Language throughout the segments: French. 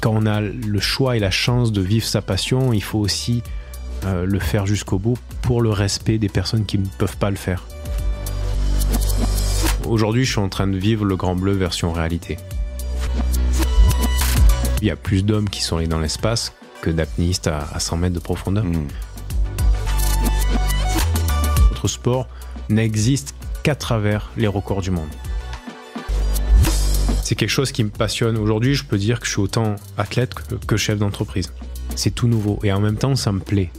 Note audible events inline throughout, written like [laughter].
quand on a le choix et la chance de vivre sa passion, il faut aussi euh, le faire jusqu'au bout pour le respect des personnes qui ne peuvent pas le faire. Aujourd'hui, je suis en train de vivre le Grand Bleu version réalité. Il y a plus d'hommes qui sont allés dans l'espace que d'apnéistes à, 100 mètres de profondeur. Hmm. Notre sport n'existe qu'à travers les records du monde c'est quelque chose qui me passionne. Aujourd'hui, je peux dire que je suis autant athlète que, chef d'entreprise. C'est tout nouveau et en même temps, ça me plaît.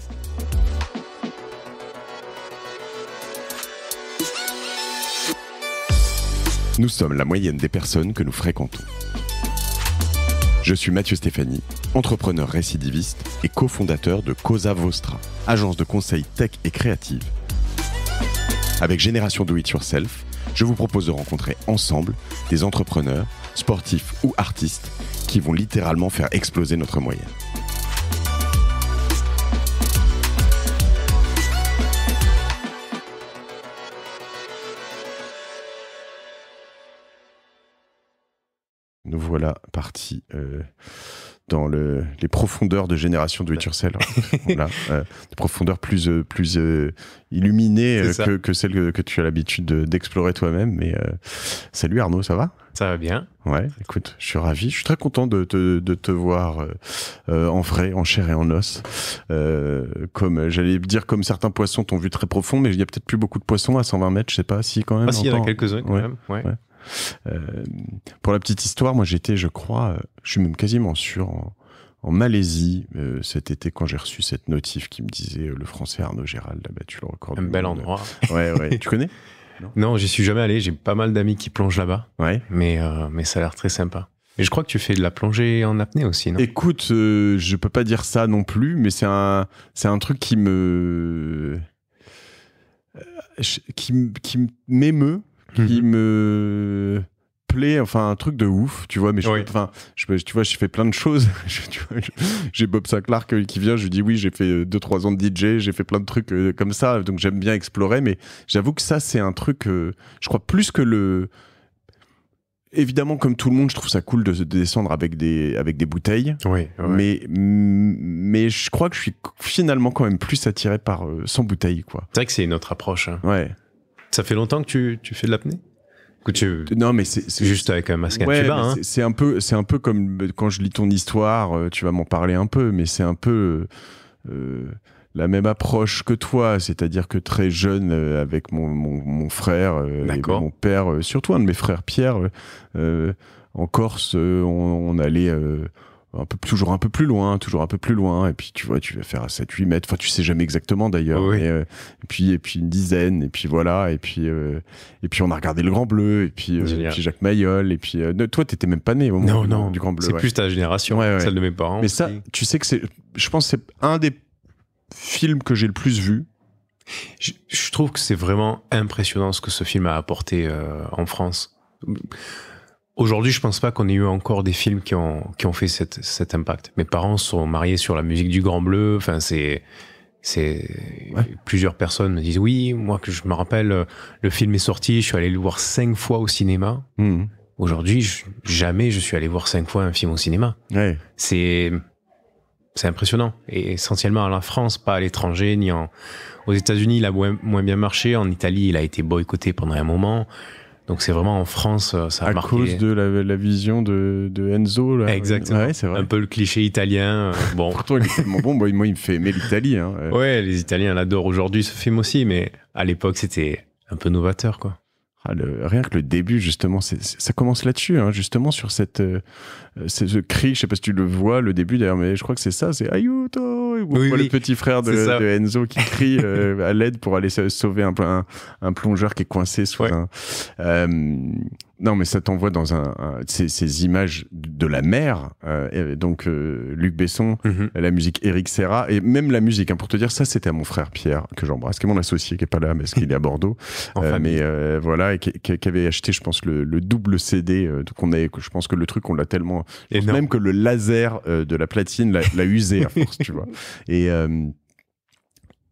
Nous sommes la moyenne des personnes que nous fréquentons. Je suis Mathieu Stéphanie, entrepreneur récidiviste et cofondateur de Cosa Vostra, agence de conseil tech et créative. Avec Génération Do It Yourself, je vous propose de rencontrer ensemble des entrepreneurs sportifs ou artistes qui vont littéralement faire exploser notre moyenne. Nous voilà partis euh, dans les profondeurs de génération de Witcher hein. [laughs] euh, des profondeurs plus, euh, illuminées que, celles que, que, tu as l'habitude d'explorer toi-même. Mais salut Arnaud, ça va ça va bien. Ouais, écoute, je suis ravi. Je suis très content de, te voir euh, euh, en vrai, en chair et en os. Euh, comme j'allais dire, comme certains poissons t'ont vu très profond, mais il n'y a peut-être plus beaucoup de poissons à 120 mètres, je sais pas si quand même. Ah, si, il y en a quelques-uns quand même. pour la petite histoire, moi j'étais, je crois, je suis même quasiment sûr, en, Malaisie cet été quand j'ai reçu cette notif qui me disait le français Arnaud Gérald tu le record. Un bel endroit. Ouais, ouais. [laughs] tu connais non, j'y suis jamais allé. J'ai pas mal d'amis qui plongent là-bas. Ouais. Mais, euh, mais ça a l'air très sympa. Et je crois que tu fais de la plongée en apnée aussi, non Écoute, euh, je peux pas dire ça non plus, mais c'est un, c'est un truc qui me. Euh, qui, qui m'émeut, qui mhm. me plaît, enfin un truc de ouf, tu vois. Mais je, enfin, je, tu vois, j'ai fait plein de choses. [laughs] j'ai Bob Sinclair qui vient, je lui dis oui, j'ai fait 2-3 euh, ans de DJ, j'ai fait plein de trucs euh, comme ça, donc j'aime bien explorer. Mais j'avoue que ça, c'est un truc, euh, je crois plus que le. Évidemment, comme tout le monde, je trouve ça cool de, descendre avec des, avec des bouteilles. mais, mais je crois que je suis finalement quand même plus attiré par sans bouteille. C'est vrai que c'est une autre approche. Hein. Ouais. Ça fait longtemps que tu, tu fais de l'apnée non, mais c'est juste avec un masque hein. C'est un peu, c'est un peu comme quand je lis ton histoire. Euh, tu vas m'en parler un peu, mais c'est un peu euh, euh, la même approche que toi, c'est-à-dire que très jeune, avec mon, mon, frère et mon père, surtout un de mes frères Pierre en Corse, on, on allait un peu toujours un peu plus loin, toujours un peu plus loin, et puis tu vois, tu vas faire à 7 8 mètres, enfin tu sais jamais exactement d'ailleurs, euh, et puis et puis une dizaine, et puis voilà, et puis euh, et puis on a regardé le Grand Bleu, et puis, euh, Jacques Mayol, et puis toi toi t'étais même pas né au moment non, non, du Grand Bleu, c'est plus ta génération, celle de mes parents. Mais ça, tu sais que c'est, je pense c'est un des films que j'ai le plus vu. je trouve que c'est vraiment impressionnant ce que ce film a apporté en France Aujourd'hui, je pense pas qu'on ait eu encore des films qui ont, qui ont fait cet impact. Mes parents sont mariés sur la musique du Grand Bleu. Enfin, c'est, c'est plusieurs personnes me disent oui. Moi, que je me rappelle, le film est sorti. Je suis allé le voir cinq fois au cinéma. Mhm. Aujourd'hui, jamais je suis allé voir cinq fois un film au cinéma. C'est, c'est impressionnant. Et essentiellement à la France, pas à l'étranger, ni aux États-Unis, il a moins, moins bien marché. En Italie, il a été boycotté pendant un moment. Donc c'est vraiment en France, euh, ça a à cause de la, vision de, Enzo. Exactement. Ouais, c'est vrai. Un peu le cliché italien. Euh, [laughs] bon. Pourtant, bon. Moi, il me fait aimer l'Italie. Hein. Euh. Ouais, les Italiens l'adorent aujourd'hui, ce film aussi. Mais à l'époque, c'était un peu novateur, quoi. Ah, rien que le début, justement, ça commence là-dessus, hein, justement, sur cette, euh, c'est ce cri, je sais pas si tu le vois, le début d'ailleurs, mais je crois que c'est ça, c'est Ayuto le petit frère de, Enzo qui crie euh, à l'aide pour aller sauver un, un, plongeur qui est coincé sous un... Euh, non, mais ça t'envoie dans un, ces, images de la mer. donc Luc Besson, mhm. la musique Eric Serra et même la musique. Hein, pour te dire, ça c'était à mon frère Pierre que j'embrasse, qui est mon associé, qui est pas là parce qu'il est à Bordeaux. [laughs] mais voilà, et qui, avait acheté, je pense, le, double CD. on je pense que le truc on l'a tellement même que le laser euh, de la platine l'a usé à force, tu vois. [laughs] Et, euh,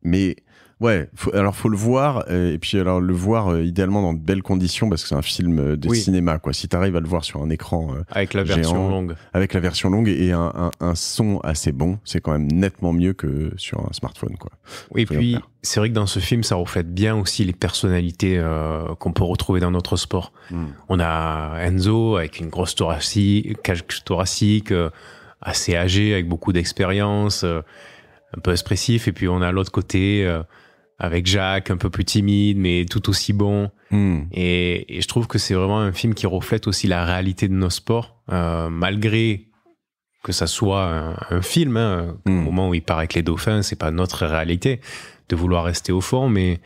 mais Ouais, faut, alors faut le voir euh, et puis alors le voir euh, idéalement dans de belles conditions parce que c'est un film euh, de cinéma quoi. Si arrives à le voir sur un écran avec la version longue, avec la version longue et un, un, son assez bon, c'est quand même nettement mieux que sur un smartphone quoi. Oui, puis c'est vrai que dans ce film ça reflète bien aussi les personnalités qu'on peut retrouver dans notre sport. Hmm. On a Enzo avec une grosse thoracique, cage thoracique, assez âgé avec beaucoup d'expérience. un peu expressif et puis on a l'autre côté avec Jacques, un peu plus timide, mais tout aussi bon. Hmm. Et, je trouve que c'est vraiment un film qui reflète aussi la réalité de nos sports, euh, malgré que ça soit un, film. Hein. Au hmm. moment où il part avec les dauphins, c'est pas notre réalité de vouloir rester au fond, mais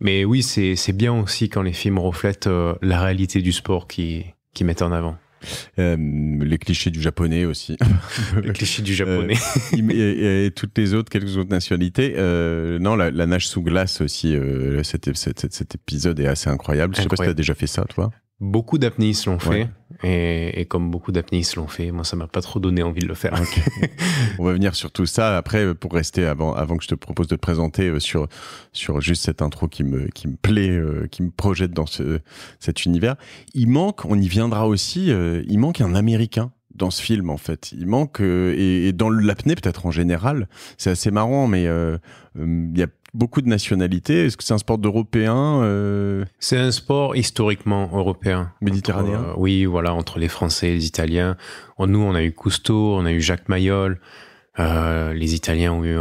mais oui, c'est bien aussi quand les films reflètent euh, la réalité du sport qui qui mettent en avant. Euh, les clichés du japonais aussi. [laughs] les clichés du euh, japonais. [laughs] et, toutes les autres, quelques autres nationalités. Euh, non, la, nage sous glace aussi, cet, cet, épisode est assez incroyable. incroyable. Je sais pas tu as déjà fait ça, toi. Beaucoup d'apnéistes l'ont fait. Et, comme beaucoup d'apnéistes l'ont fait, moi, ça m'a pas trop donné envie de le faire. [laughs] On va venir sur tout ça après pour rester avant, avant que je te propose de te présenter euh, sur, sur juste cette intro qui me, qui me plaît, euh, qui me projette dans ce, cet univers. Il manque, on y viendra aussi, euh, il manque un Américain dans ce film en fait. Il manque et, dans l'apnée peut-être en général, c'est assez marrant, mais il y a beaucoup de nationalités. Est-ce que c'est un sport d'Européens euh C'est un sport historiquement européen. Méditerranéen euh, Oui, voilà, entre les Français et les Italiens. nous, on a eu Cousteau, on a eu Jacques Mayol. Euh, les Italiens ont eu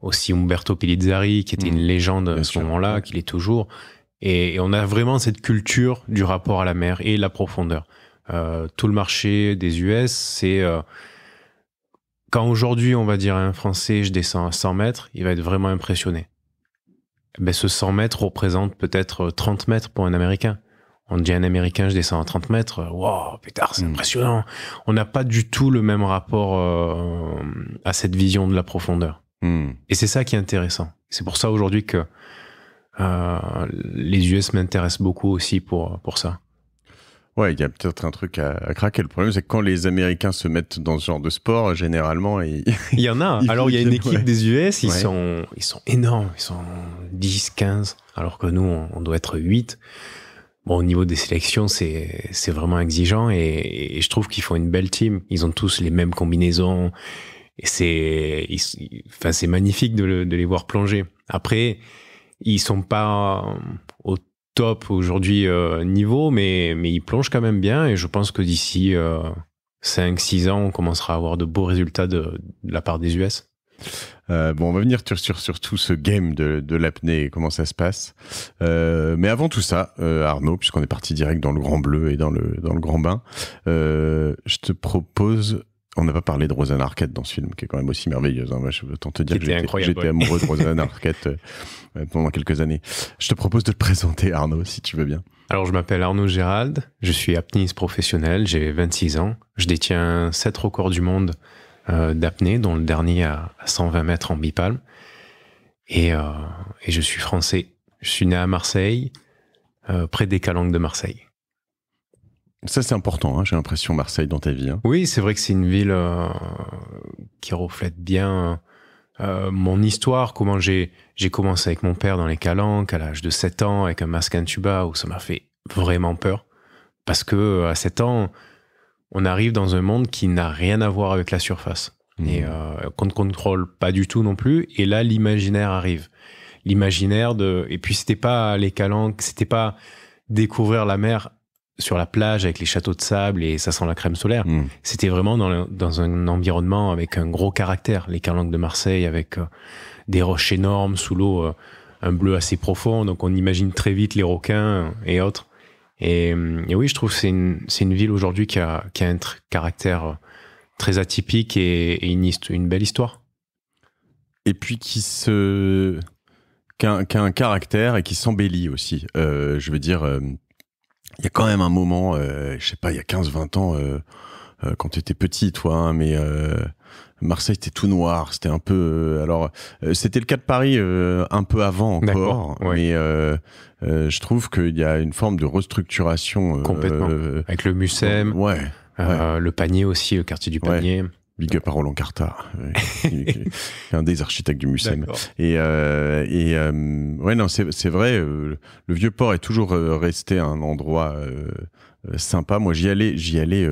aussi Umberto Pellizzari, qui était une mmh. légende à ce moment-là, qu'il est toujours. et, on a vraiment cette culture du rapport à la mer et la profondeur. tout le marché des US, c'est quand aujourd'hui on va dire à un Français je descends à 100 mètres, il va être vraiment impressionné. Ben, ce 100 mètres représente peut-être 30 euh, mètres pour un Américain. On dit à un Américain je descends à 30 mètres, euh, wow, pétard, c'est mm. impressionnant. On n'a pas du tout le même rapport euh, à cette vision de la profondeur. Mm. Et c'est ça qui est intéressant. C'est pour ça aujourd'hui que les US m'intéressent beaucoup aussi pour, pour ça. Ouais, il y a peut-être un truc à, craquer. Le problème, c'est que quand les Américains se mettent dans ce genre de sport, généralement, ils... il y en a. [laughs] Alors, il y a une équipe des US, ils, sont, ils sont énormes. Ils sont 10, 15, alors que nous, on, doit être 8. Bon, au niveau des sélections, c'est vraiment exigeant et, je trouve qu'ils font une belle team. Ils ont tous les mêmes combinaisons et c'est enfin, magnifique de, de les voir plonger. Après, ils sont pas top aujourd'hui euh, niveau, mais, mais il plonge quand même bien et je pense que d'ici 5-6 euh, ans, on commencera à avoir de beaux résultats de, la part des US. Euh, bon, on va venir sur, sur, tout ce game de, de l'apnée et comment ça se passe. mais avant tout ça, Arnaud, puisqu'on est parti direct dans le grand bleu et dans le, dans le grand bain, je te propose on n'a pas parlé de Roseanne Arquette dans ce film, qui est quand même aussi merveilleuse. Hein. je veux te dire que j'étais amoureux de Roseanne [laughs] Arquette euh, pendant quelques années. Je te propose de te présenter, Arnaud, si tu veux bien. Alors, je m'appelle Arnaud Gérald, je suis apnéiste professionnel, j'ai 26 ans. Je détiens 7 records du monde euh, d'apnée, dont le dernier à 120 mètres en bipalme. Et, euh, et je suis français. Je suis né à Marseille, près des Calanques de Marseille. Ça, c'est important, hein, j'ai l'impression, Marseille, dans ta vie. Hein. Oui, c'est vrai que c'est une ville euh, qui reflète bien euh, mon histoire, comment j'ai, commencé avec mon père dans les calanques à l'âge de 7 ans, avec un masque tuba où ça m'a fait vraiment peur. Parce que euh, à 7 ans, on arrive dans un monde qui n'a rien à voir avec la surface. Mmh. Et qu'on ne contrôle pas du tout non plus. Et là, l'imaginaire arrive. L'imaginaire de. Et puis, c'était pas les calanques, c'était pas découvrir la mer sur la plage avec les châteaux de sable et ça sent la crème solaire. Mm. C'était vraiment dans, un environnement avec un gros caractère. Les carlangues de Marseille avec euh, des roches énormes sous l'eau, euh, un bleu assez profond. Donc on imagine très vite les requins euh, et autres. Et, oui, je trouve que c'est une, ville aujourd'hui qui a, un caractère très atypique et, une, belle histoire. Et puis qui se un caractère et qui s'embellit aussi. je veux dire, il y a quand même un moment, euh, je sais pas, il y a 15-20 ans, euh, euh, quand tu étais petit, toi, hein, mais euh, Marseille était tout noir, c'était un peu. alors, c'était le cas de Paris un peu avant encore, mais je trouve qu'il y a une forme de restructuration. Complètement. Avec le Mucem, ouais, le panier aussi, le quartier du panier. Big up à Roland Carta, euh, un des architectes du musée. Euh, et, euh, ouais, non, c'est vrai. Euh, le vieux port est toujours resté un endroit sympa. Moi, j'y allais, j'y allais,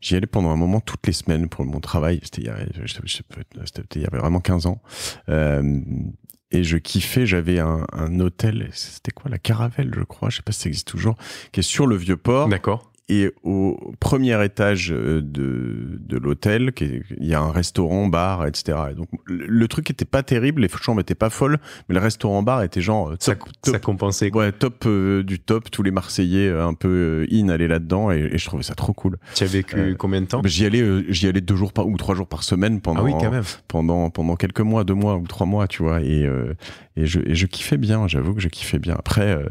j'y allais pendant un moment toutes les semaines pour mon travail. C'était il, y avait vraiment 15 ans. et je kiffais. J'avais un, un hôtel. C'était quoi la Caravelle, je crois. Je sais pas si ça existe toujours. Qui est sur le vieux port. D'accord et au premier étage euh, de, de l'hôtel, il y a un restaurant, bar, etc. donc le truc était pas terrible, les chambres étaient pas folles, mais le restaurant bar était genre euh, top, ça, ça compensait. Quoi. Ouais, top euh, du top. Tous les Marseillais un peu in allaient là-dedans et, je trouvais ça trop cool. Tu as vécu combien de temps J'y allais, j'y allais deux jours par, ou trois jours par semaine pendant ah pendant pendant quelques mois, deux mois ou trois mois, tu vois. Et et je, et je kiffais bien, j'avoue que je kiffais bien. Après, euh,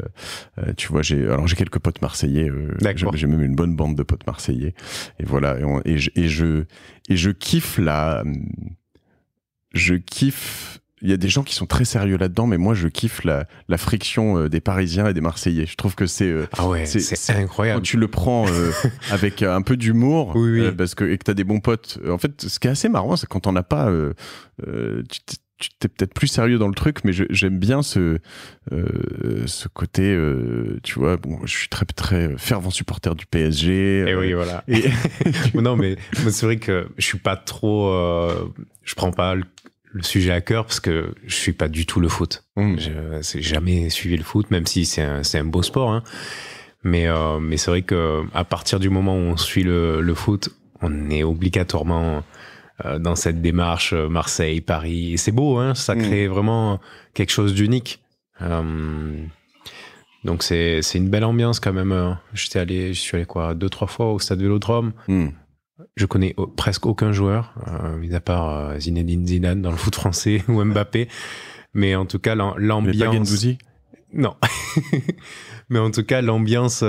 euh, tu vois, j'ai alors j'ai quelques potes marseillais, euh, j'ai même une bonne bande de potes marseillais, et voilà, et, je, et je et je kiffe la, je kiffe il y a des gens qui sont très sérieux là-dedans, mais moi je kiffe la, la, friction des Parisiens et des Marseillais. Je trouve que c'est ah ouais, c'est incroyable. Quand tu le prends [laughs] avec un peu d'humour, parce que et que t'as des bons potes. En fait, ce qui est assez marrant, c'est quand on n'a pas, tu tu es peut-être plus sérieux dans le truc, mais j'aime bien ce, euh, ce côté, euh, tu vois, bon, je suis très, très fervent supporter du PSG. Eh euh, et oui, [laughs] voilà. non, mais c'est vrai que je suis pas trop, je prends pas le, sujet à cœur parce que je suis pas du tout le foot. Hmm. Je n'ai jamais suivi le foot, même si c'est un, beau sport. Hein. Mais, mais c'est vrai que à partir du moment où on suit le foot, on est obligatoirement euh, dans cette démarche euh, Marseille, Paris. c'est beau, hein, ça mm. crée vraiment quelque chose d'unique. Euh, donc c'est une belle ambiance quand même. Hein. J'étais allé, je suis allé quoi, deux, trois fois au stade Vélodrome. Mmh. Je connais presque aucun joueur, mis à part Zinedine Zidane dans le foot français [laughs] ou Mbappé. Mais en tout cas, l'ambiance. Non. [laughs] Mais en tout cas, l'ambiance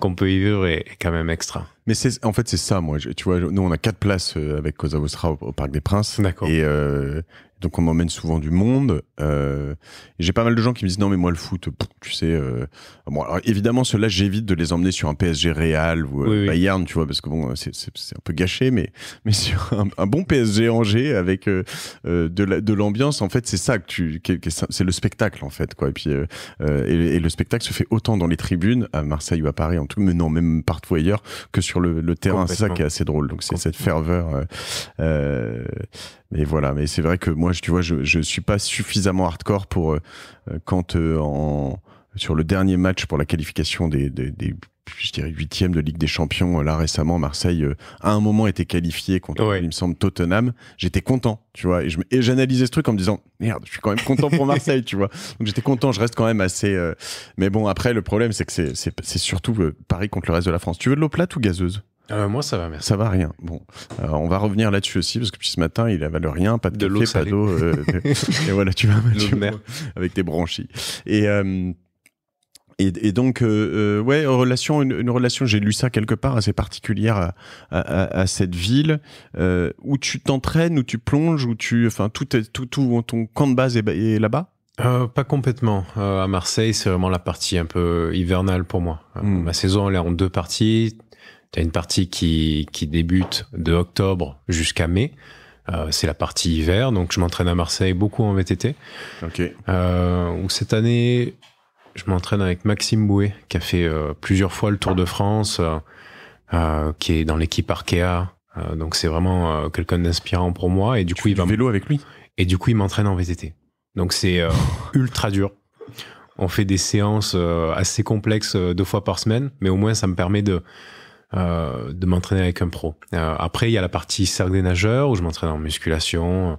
qu'on peut y vivre est, quand même extra. Mais c'est en fait c'est ça moi. tu vois, nous on a quatre places euh, avec Cosa Vostra au, Parc des Princes. D'accord. Et euh, donc on m'emmène souvent du monde. Euh, j'ai pas mal de gens qui me disent non mais moi le foot, tu sais. Euh, évidemment ceux-là j'évite de les emmener sur un PSG Real ou euh, Bayern, tu vois, parce que bon c'est, un peu gâché, mais mais [laughs] sur un, bon PSG Angers avec euh, de, l'ambiance, en fait c'est ça que tu, c'est le spectacle en fait quoi. Et puis et, le spectacle se fait autant dans les tribunes à Marseille ou à Paris en tout, mais non même partout ailleurs que sur le, le terrain. C'est ça qui est assez drôle. Donc c'est cette ferveur. Mais voilà, mais c'est vrai que moi, tu vois, je, je suis pas suffisamment hardcore pour euh, quand euh, en, sur le dernier match pour la qualification des, des, des de Ligue des Champions euh, là récemment Marseille à un moment était qualifié contre il me semble Tottenham j'étais content tu vois et je et j'analysais ce truc en me disant merde je suis quand même content pour Marseille [laughs] tu vois donc j'étais content je reste quand même assez mais bon après le problème c'est que c'est surtout Paris contre le reste de la France tu veux de l'eau plate ou gazeuse euh, moi, ça va, merci. Ça va rien. Bon, euh, on va revenir là-dessus aussi parce que puis ce matin, il valeur rien, pas de, café, pas d'eau. Euh, [laughs] et voilà, tu vas, avec tes branchies. Et et, donc, ouais, relation, une, relation, j'ai lu ça quelque part, assez particulière à, à, à, cette ville, où tu t'entraînes, où tu plonges, où tu, enfin, tout, est, tout, tout, ton camp de base est, là-bas. Euh, pas complètement. à Marseille, c'est vraiment la partie un peu hivernale pour moi. Hmm. Ma saison, elle est en deux parties. Tu as une partie qui, débute de octobre jusqu'à mai. Euh, c'est la partie hiver, donc je m'entraîne à Marseille beaucoup en VTT. Ok. Euh, cette année, je m'entraîne avec Maxime Bouet, qui a fait euh, plusieurs fois le Tour de France, qui est dans l'équipe Arkea. donc c'est vraiment quelqu'un d'inspirant pour moi. Et du coup, il va vélo avec lui. Et du coup, il m'entraîne en VTT. Donc c'est [laughs] ultra dur. On fait des séances assez complexes deux fois par semaine, mais au moins ça me permet de euh, de m'entraîner avec un pro. Euh, après, il y a la partie cercle des nageurs où je m'entraîne en musculation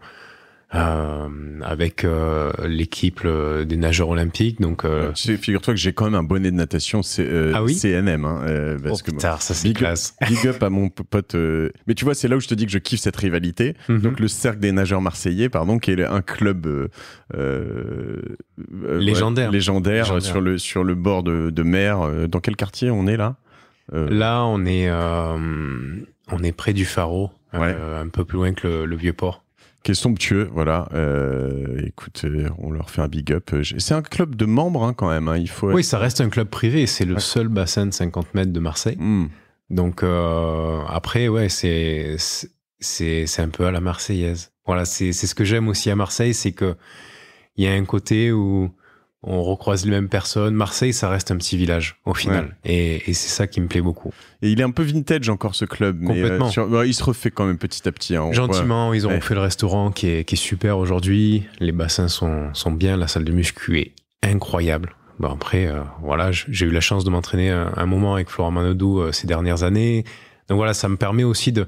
euh, avec euh, l'équipe des nageurs olympiques. Donc, figure-toi que j'ai quand même un bonnet de natation ah oui CNM. Hein, oh, parce que putain, ça c'est classe. [laughs] big up à mon pote. Mais tu vois, c'est là où je te dis que je kiffe cette rivalité. Mhm. Donc le cercle des nageurs marseillais, pardon, qui est un club. Euh, légendaire. légendaire, Sur, le, sur le bord de mer. Dans quel quartier on est là euh. Là, on est, euh, on est près du Pharo, euh, un peu plus loin que le, vieux port qui est somptueux. Voilà. Écoutez, on leur fait un big up. C'est un club de membres hein, quand même. Hein. Il faut. Oui, ça reste un club privé. C'est le seul bassin de 50 mètres de Marseille. Hmm. Donc après, ouais, c'est c'est un peu à la marseillaise. Voilà, c'est ce que j'aime aussi à Marseille, c'est que il y a un côté où on recroise les mêmes personnes. Marseille, ça reste un petit village au final. Et, c'est ça qui me plaît beaucoup. Et il est un peu vintage encore ce club. Euh, Complètement. Bah, il se refait quand même petit à petit. Hein, Gentiment, ils ont fait le restaurant qui est, super aujourd'hui. Les bassins sont, bien. La salle de muscu est incroyable. Bon, après, euh, voilà, j'ai eu la chance de m'entraîner un, moment avec Florent Manodou euh, ces dernières années. Donc voilà, ça me permet aussi de,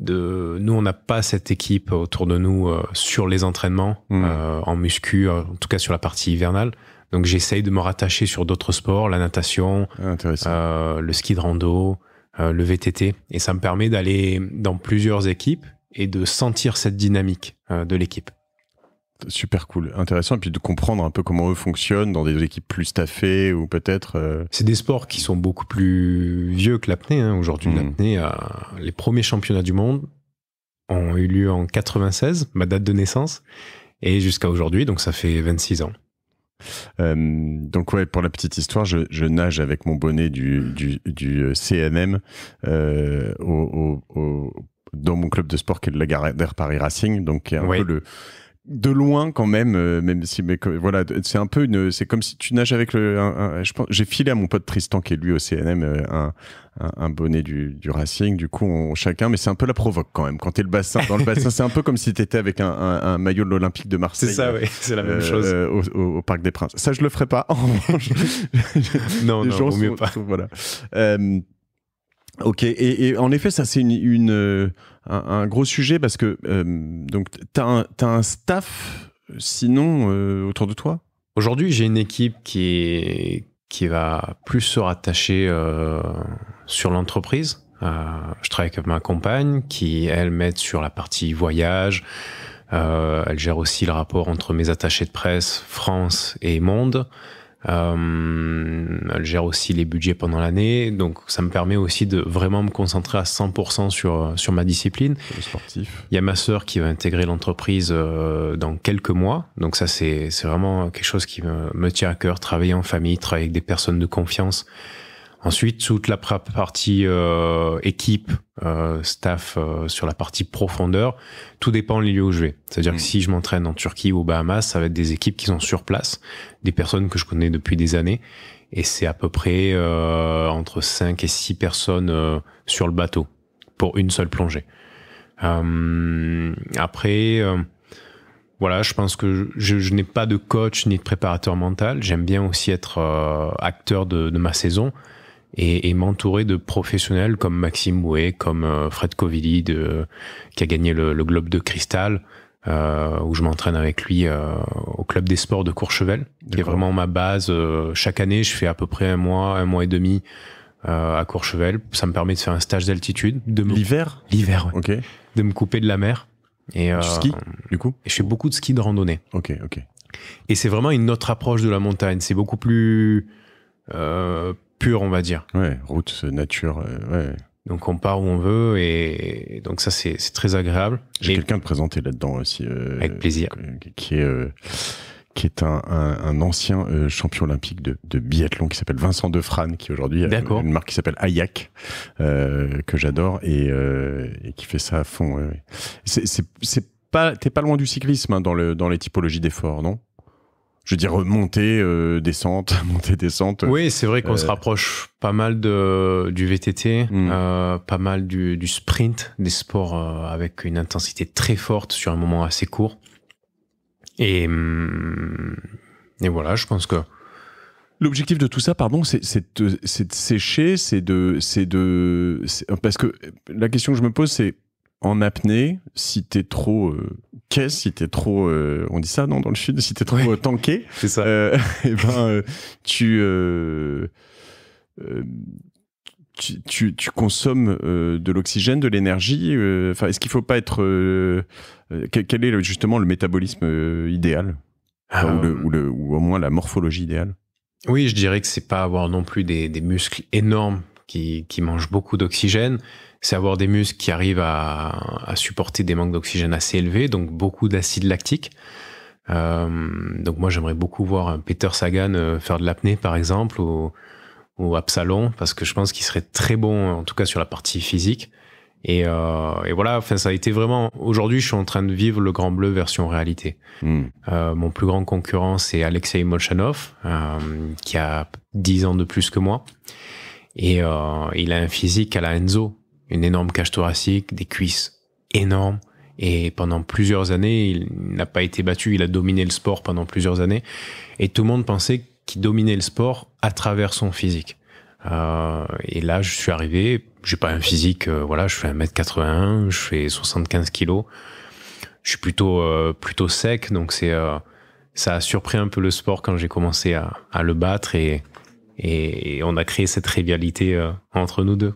nous on n'a pas cette équipe autour de nous euh, sur les entraînements mm. euh, en muscu euh, en tout cas sur la partie hivernale donc j'essaye de me rattacher sur d'autres sports la natation ah, le ski de rando le VTT et ça me permet d'aller dans plusieurs équipes et de sentir cette dynamique de l'équipe super cool, intéressant, et puis de comprendre un peu comment eux fonctionnent dans des équipes plus staffées ou peut-être. Euh. C'est des sports qui sont beaucoup plus vieux que l'apnée. Hein. Aujourd'hui, hmm. l'apnée, les premiers championnats du monde ont eu lieu en 96, ma date de naissance, et jusqu'à aujourd'hui, donc ça fait 26 ans. donc ouais, pour la petite histoire, je, nage avec mon bonnet du, du, euh, CNM euh, dans mon club de sport qui est le Lagardère Paris Racing, donc qui est un peu le de loin quand même, euh, même si mais voilà, c'est un peu une, c'est comme si tu nages avec le. je pense, j'ai filé à mon pote Tristan qui est lui au CNM euh, un, un bonnet du, du, Racing, du coup on, chacun, mais c'est un peu la provoque quand même. Quand t'es le bassin, dans le bassin, c'est un peu comme si t'étais avec un, maillot de l'Olympique de Marseille. C'est ça, euh, oui, c'est la même chose au, Parc des Princes. Ça je le ferai pas. [laughs] non, non, mieux pas. voilà. ok, et, et, en effet, ça c'est une, une un, gros sujet parce que tu euh, t'as as un staff sinon euh, autour de toi. Aujourd'hui, j'ai une équipe qui qui va plus se rattacher euh, sur l'entreprise. je travaille avec ma compagne qui elle m'aide sur la partie voyage. elle gère aussi le rapport entre mes attachés de presse France et Monde. Euh, elle gère aussi les budgets pendant l'année, donc ça me permet aussi de vraiment me concentrer à 100% sur, euh, sur ma discipline. Il y a ma sœur qui va intégrer l'entreprise euh, dans quelques mois, donc ça c'est vraiment quelque chose qui me, me tient à cœur, travailler en famille, travailler avec des personnes de confiance. Ensuite, toute la partie euh, équipe, euh, staff, euh, sur la partie profondeur, tout dépend du lieux où je vais. C'est-à-dire que mm. si je m'entraîne en Turquie ou aux Bahamas, ça va être des équipes qui sont sur place, des personnes que je connais depuis des années. Et c'est à peu près entre 5 et 6 personnes sur le bateau pour une seule plongée. après voilà, je pense que je, n'ai pas de coach ni de préparateur mental. J'aime bien aussi être acteur de, de, ma saison et, et m'entourer de professionnels comme Maxime Mouet, comme euh, Fred kovili de, qui a gagné le, le Globe de Cristal, euh, où je m'entraîne avec lui euh, au club des sports de Courchevel, qui est vraiment ma base. Euh, chaque année, je fais à peu près un mois, un mois et demi euh, à Courchevel. Ça me permet de faire un stage d'altitude. de L'hiver L'hiver, ouais. De me couper de la mer. Et, du ski, du coup et Je fais beaucoup de ski de randonnée. Ok, ok. Et c'est vraiment une autre approche de la montagne. C'est beaucoup plus Pur, on va dire. Ouais, route, euh, nature, euh, ouais. Donc on part où on veut et donc ça c'est très agréable. J'ai quelqu'un de présenté là-dedans aussi. Euh, avec plaisir. Qui est qui est un, un, ancien champion olympique de, de biathlon qui s'appelle Vincent Defrane, qui aujourd'hui a une marque qui s'appelle Ayak, que j'adore, et, qui fait ça à fond. Ouais, C'est pas, t'es pas loin du cyclisme hein, dans, le, dans les typologies d'efforts, non je veux dire, montée, euh, descente, [laughs] montée, descente. Oui, c'est vrai qu'on euh, se rapproche pas mal de, du VTT, hmm. euh, pas mal du, du, sprint, des sports avec une intensité très forte sur un moment assez court. Et, hmm, et voilà, je pense que. L'objectif de tout ça, pardon, c'est de, sécher, c'est de. de parce que la question que je me pose, c'est en apnée, si t'es trop caisse, euh, si t'es trop, euh, on dit ça non dans le sud, si t'es trop tanqué euh, tanké, [laughs] c'est ça. et [laughs] eh ben tu, tu, tu, consommes de l'oxygène, de l'énergie. Enfin, est-ce qu'il faut pas être quel est justement le métabolisme idéal ah. ou, au moins la morphologie idéale Oui, je dirais que c'est pas avoir non plus des, muscles énormes qui, qui mangent beaucoup d'oxygène c'est avoir des muscles qui arrivent à, à supporter des manques d'oxygène assez élevés, donc beaucoup d'acide lactique. Euh, donc moi j'aimerais beaucoup voir Peter Sagan euh, faire de l'apnée par exemple ou, ou Absalon parce que je pense qu'il serait très bon euh, en tout cas sur la partie physique. Et, euh, et voilà, enfin ça a été vraiment. Aujourd'hui, je suis en train de vivre le Grand Bleu version réalité. Hmm. Euh, mon plus grand concurrent, c'est Alexei Molchanov, euh, qui a 10 ans de plus que moi, et il a un physique à la Enzo une énorme cage thoracique, des cuisses énormes. Et pendant plusieurs années, il n'a pas été battu, il a dominé le sport pendant plusieurs années. Et tout le monde pensait qu'il dominait le sport à travers son physique. Euh, et là, je suis arrivé, j'ai pas un physique, euh, voilà, je fais 1m81, je fais 75 kilos. Je suis plutôt, euh, plutôt sec, donc c'est, ça a surpris un peu le sport quand j'ai commencé à, le battre et, et, on a créé cette rivalité entre nous deux.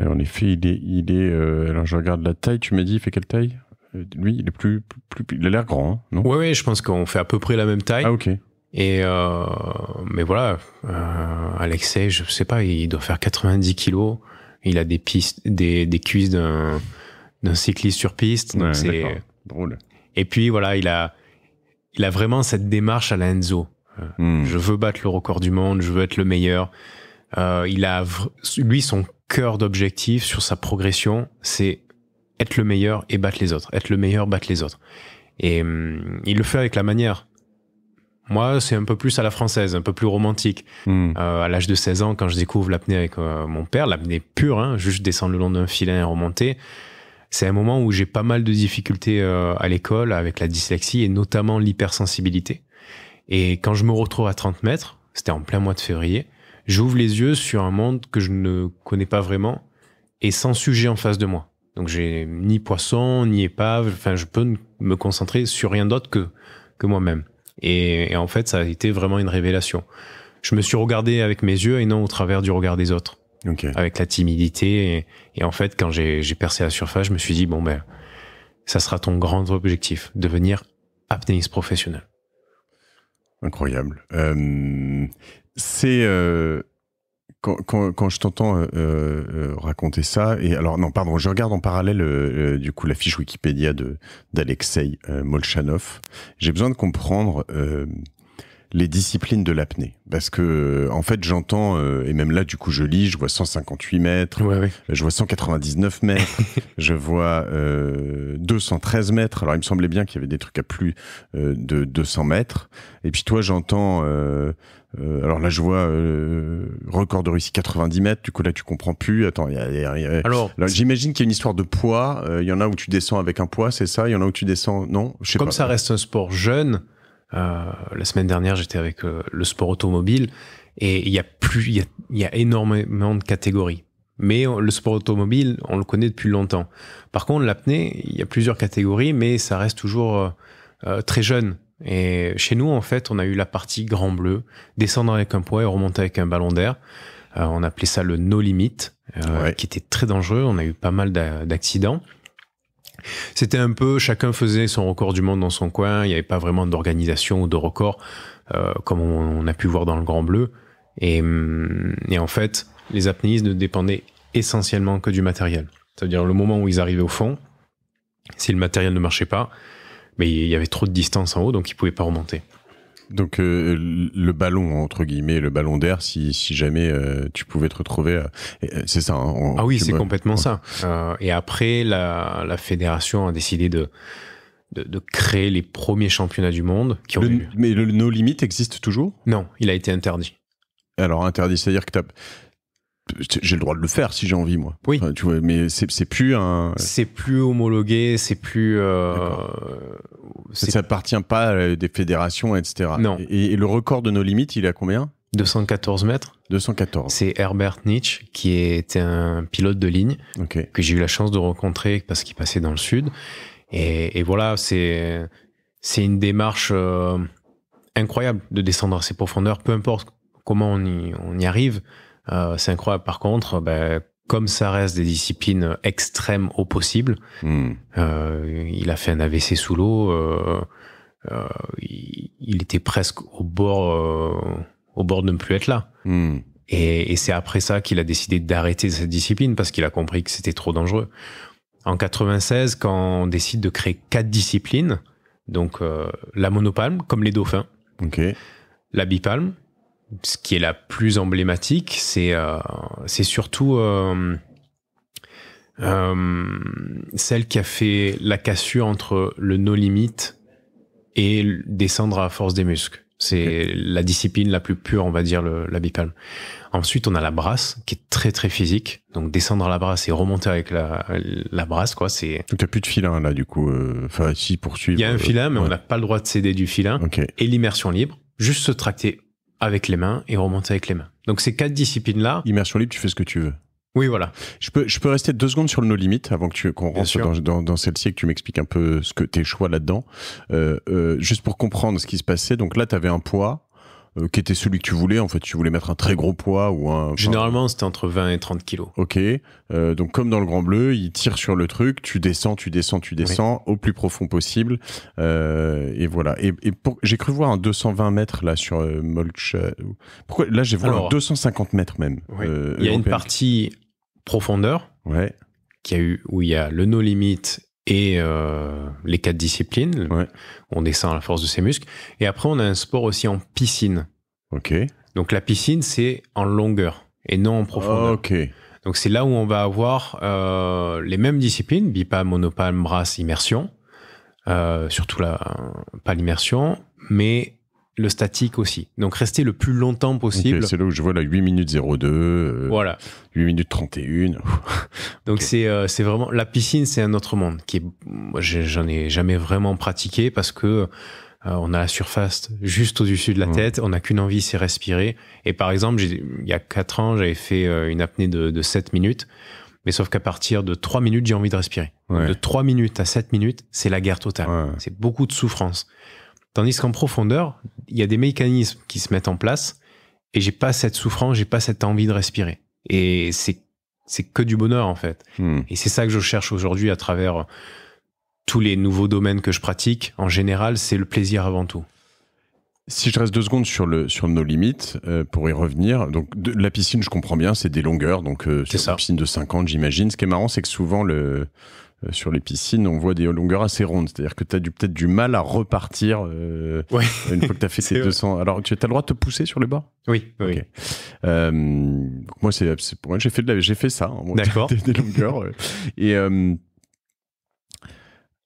Euh, en effet, il est, euh, alors je regarde la taille. Tu m'as dit, il fait quelle taille euh, Lui, il est plus, plus, il a l'air grand, hein, non Ouais, Je pense qu'on fait à peu près la même taille. Ah ok. Et mais voilà, Alexei, je sais pas, il doit faire 90 kilos. Il a des pistes, des, cuisses d'un d'un cycliste sur piste. Donc c'est drôle. Et puis voilà, il a il a vraiment cette démarche à l'Enzo. Hmm. Je veux battre le record du monde, je veux être le meilleur. il a lui son cœur d'objectif, sur sa progression, c'est être le meilleur et battre les autres. Être le meilleur, battre les autres. Et hum, il le fait avec la manière. Moi, c'est un peu plus à la française, un peu plus romantique. Hmm. Euh, à l'âge de 16 ans, quand je découvre l'apnée avec euh, mon père, l'apnée pure, hein, juste descendre le long d'un filin et remonter, c'est un moment où j'ai pas mal de difficultés euh, à l'école avec la dyslexie et notamment l'hypersensibilité. Et quand je me retrouve à 30 mètres, c'était en plein mois de février, j'ouvre les yeux sur un monde que je ne connais pas vraiment et sans sujet en face de moi. Donc j'ai ni poisson, ni épave, enfin je peux me concentrer sur rien d'autre que, que moi-même. Et, en fait, ça a été vraiment une révélation. Je me suis regardé avec mes yeux et non au travers du regard des autres. Avec la timidité. Et, en fait, quand j'ai percé la surface, je me suis dit, bon ben, ça sera ton grand objectif, devenir apnéiste professionnel. Incroyable. Euh, c'est euh, quand, quand, quand, je t'entends euh, euh, euh, raconter ça, et alors non, pardon, je regarde en parallèle euh, du coup la fiche Wikipédia de d'Alexei Molchanov. J'ai besoin de comprendre les disciplines de l'apnée. Parce que, en fait, j'entends, et même là, du coup, je lis, je vois 158 mètres, je vois 199 mètres, [laughs] je vois euh, 213 mètres. Alors, il me semblait bien qu'il y avait des trucs à plus de 200 mètres. Et puis, toi, j'entends euh, alors là, je vois euh, record de Russie 90 mètres. Du coup, là, tu comprends plus. Attends, y a, alors, j'imagine qu'il y a une histoire de poids. Euh, il y en a où tu descends avec un poids, c'est ça. Il y en a où tu descends, non je sais Comme ça reste un sport jeune. la semaine dernière, j'étais avec le sport automobile et il y a plus, il y a énormément de catégories. Mais le sport automobile, on le connaît depuis longtemps. Par contre, l'apnée, il y a plusieurs catégories, mais ça reste toujours très jeune. Et chez nous, en fait, on a eu la partie grand bleu, descendre avec un poids et remonter avec un ballon d'air. Euh, on appelait ça le no limit, euh, qui était très dangereux. On a eu pas mal d'accidents. C'était un peu, chacun faisait son record du monde dans son coin. Il n'y avait pas vraiment d'organisation ou de record, euh, comme on, a pu voir dans le Grand Bleu. Et, hum, en fait, les apnéistes ne dépendaient essentiellement que du matériel. C'est-à-dire le moment où ils arrivaient au fond, si le matériel ne marchait pas, mais il y avait trop de distance en haut, donc il pouvait pas remonter. Donc euh, le ballon entre guillemets, le ballon d'air, si, si jamais euh, tu pouvais te retrouver, euh, c'est ça. ah oui, c'est complètement ça. et après, la, la, fédération a décidé de, de, créer les premiers championnats du monde qui ont Mais le, No Limit existe toujours Non, il a été interdit. Alors interdit, c'est-à-dire que tu as j'ai le droit de le faire si j'ai envie moi. Oui. tu vois, mais c'est plus un. C'est plus homologué, c'est plus. Euh... Ça appartient pas à des fédérations, etc. Non. Et, le record de nos limites, il est à combien 214 mètres. 214. C'est Herbert Nietzsche qui était un pilote de ligne que j'ai eu la chance de rencontrer parce qu'il passait dans le sud. Et, voilà, c'est c'est une démarche euh, incroyable de descendre à ces profondeurs, peu importe comment on y, on y arrive. Euh, c'est incroyable. Par contre, ben, comme ça reste des disciplines extrêmes au possible, hmm. euh, il a fait un AVC sous l'eau. Euh, il, était presque au bord, au bord de ne plus être là. Hmm. Et, c'est après ça qu'il a décidé d'arrêter cette discipline parce qu'il a compris que c'était trop dangereux. En 96, quand on décide de créer quatre disciplines, donc la monopalme, comme les dauphins, la bipalme, ce qui est la plus emblématique, c'est euh, surtout euh, euh, celle qui a fait la cassure entre le no limit et descendre à force des muscles. C'est la discipline la plus pure, on va dire, la bipalme. Ensuite, on a la brasse, qui est très très physique. Donc descendre à la brasse et remonter avec la, la brasse, quoi, c'est... t'as plus de filin, là, du coup. Euh, enfin, si, poursuivre... Il y a un euh, filin, mais on n'a pas le droit de céder du filin. Et l'immersion libre, juste se tracter avec les mains et remonter avec les mains. Donc ces quatre disciplines-là. Immersion libre, tu fais ce que tu veux. Oui, voilà. Je peux, je peux rester deux secondes sur le no avant que tu qu'on rentre dans, dans, dans celle-ci et que tu m'expliques un peu ce que tes choix là-dedans. Euh, euh, juste pour comprendre ce qui se passait. Donc là, tu avais un poids euh, qui était celui que tu voulais En fait, tu voulais mettre un très gros poids ou un. Généralement, c'était entre 20 et 30 kilos. Ok. Euh, donc, comme dans le Grand Bleu, il tire sur le truc, tu descends, tu descends, tu descends au plus profond possible. Euh, et voilà. Et, j'ai cru voir un 220 mètres là sur Molch. Pourquoi Là, j'ai vu un 250 mètres même. il y a une partie profondeur. Ouais. Qui a eu, où il y a le no limit et euh, les quatre disciplines. On descend à la force de ses muscles. Et après, on a un sport aussi en piscine. Ok. Donc la piscine, c'est en longueur et non en profondeur. Ok. Donc c'est là où on va avoir euh, les mêmes disciplines, bipalme, monopalme, brasse, immersion. Euh, surtout la, pas l'immersion, mais le statique aussi. Donc rester le plus longtemps possible. c'est là où je vois la 8 minutes 02, voilà. 8 minutes 31. Donc c'est euh, c'est vraiment la piscine, c'est un autre monde qui j'en ai jamais vraiment pratiqué parce que euh, on a la surface juste au-dessus de la tête, on n'a qu'une envie, c'est respirer. Et par exemple, il y a quatre ans, j'avais fait euh, une apnée de, de 7 minutes. Mais sauf qu'à partir de 3 minutes, j'ai envie de respirer. De 3 minutes à 7 minutes, c'est la guerre totale. C'est beaucoup de souffrance. Tandis qu'en profondeur, il y a des mécanismes qui se mettent en place et j'ai pas cette souffrance, j'ai pas cette envie de respirer. Et c'est c'est que du bonheur en fait. Hmm. Et c'est ça que je cherche aujourd'hui à travers euh, tous les nouveaux domaines que je pratique. En général, c'est le plaisir avant tout. Si je reste deux secondes sur, le, sur nos limites, euh, pour y revenir, donc la piscine, je comprends bien, c'est des longueurs, donc euh, c'est une piscine de 50, j'imagine. Ce qui est marrant, c'est que souvent, le, euh, sur les piscines, on voit des longueurs assez rondes. C'est-à-dire que tu as peut-être du mal à repartir euh, une fois que tu as fait [laughs] ces 200. Alors, tu as le droit de te pousser sur le bord Oui. Euh, moi, c'est pour moi, j'ai fait, fait ça. Hein, D'accord. [laughs] Des, longueurs. et.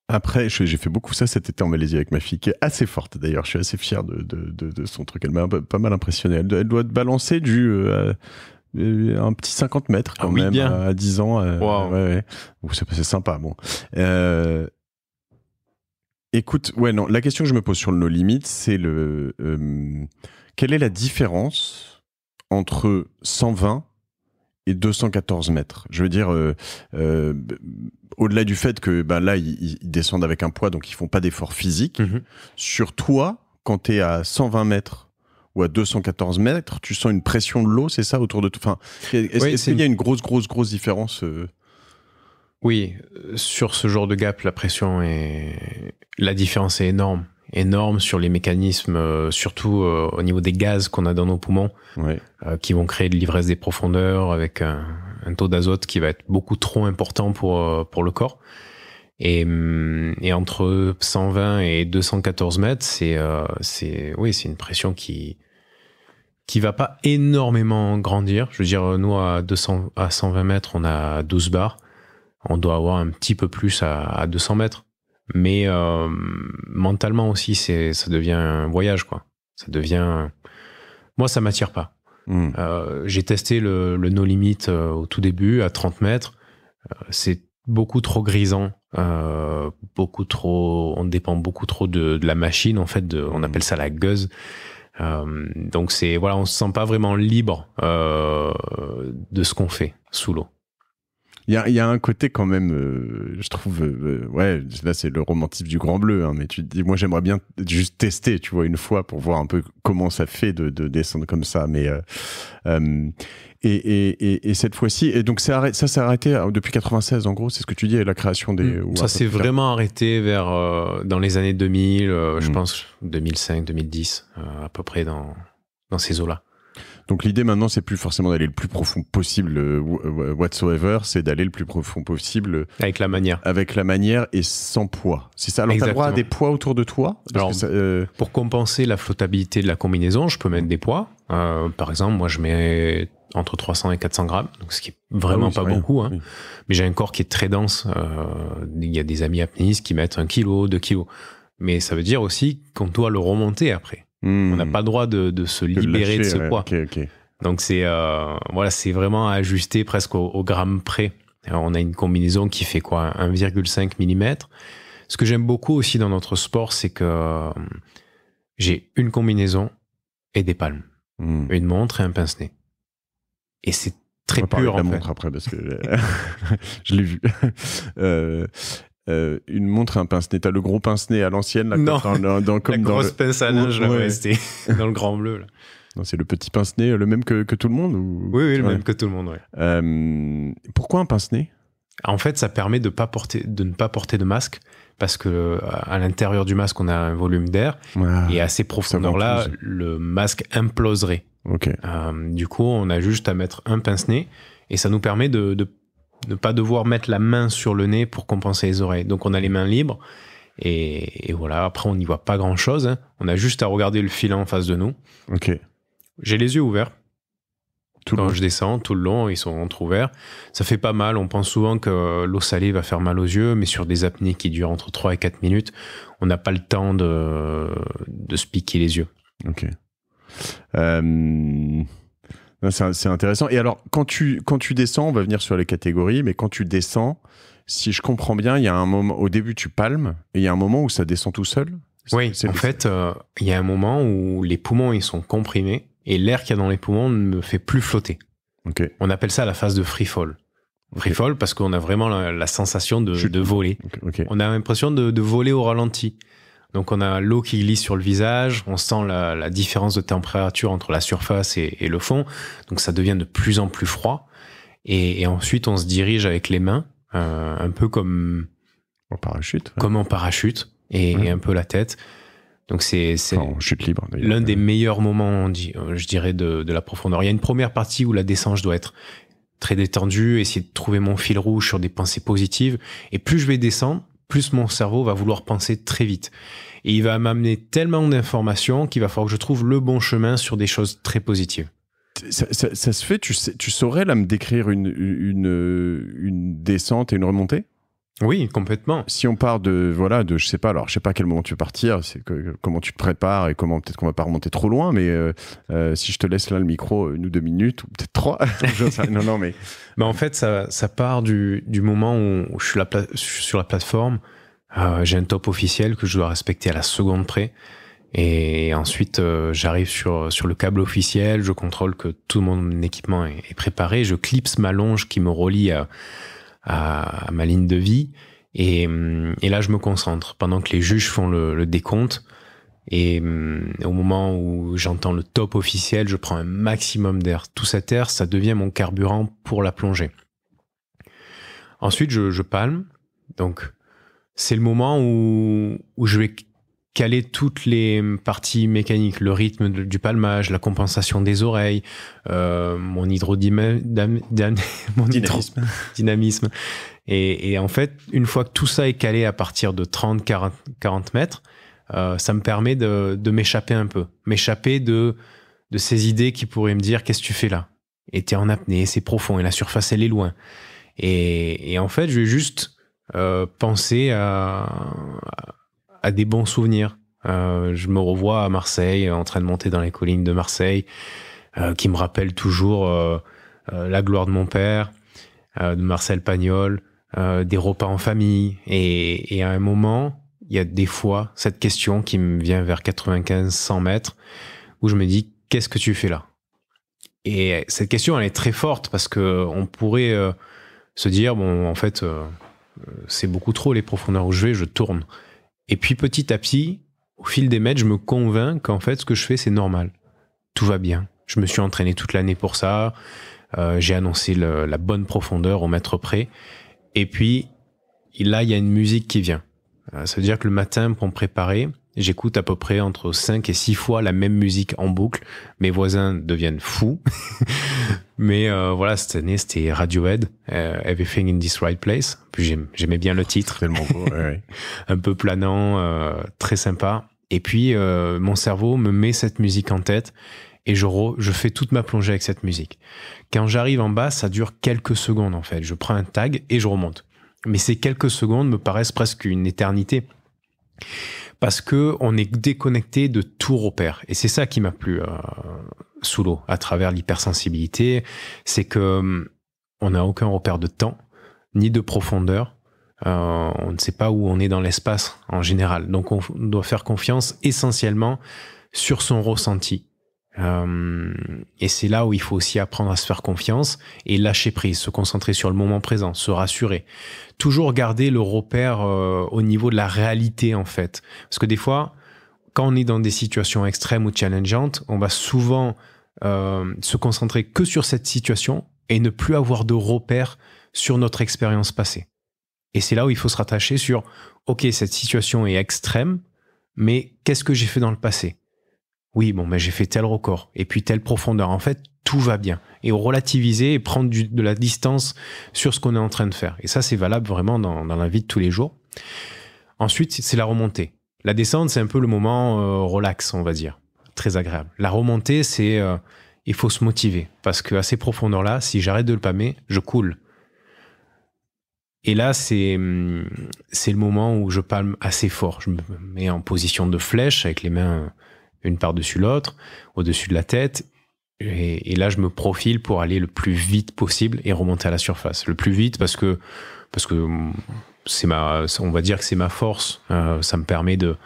après, j'ai fait beaucoup ça cet été en Malaisie avec ma fille, qui est assez forte d'ailleurs. Je suis assez fier de, de, son truc. Elle m'a pas mal impressionné. Elle, doit, te balancer du. Euh, un petit 50 mètres ah quand même à 10 ans. Euh, ouais, C'est sympa. Bon. Euh, écoute, ouais, non, la question que je me pose sur nos limites, c'est le quelle est la différence entre 120 et 214 mètres. Je veux dire, au-delà du fait que ben là, ils, descendent avec un poids, donc ils font pas d'effort physique. Mmh sur toi, quand tu es à 120 mètres ou à 214 mètres, tu sens une pression de l'eau, c'est ça, autour de toi Est-ce qu'il y a une grosse, grosse, grosse différence euh? Oui, euh, sur ce genre de gap, la pression est. La différence est énorme. Énorme sur les mécanismes, euh, surtout au niveau des gaz qu'on a dans nos poumons, qui vont créer de l'ivresse des profondeurs avec un, taux d'azote qui va être beaucoup trop important pour, pour le corps. Et, hum, et, entre 120 et 214 mètres, c'est c'est oui, c'est une pression qui qui va pas énormément grandir. Je veux dire, euh, nous, à, 200, à 120 mètres, on a 12 bars. On doit avoir un petit peu plus à, 200 mètres. Mais euh, mentalement aussi, c'est, ça devient un voyage, quoi. Ça devient. Moi, ça m'attire pas. Hmm. Euh, j'ai testé le, le, No Limit au tout début, à 30 mètres. c'est beaucoup trop grisant. beaucoup trop. On dépend beaucoup trop de, la machine, en fait. on hmm. appelle ça la gueuse. Euh, donc c'est voilà, on se sent pas vraiment libre euh, de ce qu'on fait sous l'eau. Il y a, un côté quand même, euh, je trouve, ouais, là c'est le romantisme du Grand Bleu, hein, mais tu te dis, moi j'aimerais bien juste tester, tu vois, une fois pour voir un peu comment ça fait de, de descendre comme ça, mais et, et, et, cette fois-ci, et donc ça s'est arrêté euh, depuis 96 en gros, c'est ce que tu dis, la création des. Mm. Ça s'est vraiment arrêté vers euh, dans les années 2000, euh, je mm. pense 2005, 2010, à peu près dans, dans ces eaux-là. Donc l'idée maintenant, c'est plus forcément d'aller le plus profond possible, whatsoever, c'est d'aller le plus profond possible. Avec la manière. Avec la manière et sans poids. C'est ça. Alors tu droit à des poids autour de toi. Pour compenser la flottabilité de la combinaison, je peux mettre des poids. par exemple, moi je mets entre 300 et 400 grammes, donc ce qui est vraiment ah pas beaucoup. Hein. Mais j'ai un corps qui est très dense. Euh, il y a des amis apnéistes qui mettent 1 kg, 2 kg. Mais ça veut dire aussi qu'on doit le remonter après. Hmm. On n'a pas le droit de, de se libérer de, ce poids. Donc c'est euh, voilà, c'est vraiment ajusté presque au, gramme près. on a une combinaison qui fait quoi 1,5 mm. Ce que j'aime beaucoup aussi dans notre sport, c'est que euh, j'ai une combinaison et des palmes. Hmm. Une montre et un pince-nez. Et c'est très pur. En la montre après parce que euh, [laughs] je l'ai vu. Euh, euh, une montre un pince-nez. T'as le gros pince-nez à l'ancienne, là, non. comme la grosse dans pince à linge, le... [laughs] dans le grand bleu. c'est le petit pince-nez, le même que, tout le monde Oui, le même que tout le monde, Oui. pourquoi un pince-nez En fait, ça permet de, pas porter, de ne pas porter de masque parce que à l'intérieur du masque, on a un volume d'air ah, et à ces profondeurs-là, le masque imploserait. Euh, du coup, on a juste à mettre un pince-nez et ça nous permet de, ne pas devoir mettre la main sur le nez pour compenser les oreilles. Donc on a les mains libres et, voilà. Après, on n'y voit pas grand-chose. Hein. On a juste à regarder le filet en face de nous. J'ai les yeux ouverts. Tout Quand je descends, tout le long, ils sont entre-ouverts. Ça fait pas mal. On pense souvent que l'eau salée va faire mal aux yeux, mais sur des apnées qui durent entre 3 et 4 minutes, on n'a pas le temps de, se piquer les yeux. Euh, c'est intéressant. Et alors, quand tu, quand tu descends, on va venir sur les catégories, mais quand tu descends, si je comprends bien, il y a un moment, au début tu palmes, et il y a un moment où ça descend tout seul. Oui, en fait, euh, il y a un moment où les poumons ils sont comprimés et l'air qu'il y a dans les poumons ne me fait plus flotter. On appelle ça la phase de free fall. Free fall parce qu'on a vraiment la, sensation de, de voler. On a l'impression de, de, voler au ralenti. Donc on a l'eau qui glisse sur le visage, on sent la, différence de température entre la surface et, le fond, donc ça devient de plus en plus froid. Et, ensuite on se dirige avec les mains, euh, un peu comme en parachute, comme en parachute, et, un peu la tête. Donc c'est chute libre l'un des meilleurs moments, euh, je dirais, de, la profondeur. Il y a une première partie où la descente doit être très détendu, essayer de trouver mon fil rouge sur des pensées positives. Et plus je vais descendre, plus mon cerveau va vouloir penser très vite. Et il va m'amener tellement d'informations qu'il va falloir que je trouve le bon chemin sur des choses très positives. Ça, se fait, tu, saurais là me décrire une descente et une remontée oui, complètement. Si on part de voilà de je sais pas alors je sais pas à quel moment tu veux partir, c'est comment tu te prépares et comment peut-être qu'on va pas remonter trop loin, mais euh, euh, si je te laisse là le micro euh, une ou deux minutes ou peut-être trois, [laughs] non non mais bah [laughs] en fait ça, ça part du, du, moment où je suis, la sur la plateforme, j'ai un top officiel que je dois respecter à la seconde près et ensuite j'arrive sur sur le câble officiel, je contrôle que tout mon équipement est, est préparé, je clipse ma longe qui me relie à à, ma ligne de vie. Hum, et, là, je me concentre pendant que les juges font le, décompte. Et hum, au moment où j'entends le top officiel, je prends un maximum d'air. Tout cet air, ça devient mon carburant pour la plongée. Ensuite, je, palme. Donc, c'est le moment où, où je vais caler toutes les parties mécaniques, le rythme du palmage, la compensation des oreilles, euh, mon, hydrodynamisme. [laughs] Dynamisme. Et, en fait, une fois que tout ça est calé à partir de 30, 40, 40 mètres, euh, ça me permet de, m'échapper un peu, m'échapper de, de ces idées qui pourraient me dire qu'est-ce que tu fais là Et tu es en apnée, c'est profond, et la surface, elle est loin. Et, en fait, je vais juste euh, penser à des bons souvenirs. Euh, je me revois à Marseille, euh, en train de monter dans les collines de Marseille, euh, qui me rappelle toujours la gloire de mon père, de Marcel Pagnol, des repas en famille. Et, à un moment, il y a des fois cette question qui me vient vers 95-100 mètres, où je me dis, qu'est-ce que tu fais là Et cette question, elle est très forte, parce qu'on on pourrait se dire, bon, en fait, c'est beaucoup trop les profondeurs où je vais, je tourne. Et puis petit à petit, au fil des mètres, je me convainc qu'en fait, ce que je fais, c'est normal. Tout va bien. Je me suis entraîné toute l'année pour ça. Euh, j'ai annoncé la bonne profondeur au mètre près. Et puis, là, il y a une musique qui vient. Euh, ça veut dire que le matin, pour me préparer, J'écoute à peu près entre 5 et 6 fois la même musique en boucle. Mes voisins deviennent fous. [laughs] Mais euh, voilà, cette année, c'était Radiohead, euh, Everything in this Right Place. Puis j'aimais bien le titre. [laughs] Un peu planant, euh, très sympa. Et puis, mon cerveau me met cette musique en tête et je, je fais toute ma plongée avec cette musique. Quand j'arrive en bas, ça dure quelques secondes en fait. Je prends un tag et je remonte. Mais ces quelques secondes me paraissent presque une éternité parce que on est déconnecté de tout repère. Et c'est ça qui m'a plu euh, sous l'eau, à travers l'hypersensibilité, c'est que hum, on n'a aucun repère de temps ni de profondeur. Euh, on ne sait pas où on est dans l'espace en général. Donc on doit faire confiance essentiellement sur son ressenti. Euh, et c'est là où il faut aussi apprendre à se faire confiance et lâcher prise, se concentrer sur le moment présent, se rassurer. Toujours garder le repère euh, au niveau de la réalité en fait. Parce que des fois, quand on est dans des situations extrêmes ou challengeantes, on va souvent euh, se concentrer que sur cette situation et ne plus avoir de repère sur notre expérience passée. Et c'est là où il faut se rattacher sur, ok, cette situation est extrême, mais qu'est-ce que j'ai fait dans le passé oui, bon, mais j'ai fait tel record et puis telle profondeur. En fait, tout va bien. Et relativiser et prendre de la distance sur ce qu'on est en train de faire. Et ça, c'est valable vraiment dans, la vie de tous les jours. Ensuite, c'est la remontée. La descente, c'est un peu le moment euh, relax, on va dire. Très agréable. La remontée, c'est euh, il faut se motiver. Parce qu'à ces profondeurs-là, si j'arrête de le palmer, je coule. Et là, hum, c'est le moment où je palme assez fort. Je me mets en position de flèche avec les mains une par-dessus l'autre, au-dessus de la tête. Et, là, je me profile pour aller le plus vite possible et remonter à la surface. Le plus vite parce que, parce que c'est ma, on va dire que c'est ma force. Euh, ça me permet de,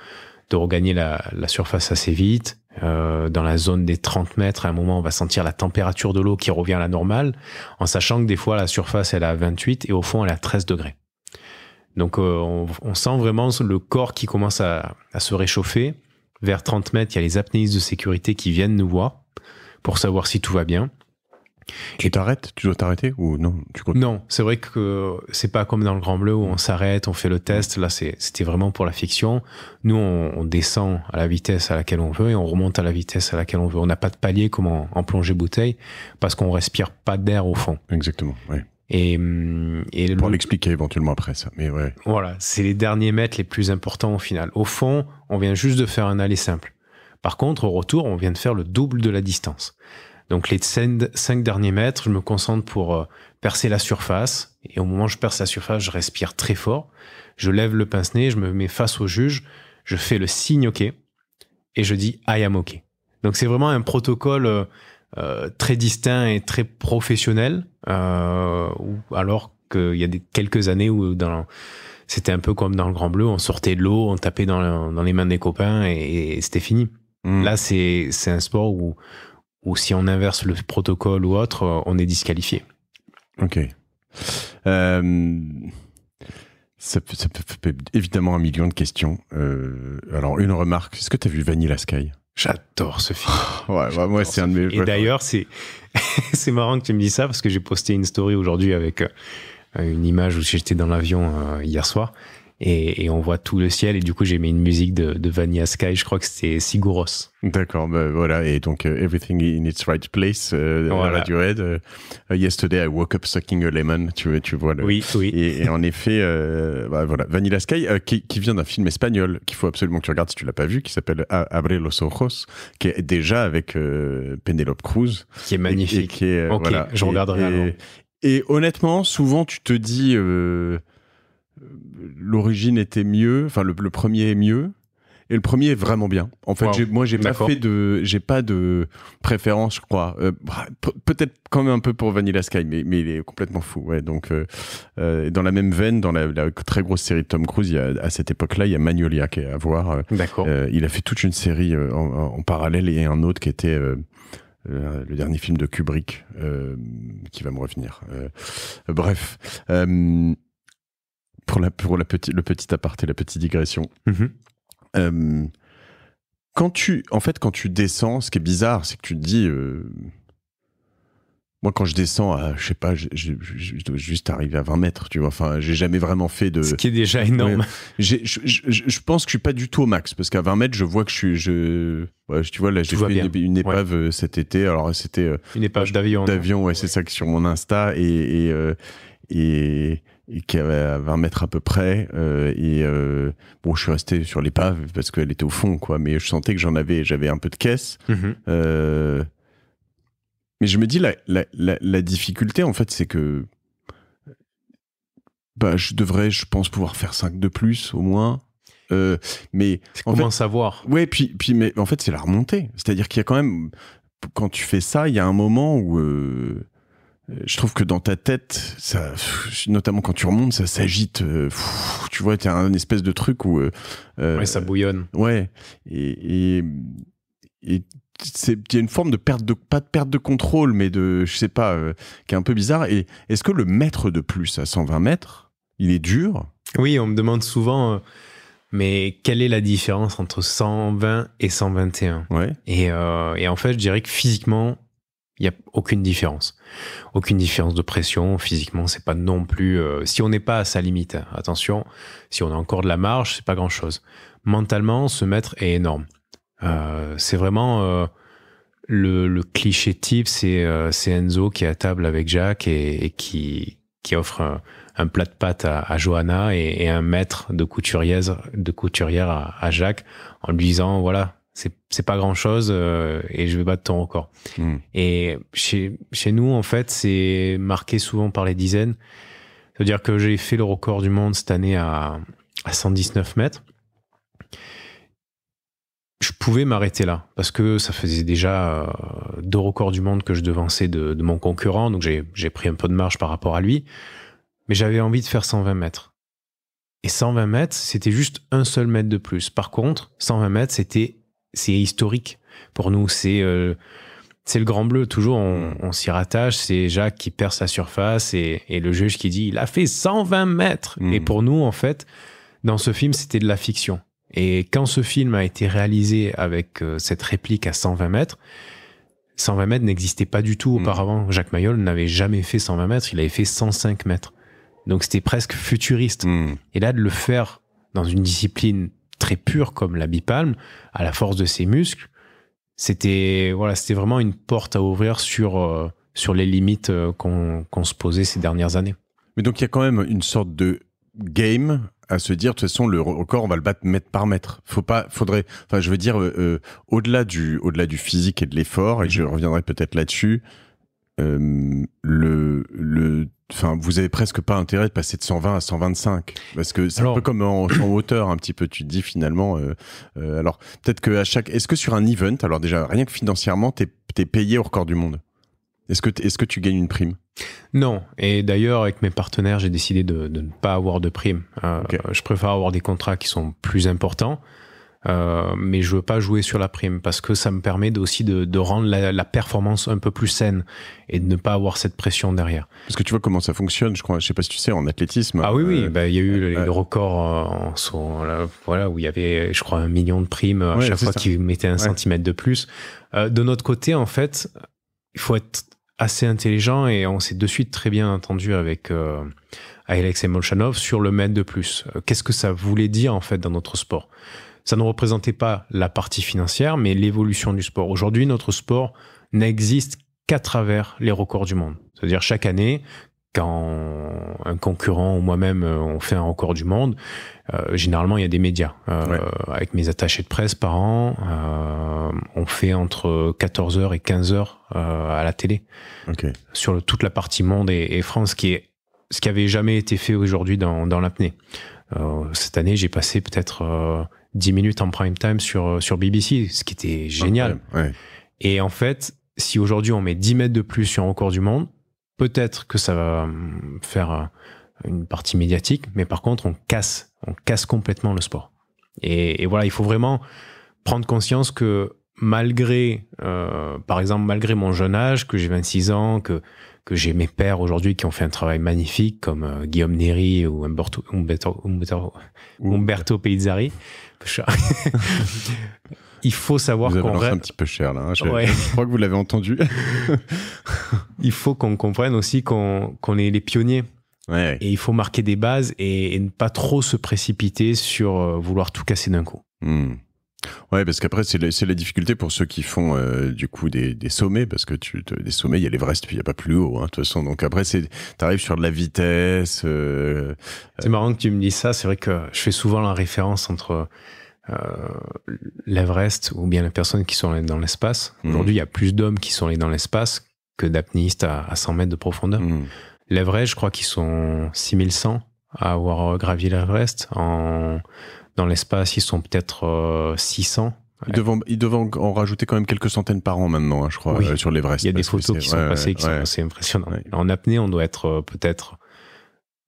de regagner la, la surface assez vite. Euh, dans la zone des 30 mètres, à un moment, on va sentir la température de l'eau qui revient à la normale, en sachant que des fois, la surface, elle est à 28 et au fond, elle est à 13 degrés. Donc, euh, on, sent vraiment le corps qui commence à se réchauffer vers 30 mètres, il y a les apnéistes de sécurité qui viennent nous voir pour savoir si tout va bien. Tu t'arrêtes Tu dois t'arrêter ou non tu Non, c'est vrai que c'est pas comme dans le Grand Bleu où on s'arrête, on fait le test. Là, c'était vraiment pour la fiction. Nous, on, descend à la vitesse à laquelle on veut et on remonte à la vitesse à laquelle on veut. On n'a pas de palier comme en, en plongée bouteille parce qu'on respire pas d'air au fond. Exactement. Et, mm, pour l'expliquer éventuellement après ça, mais ouais. Voilà, c'est les derniers mètres les plus importants au final. Au fond, on vient juste de faire un aller simple. Par contre, au retour, on vient de faire le double de la distance. Donc les cinq derniers mètres, je me concentre pour euh, percer la surface. Et au moment où je perce la surface, je respire très fort. Je lève le pince-nez, je me mets face au juge, je fais le signe OK et je dis I am OK. Donc c'est vraiment un protocole euh, euh, très distinct et très professionnel, euh, alors qu'il y a des, quelques années où dans c'était un peu comme dans le Grand Bleu, on sortait de l'eau, on tapait dans, les mains des copains et, c'était fini. Hmm. Là, c'est, un sport où, si on inverse le protocole ou autre, on est disqualifié. Ok. Euh, ça, peut, évidemment un million de questions. alors, une remarque, est-ce que tu as vu Vanilla Sky J'adore ce film. [laughs] ouais, bah, moi, c'est un de mes. Et d'ailleurs, c'est [laughs] c'est marrant que tu me dises ça parce que j'ai posté une story aujourd'hui avec euh, une image où j'étais dans l'avion euh, hier soir et, on voit tout le ciel. Et du coup, j'ai mis une musique de, Vanilla Sky. Je crois que c'était Siguros. D'accord, ben voilà. Et donc, euh, Everything in its Right Place, euh, Radiohead. Euh, uh, yesterday, I woke up sucking a lemon. Tu, tu vois. Oui, oui. Et, en effet, euh, bah, voilà. Vanilla Sky, qui, vient d'un film espagnol qu'il faut absolument que tu regardes si tu l'as pas vu, qui s'appelle Abre los ojos, qui est déjà avec Penelope Cruz. Qui est magnifique. Et, voilà, je regarderai. Et, honnêtement, souvent, tu te dis l'origine était mieux, enfin le, premier est mieux. Et le premier est vraiment bien. En fait, moi, j'ai pas fait de, j'ai pas de préférence, je crois. Euh, bah, peut-être quand même un peu pour Vanilla Sky, mais, il est complètement fou. Donc, euh, euh, dans la même veine, dans la, très grosse série de Tom Cruise, à cette époque-là, il y a Magnolia qui est à voir. D'accord. il a fait toute une série en, parallèle et un autre qui était le dernier film de Kubrick, qui va me revenir. bref pour, la, pour la le petit aparté, la petite digression. Mm-hmm. Euh, quand tu, en fait, quand tu descends, ce qui est bizarre, c'est que tu te dis. Euh, moi, quand je descends à, je sais pas, je, dois juste arriver à 20 mètres, tu vois. Enfin, j'ai jamais vraiment fait de. Ce qui est déjà énorme. je, pense que je suis pas du tout au max, parce qu'à 20 mètres, je vois que je suis. Je... tu vois, là, j'ai fait une, épave euh, cet été. Alors, c'était. une épave d'avion. D'avion, ouais, c'est ça, sur mon Insta. Et. et, et et qui avait 20 mètres à peu près. Euh, et euh, bon, je suis resté sur l'épave parce qu'elle était au fond, quoi. Mais je sentais que j'en avais, j'avais un peu de caisse. Mm-hmm. Euh, mais je me dis, la, la, la, difficulté, en fait, c'est que bah, je devrais, je pense, pouvoir faire 5 de plus au moins. mais comment fait, savoir oui puis, puis mais en fait, c'est la remontée. C'est-à-dire qu'il y a quand même, quand tu fais ça, il y a un moment où je trouve que dans ta tête, ça, notamment quand tu remontes, ça s'agite. Euh, tu vois, tu as un espèce de truc où. Euh, euh, ouais, ça bouillonne. Ouais. Et. et, il y a une forme de perte de pas de perte de contrôle mais de je sais pas qui est un peu bizarre et est-ce que le mètre de plus à 120 mètres il est dur oui on me demande souvent mais quelle est la différence entre 120 et 121 ouais. et, et en fait je dirais que physiquement il n'y a aucune différence. Aucune différence de pression. Physiquement, c'est pas non plus. Euh, si on n'est pas à sa limite, attention, si on a encore de la marge, c'est pas grand chose. Mentalement, ce maître est énorme. Euh, c'est vraiment euh, le, cliché type c'est Enzo qui est à table avec Jacques et, qui, qui offre un, plat de pâtes à, Johanna et, un maître de couturière, de couturière à, à Jacques en lui disant voilà, c'est pas grand chose euh, et je vais battre ton record. Hmm. Et chez, chez nous, en fait, c'est marqué souvent par les dizaines. C'est-à-dire que j'ai fait le record du monde cette année à, à 119 mètres. Je pouvais m'arrêter là parce que ça faisait déjà euh, deux records du monde que je devançais de, mon concurrent, donc j'ai pris un peu de marge par rapport à lui. Mais j'avais envie de faire 120 mètres. Et 120 mètres, c'était juste un seul mètre de plus. Par contre, 120 mètres, c'était c'est historique pour nous. C'est euh, le grand bleu, toujours mm. on, s'y rattache. C'est Jacques qui perd sa surface et, le juge qui dit il a fait 120 mètres. Mm. Et pour nous, en fait, dans ce film, c'était de la fiction. Et quand ce film a été réalisé avec euh, cette réplique à 120 mètres, 120 mètres n'existait pas du tout mm. auparavant. Jacques Mayol n'avait jamais fait 120 mètres, il avait fait 105 mètres. Donc c'était presque futuriste. Et là, de le faire dans une discipline très pur comme la bipalme, à la force de ses muscles, c'était voilà, c'était vraiment une porte à ouvrir sur, euh, sur les limites euh, qu'on se posait ces dernières années. Mais donc il y a quand même une sorte de game à se dire de toute façon le record on va le battre mètre par mètre. Faut pas, faudrait, enfin je veux dire euh, au-delà du au du physique et de l'effort et mm-hmm. je reviendrai peut-être là-dessus. Euh, le, le Enfin, vous avez presque pas intérêt de passer de 120 à 125 parce que c'est un peu comme en, hauteur un petit peu tu te dis finalement euh, euh, alors peut-être que à chaque est-ce que sur un event alors déjà rien que financièrement tu es payé au record du monde est-ce que est-ce que tu gagnes une prime non et d'ailleurs avec mes partenaires j'ai décidé de, ne pas avoir de prime je préfère avoir des contrats qui sont plus importants euh, mais je veux pas jouer sur la prime parce que ça me permet aussi de, rendre la, performance un peu plus saine et de ne pas avoir cette pression derrière. Parce que tu vois comment ça fonctionne, je crois, je sais pas si tu sais, en athlétisme. Ah oui, oui, euh, bah, il y a eu euh, le record voilà, où il y avait, je crois, un million de primes à chaque fois qu'ils mettaient un centimètre de plus. de notre côté, en fait, il faut être assez intelligent et on s'est de suite très bien entendu avec Alex et Molchanov sur le mètre de plus. Qu'est-ce que ça voulait dire en fait dans notre sport ça ne représentait pas la partie financière, mais l'évolution du sport. Aujourd'hui, notre sport n'existe qu'à travers les records du monde. C'est-à-dire chaque année, quand un concurrent ou moi-même euh, on fait un record du monde, euh, généralement il y a des médias. Euh, avec mes attachés de presse par an, on fait entre 14h et 15h à la télé. Sur toute la partie monde et, France, qui est ce qui avait jamais été fait aujourd'hui dans, dans l'apnée. cette année, j'ai passé peut-être 10 minutes en prime time sur, euh, sur BBC, ce qui était génial. Et en fait, si aujourd'hui on met 10 mètres de plus sur un record du monde, peut-être que ça va euh, faire euh, une partie médiatique, mais par contre, on casse, on casse complètement le sport. Et, voilà, il faut vraiment prendre conscience que malgré, par exemple, malgré mon jeune âge, que j'ai 26 ans, que que j'ai mes pères aujourd'hui qui ont fait un travail magnifique, comme euh, Guillaume Neri ou Umberto, Umberto, Pizzari. [laughs] Il faut savoir qu'on rêve. un petit peu cher là. Hein, je, crois que vous l'avez entendu. [laughs] il faut qu'on comprenne aussi qu'on est les pionniers. Et il faut marquer des bases et, ne pas trop se précipiter sur euh, vouloir tout casser d'un coup. Hmm. Ouais, parce qu'après, c'est la, la, difficulté pour ceux qui font euh, du coup des, des, sommets, parce que tu, des sommets, il y a l'Everest, puis il n'y a pas plus haut, hein, de toute façon. Donc après, tu arrives sur de la vitesse. Euh, euh. c'est marrant que tu me dises ça, c'est vrai que je fais souvent la référence entre. l'Everest ou bien les personnes qui sont dans l'espace. Mhm. Aujourd'hui, il y a plus d'hommes qui sont allés dans l'espace que d'apnéistes à, 100 mètres de profondeur. Mhm. L'Everest, je crois qu'ils sont 6100 à avoir gravi l'Everest en dans l'espace, ils sont peut-être 600. Euh, ils devront en rajouter quand même quelques centaines par an maintenant, hein, je crois, euh, sur l'Everest. Il y a des photos qui sont passées assez impressionnantes. En apnée, on doit être euh, peut-être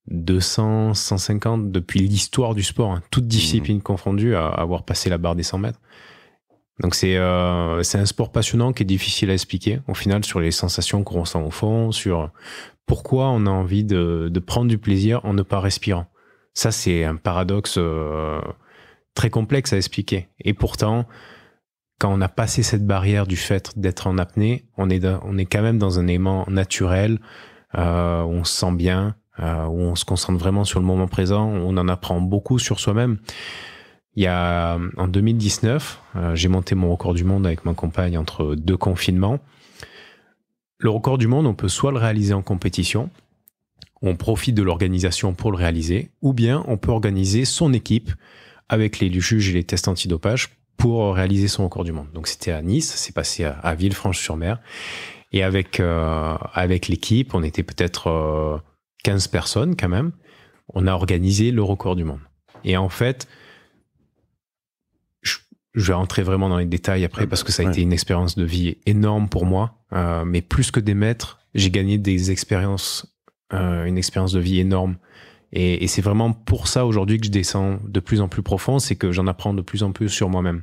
200, 150 depuis l'histoire du sport, hein. toute discipline mmh. confondue, à avoir passé la barre des 100 mètres. Donc c'est un sport passionnant qui est difficile à expliquer, au final, sur les sensations qu'on ressent au fond, sur pourquoi on a envie de prendre du plaisir en ne pas respirant. Ça, c'est un paradoxe euh, très complexe à expliquer. Et pourtant, quand on a passé cette barrière du fait d'être en apnée, on est, on est quand même dans un aimant naturel, euh, on se sent bien, euh, où on se concentre vraiment sur le moment présent, on en apprend beaucoup sur soi-même. Il y a, en 2019, j'ai monté mon record du monde avec ma compagne entre deux confinements. Le record du monde, on peut soit le réaliser en compétition, on profite de l'organisation pour le réaliser, ou bien on peut organiser son équipe avec les juges et les tests antidopage pour réaliser son record du monde. Donc c'était à Nice, c'est passé à, Villefranche-sur-Mer. Et avec, euh, avec l'équipe, on était peut-être 15 euh, personnes quand même. On a organisé le record du monde. Et en fait, je, vais rentrer vraiment dans les détails après parce que ça a été une expérience de vie énorme pour moi. Euh, mais plus que des maîtres, j'ai gagné des expériences euh, une expérience de vie énorme. Et, c'est vraiment pour ça aujourd'hui que je descends de plus en plus profond, c'est que j'en apprends de plus en plus sur moi-même.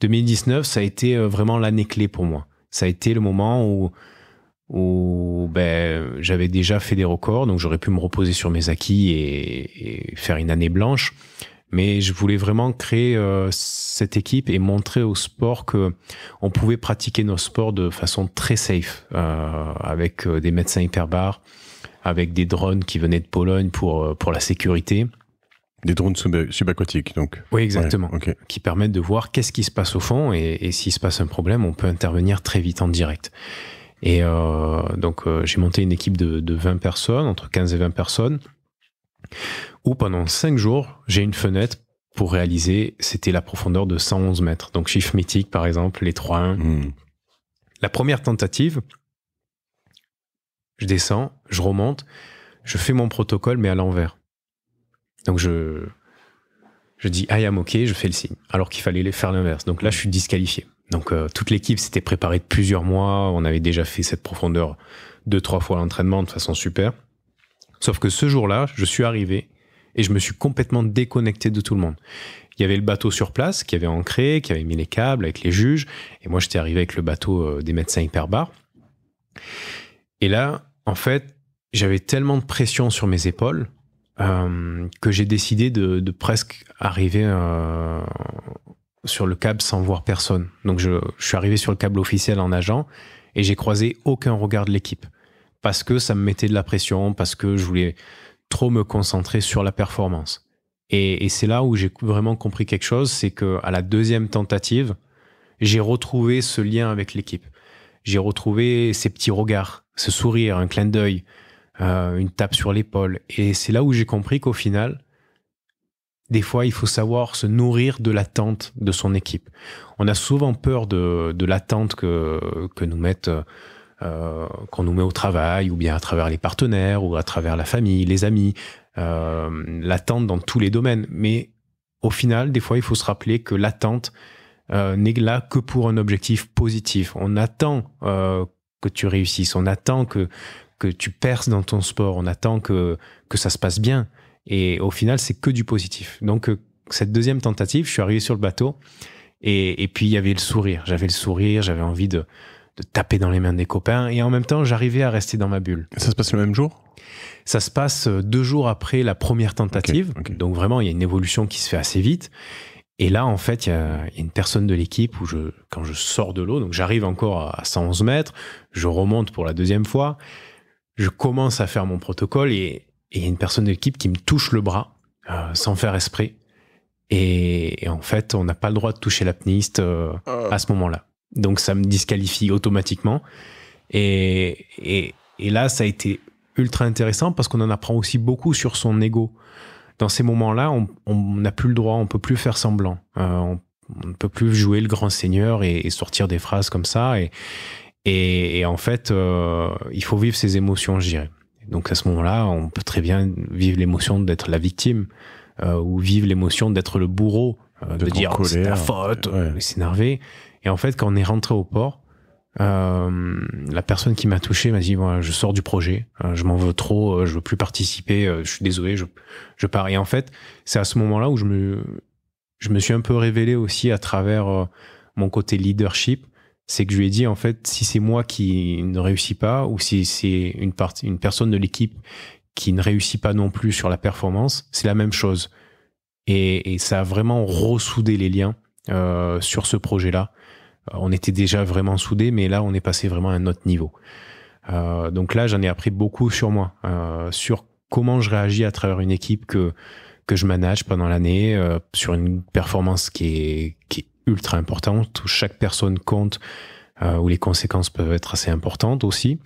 2019, ça a été euh, vraiment l'année clé pour moi. Ça a été le moment où, où ben, j'avais déjà fait des records, donc j'aurais pu me reposer sur mes acquis et, faire une année blanche. Mais je voulais vraiment créer euh, cette équipe et montrer au sport que on pouvait pratiquer nos sports de façon très safe, avec des médecins hyperbares, avec des drones qui venaient de Pologne pour, euh, pour la sécurité. Des drones subaquatiques, donc. Oui, exactement. Qui permettent de voir qu'est-ce qui se passe au fond et, s'il se passe un problème, on peut intervenir très vite en direct. Et euh, donc, euh, j'ai monté une équipe de, 20 personnes, entre 15 et 20 personnes, où pendant 5 jours, j'ai une fenêtre pour réaliser, c'était la profondeur de 111 mètres. Donc, chiffre mythique, par exemple, les 3 hmm. La première tentative, je descends, je remonte, je fais mon protocole, mais à l'envers. Donc je, je dis I am OK, je fais le signe, alors qu'il fallait faire l'inverse. Donc là, je suis disqualifié. Donc euh, toute l'équipe s'était préparée de plusieurs mois, on avait déjà fait cette profondeur deux, trois fois l'entraînement de façon super. Sauf que ce jour-là, je suis arrivé et je me suis complètement déconnecté de tout le monde. Il y avait le bateau sur place qui avait ancré, qui avait mis les câbles avec les juges, et moi j'étais arrivé avec le bateau euh, des médecins hyperbares. Et là, en fait, j'avais tellement de pression sur mes épaules euh, que j'ai décidé de, presque arriver euh, sur le câble sans voir personne. Donc je, suis arrivé sur le câble officiel en nageant et j'ai croisé aucun regard de l'équipe parce que ça me mettait de la pression, parce que je voulais trop me concentrer sur la performance. Et, c'est là où j'ai vraiment compris quelque chose, c'est qu'à la deuxième tentative, j'ai retrouvé ce lien avec l'équipe. J'ai retrouvé ces petits regards, ce sourire, un clin d'œil, euh, une tape sur l'épaule. Et c'est là où j'ai compris qu'au final, des fois, il faut savoir se nourrir de l'attente de son équipe. On a souvent peur de, l'attente que, que nous mette, euh, qu'on nous met au travail, ou bien à travers les partenaires, ou à travers la famille, les amis, euh, l'attente dans tous les domaines. Mais au final, des fois, il faut se rappeler que l'attente n'est là que pour un objectif positif. On attend que tu réussisses. On attend que, que tu perces dans ton sport. On attend que, que ça se passe bien. Et au final, c'est que du positif. Donc, euh, cette deuxième tentative, je suis arrivé sur le bateau. Et, puis, il y avait le sourire. J'avais le sourire, j'avais envie de, taper dans les mains des copains. Et en même temps, j'arrivais à rester dans ma bulle. Ça se passe le même jour Ça se passe euh, deux jours après la première tentative. Donc, vraiment, il y a une évolution qui se fait assez vite. Et là, en fait, il y, a une personne de l'équipe où je, quand je sors de l'eau, donc j'arrive encore à 111 mètres, je remonte pour la deuxième fois, je commence à faire mon protocole et il y a une personne de l'équipe qui me touche le bras euh, sans faire esprit. Et, en fait, on n'a pas le droit de toucher l'apnéiste euh, ah. à ce moment-là. Donc ça me disqualifie automatiquement. Et, et, et là, ça a été ultra intéressant parce qu'on en apprend aussi beaucoup sur son ego dans ces moments-là, on n'a plus le droit, on peut plus faire semblant. Euh, on, ne peut plus jouer le grand seigneur et, sortir des phrases comme ça. Et, en fait, euh, il faut vivre ses émotions, je dirais. Donc à ce moment-là, on peut très bien vivre l'émotion d'être la victime euh, ou vivre l'émotion d'être le bourreau, de, dire c'est ta faute, s'énerver. Et en fait, quand on est rentré au port, euh, la personne qui m'a touché m'a dit je sors du projet, euh, je m'en veux trop, euh, je veux plus participer, je suis désolé, je pars. Et en fait, c'est à ce moment-là où je me je me suis un peu révélé aussi à travers mon côté leadership, c'est que je lui ai dit en fait si c'est moi qui ne réussis pas ou si c'est une partie une personne de l'équipe qui ne réussit pas non plus sur la performance, c'est la même chose. Et, ça a vraiment ressoudé les liens sur ce projet-là. Euh, on était déjà vraiment soudés, mais là, on est passé vraiment à un autre niveau. Euh, donc là, j'en ai appris beaucoup sur moi, euh, sur comment je réagis à travers une équipe que, que je manage pendant l'année, sur une performance qui est, ultra importante, où chaque personne compte, où les conséquences peuvent être assez importantes aussi.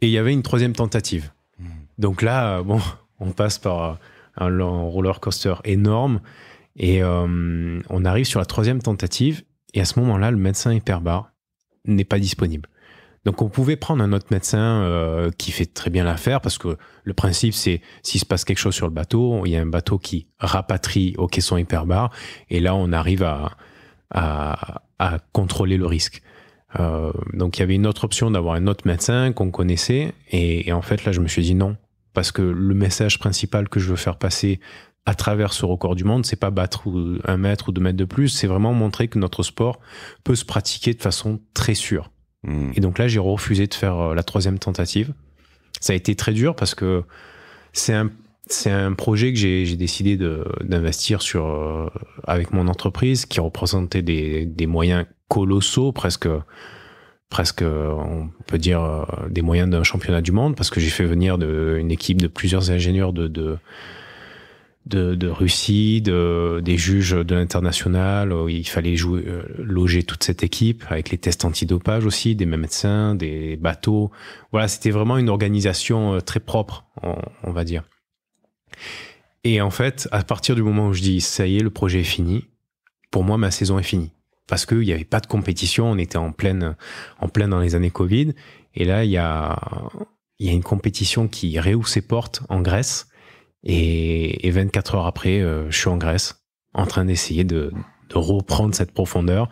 Et il y avait une troisième tentative. Hmm. Donc là, bon, [laughs] on passe par un roller coaster énorme et on arrive sur la troisième tentative et à ce moment-là, le médecin hyperbar n'est pas disponible. Donc on pouvait prendre un autre médecin euh, qui fait très bien l'affaire parce que le principe c'est s'il se passe quelque chose sur le bateau, il y a un bateau qui rapatrie au caisson hyperbar, et là on arrive à, à, contrôler le risque. Euh, donc il y avait une autre option d'avoir un autre médecin qu'on connaissait et, en fait là je me suis dit non parce que le message principal que je veux faire passer à travers ce record du monde, c'est pas battre un mètre ou deux mètres de plus, c'est vraiment montrer que notre sport peut se pratiquer de façon très sûre. Hmm. Et donc là, j'ai refusé de faire euh, la troisième tentative. Ça a été très dur parce que c'est un, c'est un projet que j'ai décidé d'investir sur euh, avec mon entreprise qui représentait des, des, moyens colossaux, presque, presque, on peut dire, euh, des moyens d'un championnat du monde parce que j'ai fait venir une équipe de plusieurs ingénieurs de de, de Russie, de, des juges de l'international. Il fallait euh, loger toute cette équipe avec les tests antidopage aussi, des médecins, des bateaux. Voilà, c'était vraiment une organisation euh, très propre, on, va dire. Et en fait, à partir du moment où je dis ça y est, le projet est fini, pour moi, ma saison est finie parce qu'il n'y avait pas de compétition, on était en pleine, en pleine dans les années Covid. Et là, il y a, y a une compétition qui réouvre ses portes en Grèce. Et, 24 heures après, euh, je suis en Grèce, en train d'essayer de, reprendre cette profondeur.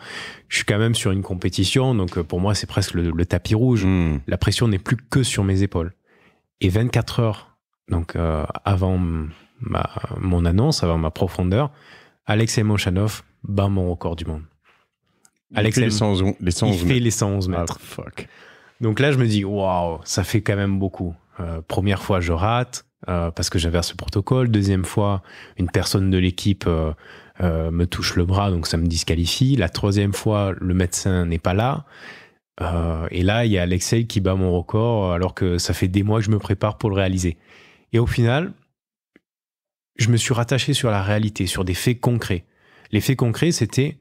Je suis quand même sur une compétition, donc euh, pour moi, c'est presque le, tapis rouge. Hmm. La pression n'est plus que sur mes épaules. Et 24 heures, donc euh, avant mon annonce, avant ma profondeur, Alexei Moshanov bat mon record du monde. Alex il fait les 111, mètres. Ah, donc là, je me dis, waouh, ça fait quand même beaucoup. première fois, je rate. Euh, parce que j'inverse ce protocole. Deuxième fois, une personne de l'équipe euh, euh, me touche le bras, donc ça me disqualifie. La troisième fois, le médecin n'est pas là. et là, il y a Alexei qui bat mon record alors que ça fait des mois que je me prépare pour le réaliser. Et au final, je me suis rattaché sur la réalité, sur des faits concrets. Les faits concrets, c'était,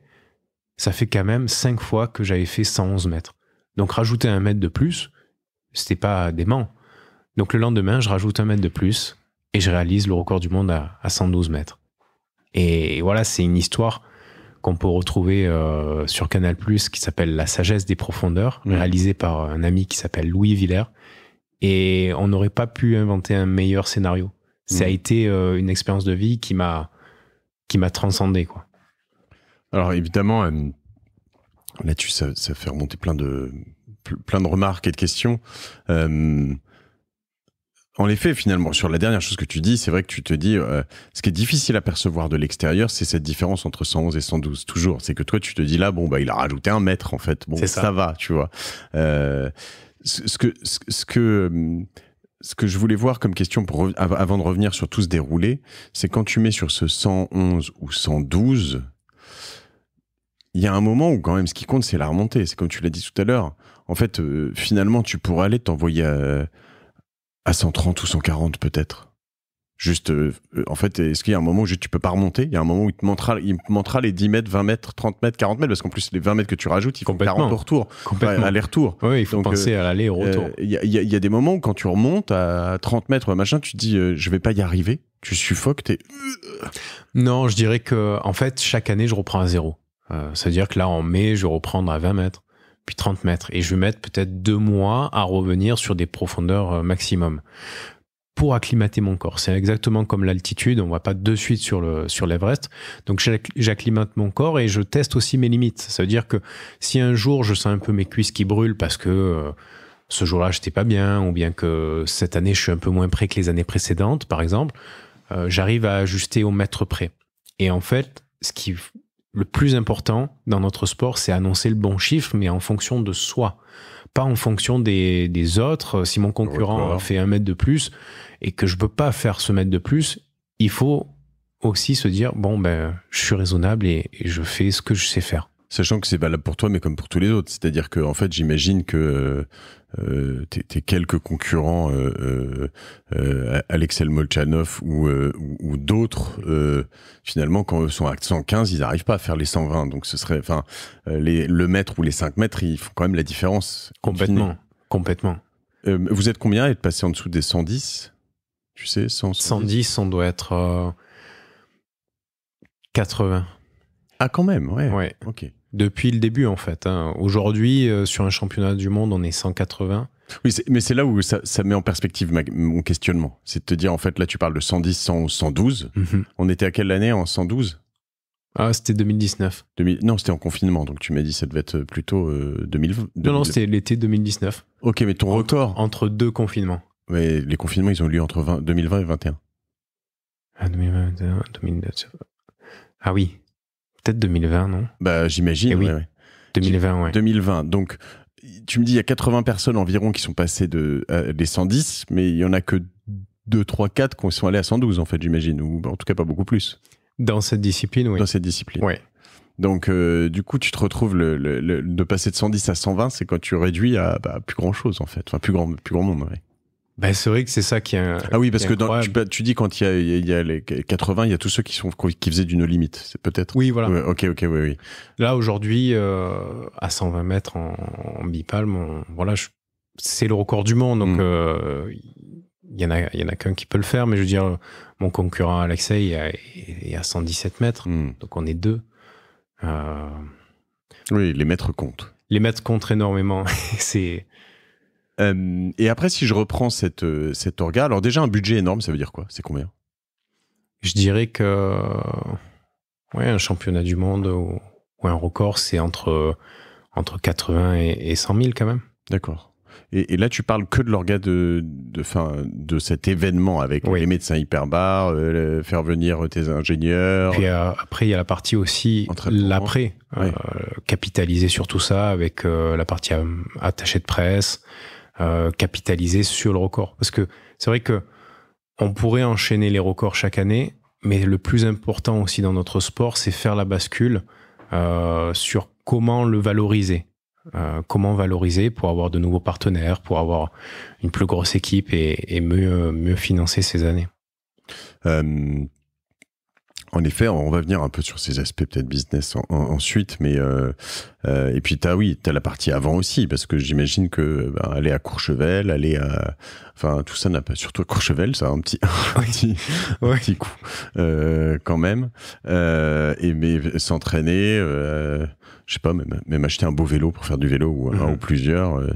ça fait quand même cinq fois que j'avais fait 111 mètres. Donc rajouter un mètre de plus, c'était pas dément. Donc le lendemain, je rajoute un mètre de plus et je réalise le record du monde à, 112 mètres. Et voilà, c'est une histoire qu'on peut retrouver euh, sur Canal ⁇ qui s'appelle La sagesse des profondeurs, réalisée par un ami qui s'appelle Louis Villers. Et on n'aurait pas pu inventer un meilleur scénario. Ça a été euh, une expérience de vie qui m'a qui m'a transcendé. Quoi. Alors évidemment, euh, là-dessus, ça, fait remonter plein de, plein de remarques et de questions. En effet, finalement, sur la dernière chose que tu dis, c'est vrai que tu te dis, euh, ce qui est difficile à percevoir de l'extérieur, c'est cette différence entre 111 et 112, toujours. C'est que toi, tu te dis là, bon, bah, il a rajouté un mètre, en fait. Bon, ça. va, tu vois. Euh, ce, que, ce, que, ce que je voulais voir comme question pour avant de revenir sur tout ce déroulé, c'est quand tu mets sur ce 111 ou 112, il y a un moment où quand même ce qui compte, c'est la remontée. C'est comme tu l'as dit tout à l'heure. En fait, euh, finalement, tu pourrais aller t'envoyer euh, à 130 ou 140 peut-être. Juste, euh, euh, en fait, est-ce qu'il y a un moment où tu peux pas remonter Il y a un moment où il te montrera, il les 10 mètres, 20 mètres, 30 mètres, 40 mètres, parce qu'en plus, les 20 mètres que tu rajoutes, ils font 40 euh, au retour, enfin, aller-retour. Oui, il faut penser à l'aller retour. Il y, a des moments où quand tu remontes à 30 mètres, machin, tu te dis, je vais pas y arriver, tu suffoques, t'es... Non, je dirais que, en fait, chaque année, je reprends à zéro. C'est-à-dire que là, en mai, je vais reprendre à 20 mètres. 30 mètres. Et je vais mettre peut-être deux mois à revenir sur des profondeurs euh, maximum pour acclimater mon corps. C'est exactement comme l'altitude, on va pas de suite sur le sur l'Everest. Donc j'acclimate mon corps et je teste aussi mes limites. Ça veut dire que si un jour je sens un peu mes cuisses qui brûlent parce que euh, ce jour-là j'étais pas bien ou bien que cette année je suis un peu moins près que les années précédentes par exemple, euh, j'arrive à ajuster au mètre près. Et en fait, ce qui le plus important dans notre sport, c'est annoncer le bon chiffre, mais en fonction de soi, pas en fonction des, autres. Si mon concurrent fait un mètre de plus et que je peux pas faire ce mètre de plus, il faut aussi se dire bon ben je suis raisonnable et je fais ce que je sais faire. Sachant que c'est valable pour toi, mais comme pour tous les autres. C'est-à-dire que, en fait, j'imagine que euh, euh, tes, quelques concurrents, euh, euh Alexel Molchanov ou, d'autres, finalement, quand ils sont à 115, ils n'arrivent pas à faire les 120. Donc, ce serait, enfin, le mètre ou les 5 mètres, ils font quand même la différence. Complètement. Complètement. vous êtes combien à être passé en dessous des 110 Tu sais, 110. on doit être 80. Ah, quand même, ouais. ouais. Ok. Depuis le début, en fait. Hein. Aujourd'hui, euh, sur un championnat du monde, on est 180. Oui, mais c'est là où ça, met en perspective mon questionnement. C'est de te dire, en fait, là, tu parles de 110, 111, 112. On était à quelle année en 112 ah, c'était 2019. 2000... Non, c'était en confinement, donc tu m'as dit que ça devait être euh, plutôt 2020. Euh, non, non, c'était l'été 2019. Ok, mais ton record Entre deux confinements. Mais les confinements, ils ont eu lieu entre 20... 2020 et 2021. Ah, 2021, 2021. Ah oui, Peut-être 2020, non Bah, j'imagine. Eh oui. 2020, ouais. 2020. Donc, tu me dis, il y a 80 personnes environ qui sont passées de, euh, des 110, mais il y en a que 2, 3, 4 qui sont allés à 112, en fait, j'imagine, ou en tout cas pas beaucoup plus. Dans cette discipline, oui. Dans cette discipline. Ouais. Donc, euh, du coup, tu te retrouves le, de passer de 110 à 120, c'est quand tu réduis à bah, plus grand chose, en fait. Enfin, plus grand, plus grand monde, ouais. Ben, c'est vrai que c'est ça qui est. Ah oui, parce que dans, tu, dis quand il y, a, les 80, il y a tous ceux qui, sont, qui faisaient d'une limite c'est peut-être. Oui, voilà. ok, ok, oui, oui. Là, aujourd'hui, euh, à 120 mètres en, bipalme, voilà, c'est le record du monde. Donc, hmm. euh, il n'y y en a, y en a qu'un qui peut le faire. Mais je veux dire, mon concurrent Alexei est, est à 117 mètres. Hmm. Donc, on est deux. Euh, oui, les mètres comptent. Les mètres comptent énormément. [laughs] c'est euh, et après, si je reprends cet euh, orga, alors déjà un budget énorme, ça veut dire quoi C'est combien Je dirais que euh, ouais, un championnat du monde ou, un record, c'est entre, entre 80 et, 100 000 quand même. D'accord. Et, là, tu parles que de l'orga de, de cet événement avec les médecins hyperbares, faire venir tes ingénieurs. Puis, après, il y a la partie aussi, l'après, capitaliser sur tout ça avec la partie attachée de presse, euh, capitaliser sur le record. Parce que c'est vrai que on pourrait enchaîner les records chaque année, mais le plus important aussi dans notre sport, c'est faire la bascule euh, sur comment le valoriser. Euh, comment valoriser pour avoir de nouveaux partenaires, pour avoir une plus grosse équipe et, et mieux, mieux financer ces années. En effet, on va venir un peu sur ces aspects peut-être business ensuite, mais euh, euh, et puis t'as oui, t'as la partie avant aussi parce que j'imagine que ben, aller à Courchevel, aller à, enfin tout ça n'a pas surtout à Courchevel, ça a un petit [laughs] un petit, coup euh, quand même, euh, et mais s'entraîner, euh, je sais pas même, même acheter un beau vélo pour faire du vélo ou un mm-hmm. ou plusieurs, euh,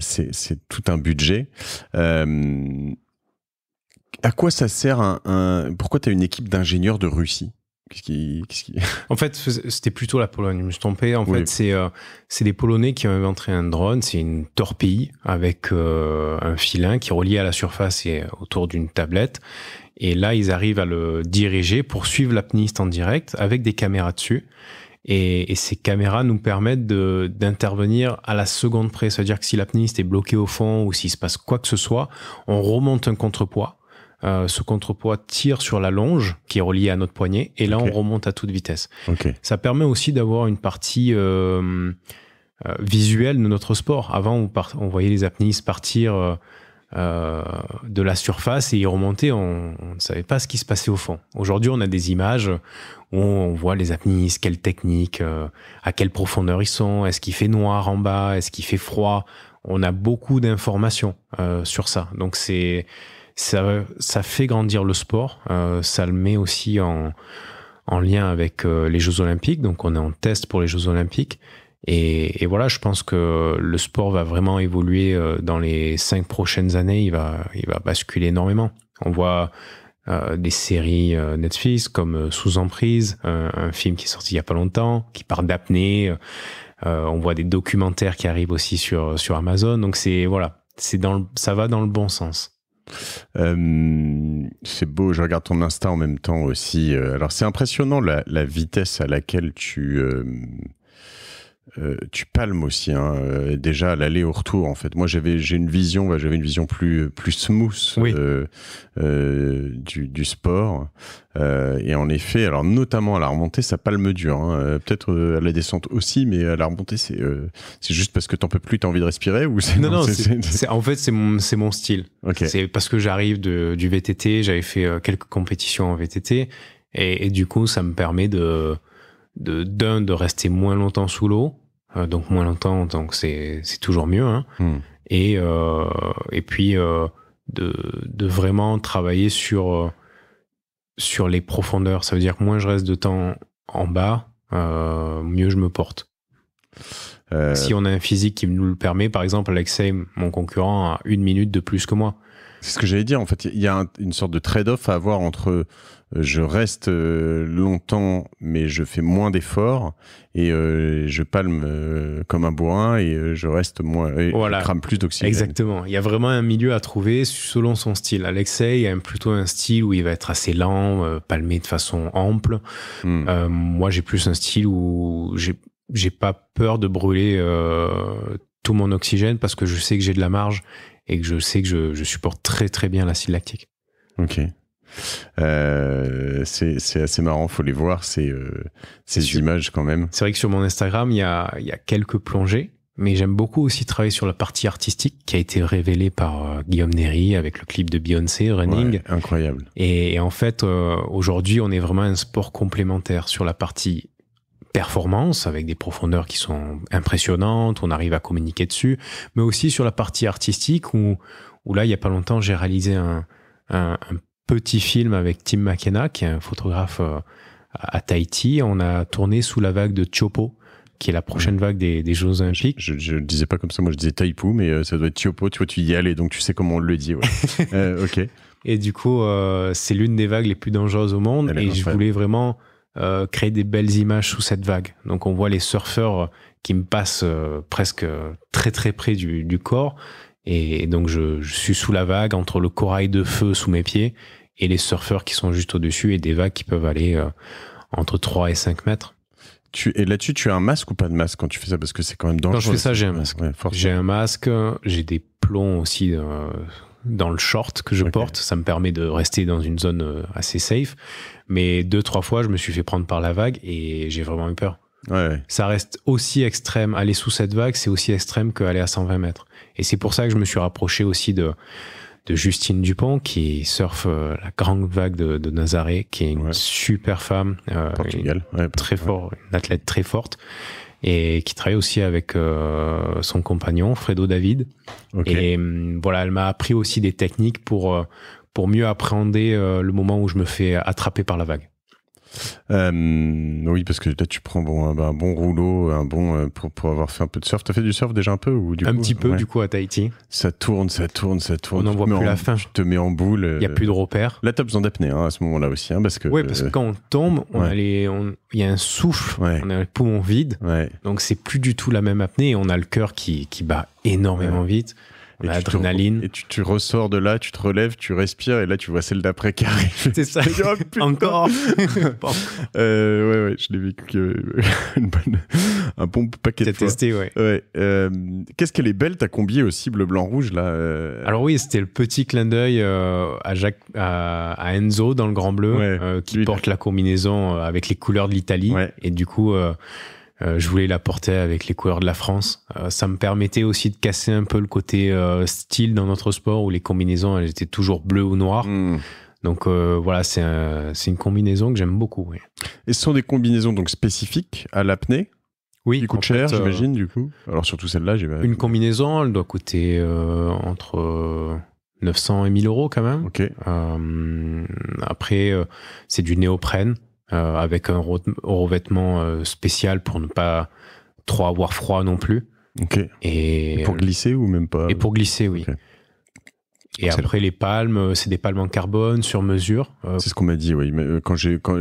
c'est c'est tout un budget. Euh, à quoi ça sert un, Pourquoi tu as une équipe d'ingénieurs de Russie qui, -ce qui... [laughs] En fait, c'était plutôt la Pologne. Je me suis trompé. En fait, euh, c'est des Polonais qui ont inventé un drone. C'est une torpille avec euh, un filin qui est relié à la surface et autour d'une tablette. Et là, ils arrivent à le diriger pour suivre l'apniste en direct avec des caméras dessus. Et, et ces caméras nous permettent d'intervenir à la seconde près. C'est-à-dire que si l'apniste est bloqué au fond ou s'il se passe quoi que ce soit, on remonte un contrepoids euh, ce contrepoids tire sur la longe qui est reliée à notre poignet et là on remonte à toute vitesse. Ça permet aussi d'avoir une partie euh, euh, visuelle de notre sport. Avant on, voyait les apnéistes partir de la surface et y remonter, on, ne savait pas ce qui se passait au fond. Aujourd'hui on a des images où on voit les apnéistes, quelle technique, à quelle profondeur ils sont, est-ce qu'il fait noir en bas, est-ce qu'il fait froid. On a beaucoup d'informations sur ça. Donc c'est ça, fait grandir le sport, euh, ça le met aussi en, lien avec euh, les Jeux Olympiques, donc on est en test pour les Jeux Olympiques. Et, voilà, je pense que le sport va vraiment évoluer euh, dans les cinq prochaines années, il va, il va basculer énormément. On voit des séries Netflix comme Sous Emprise, un film qui est sorti il n'y a pas longtemps, qui part d'apnée. on voit des documentaires qui arrivent aussi sur, sur Amazon. Donc c'est voilà, c'est dans ça va dans le bon sens. Euh, c'est beau, je regarde ton Insta en même temps aussi. Euh, alors c'est impressionnant la, vitesse à laquelle tu, euh, euh, tu palmes aussi, hein. euh, déjà à l'aller au retour en fait. Moi j'avais j'ai une vision, bah, j'avais une vision plus plus smooth euh, du, sport. et en effet, alors notamment à la remontée, ça palme dur. Hein. Peut-être à la descente aussi, mais à la remontée, c'est c'est juste parce que t'en peux plus, t'as envie de respirer ou c'est non non. en fait, c'est mon style. C'est parce que j'arrive du VTT, j'avais fait quelques compétitions en VTT et, du coup, ça me permet de de d'un de rester moins longtemps sous l'eau, euh, donc moins longtemps, donc c'est toujours mieux. Hein. Hmm. Et euh, et puis euh, de, de vraiment travailler sur sur les profondeurs. Ça veut dire que moins je reste de temps en bas, mieux je me porte. Si on a un physique qui nous le permet, par exemple, Alexei, mon concurrent, a une minute de plus que moi. C'est ce que j'allais dire. En fait, il y a une sorte de trade-off à avoir entre je reste euh, longtemps, mais je fais moins d'efforts et euh, je palme euh, comme un bourrin et je reste moins, et je crame plus d'oxygène. Exactement. Il y a vraiment un milieu à trouver selon son style. Alexei a plutôt un style où il va être assez lent, palmer palmé de façon ample. Hmm. moi, j'ai plus un style où j'ai j'ai pas peur de brûler tout mon oxygène parce que je sais que j'ai de la marge et que je sais que je, je supporte très très bien l'acide lactique. Ok. Euh, c'est assez marrant, faut les voir, ces, euh, ces images quand même. C'est vrai que sur mon Instagram, il y a, y a quelques plongées mais j'aime beaucoup aussi travailler sur la partie artistique qui a été révélée par euh, Guillaume Nery avec le clip de Beyoncé, Running. incroyable. Et, en fait, aujourd'hui, on est vraiment un sport complémentaire sur la partie performance avec des profondeurs qui sont impressionnantes, on arrive à communiquer dessus, mais aussi sur la partie artistique où, où là, il n'y a pas longtemps, j'ai réalisé un, un, un petit film avec Tim McKenna, qui est un photographe euh, à Tahiti. On a tourné sous la vague de Chopo, qui est la prochaine vague des, des Jeux Olympiques. Je, ne disais pas comme ça, moi je disais Taipu, mais euh, ça doit être Chopo, tu vois, tu y allais, donc tu sais comment on le dit. [laughs] Euh, ok. Et du coup, c'est l'une des vagues les plus dangereuses au monde, et je voulais vraiment créer des belles images sous cette vague. Donc on voit les surfeurs qui me passent presque très très près du, corps. Et donc je, je, suis sous la vague entre le corail de feu sous mes pieds et les surfeurs qui sont juste au-dessus et des vagues qui peuvent aller euh, entre 3 et 5 mètres. Tu, et là-dessus, tu as un masque ou pas de masque quand tu fais ça Parce que c'est quand même dangereux. Quand je fais ça, j'ai un masque. j'ai un masque, j'ai des plombs aussi euh, dans le short que je porte. Ça me permet de rester dans une zone euh, assez safe. Mais deux, trois fois, je me suis fait prendre par la vague et j'ai vraiment eu peur. Ouais, Ça reste aussi extrême. Aller sous cette vague, c'est aussi extrême qu'aller à 120 mètres. Et c'est pour ça que je me suis rapproché aussi de, de Justine Dupont qui surfe euh, la grande vague de, de Nazaré, qui est une super femme, euh, très fort, une athlète très forte et qui travaille aussi avec euh, son compagnon Fredo David. Et euh, voilà, elle m'a appris aussi des techniques pour pour mieux appréhender le moment où je me fais attraper par la vague. Euh, oui, parce que là, tu prends bon, un, bon rouleau, un bon euh, pour, pour, avoir fait un peu de surf. T'as fait du surf déjà un peu ou Un petit peu, du coup, à Tahiti. Ça tourne, ça tourne, ça tourne. On n'en voit plus la fin. Je te mets en boule. Il y n'y a euh, plus de repères. Là, t'as besoin d'apnée hein, à ce moment-là aussi. Hein, parce que, parce que quand on tombe, il y a un souffle, on a le poumon vide. Donc, c'est plus du tout la même apnée. on a le cœur qui, qui bat énormément vite. Et L'adrénaline. Tu et tu, ressors de là, tu te relèves, tu respires, et là, tu vois celle d'après qui arrive. C'est ça. [laughs] [laughs] Encore. [laughs] Euh, ouais, ouais, je l'ai vécu euh, un bon paquet de fois. testé, ouais. ouais euh, Qu'est-ce qu'elle est belle, ta combien aussi bleu, blanc, rouge, là. Alors oui, c'était le petit clin d'œil à, Jacques, à, Enzo dans le Grand Bleu, qui porte la combinaison avec les couleurs de l'Italie. Et du coup, euh, je voulais la porter avec les couleurs de la France. Euh, ça me permettait aussi de casser un peu le côté euh, style dans notre sport où les combinaisons elles étaient toujours bleues ou noires. Hmm. Donc voilà, c'est une combinaison que j'aime beaucoup. Oui. Et ce sont des combinaisons donc spécifiques à l'apnée Oui. Qui coûtent cher, j'imagine, du coup. Alors surtout celle-là, j'imagine. Une combinaison, elle doit coûter entre 900 et 1000 euros quand même. Ok. après, c'est du néoprène. Euh, avec un revêtement euh, spécial pour ne pas trop avoir froid non plus. Et, pour euh, glisser ou même pas Et pour glisser, oui. Et après, les palmes, euh, c'est des palmes en carbone, sur mesure. Euh, c'est ce qu'on m'a dit, oui. Euh, quand j'ai, quand,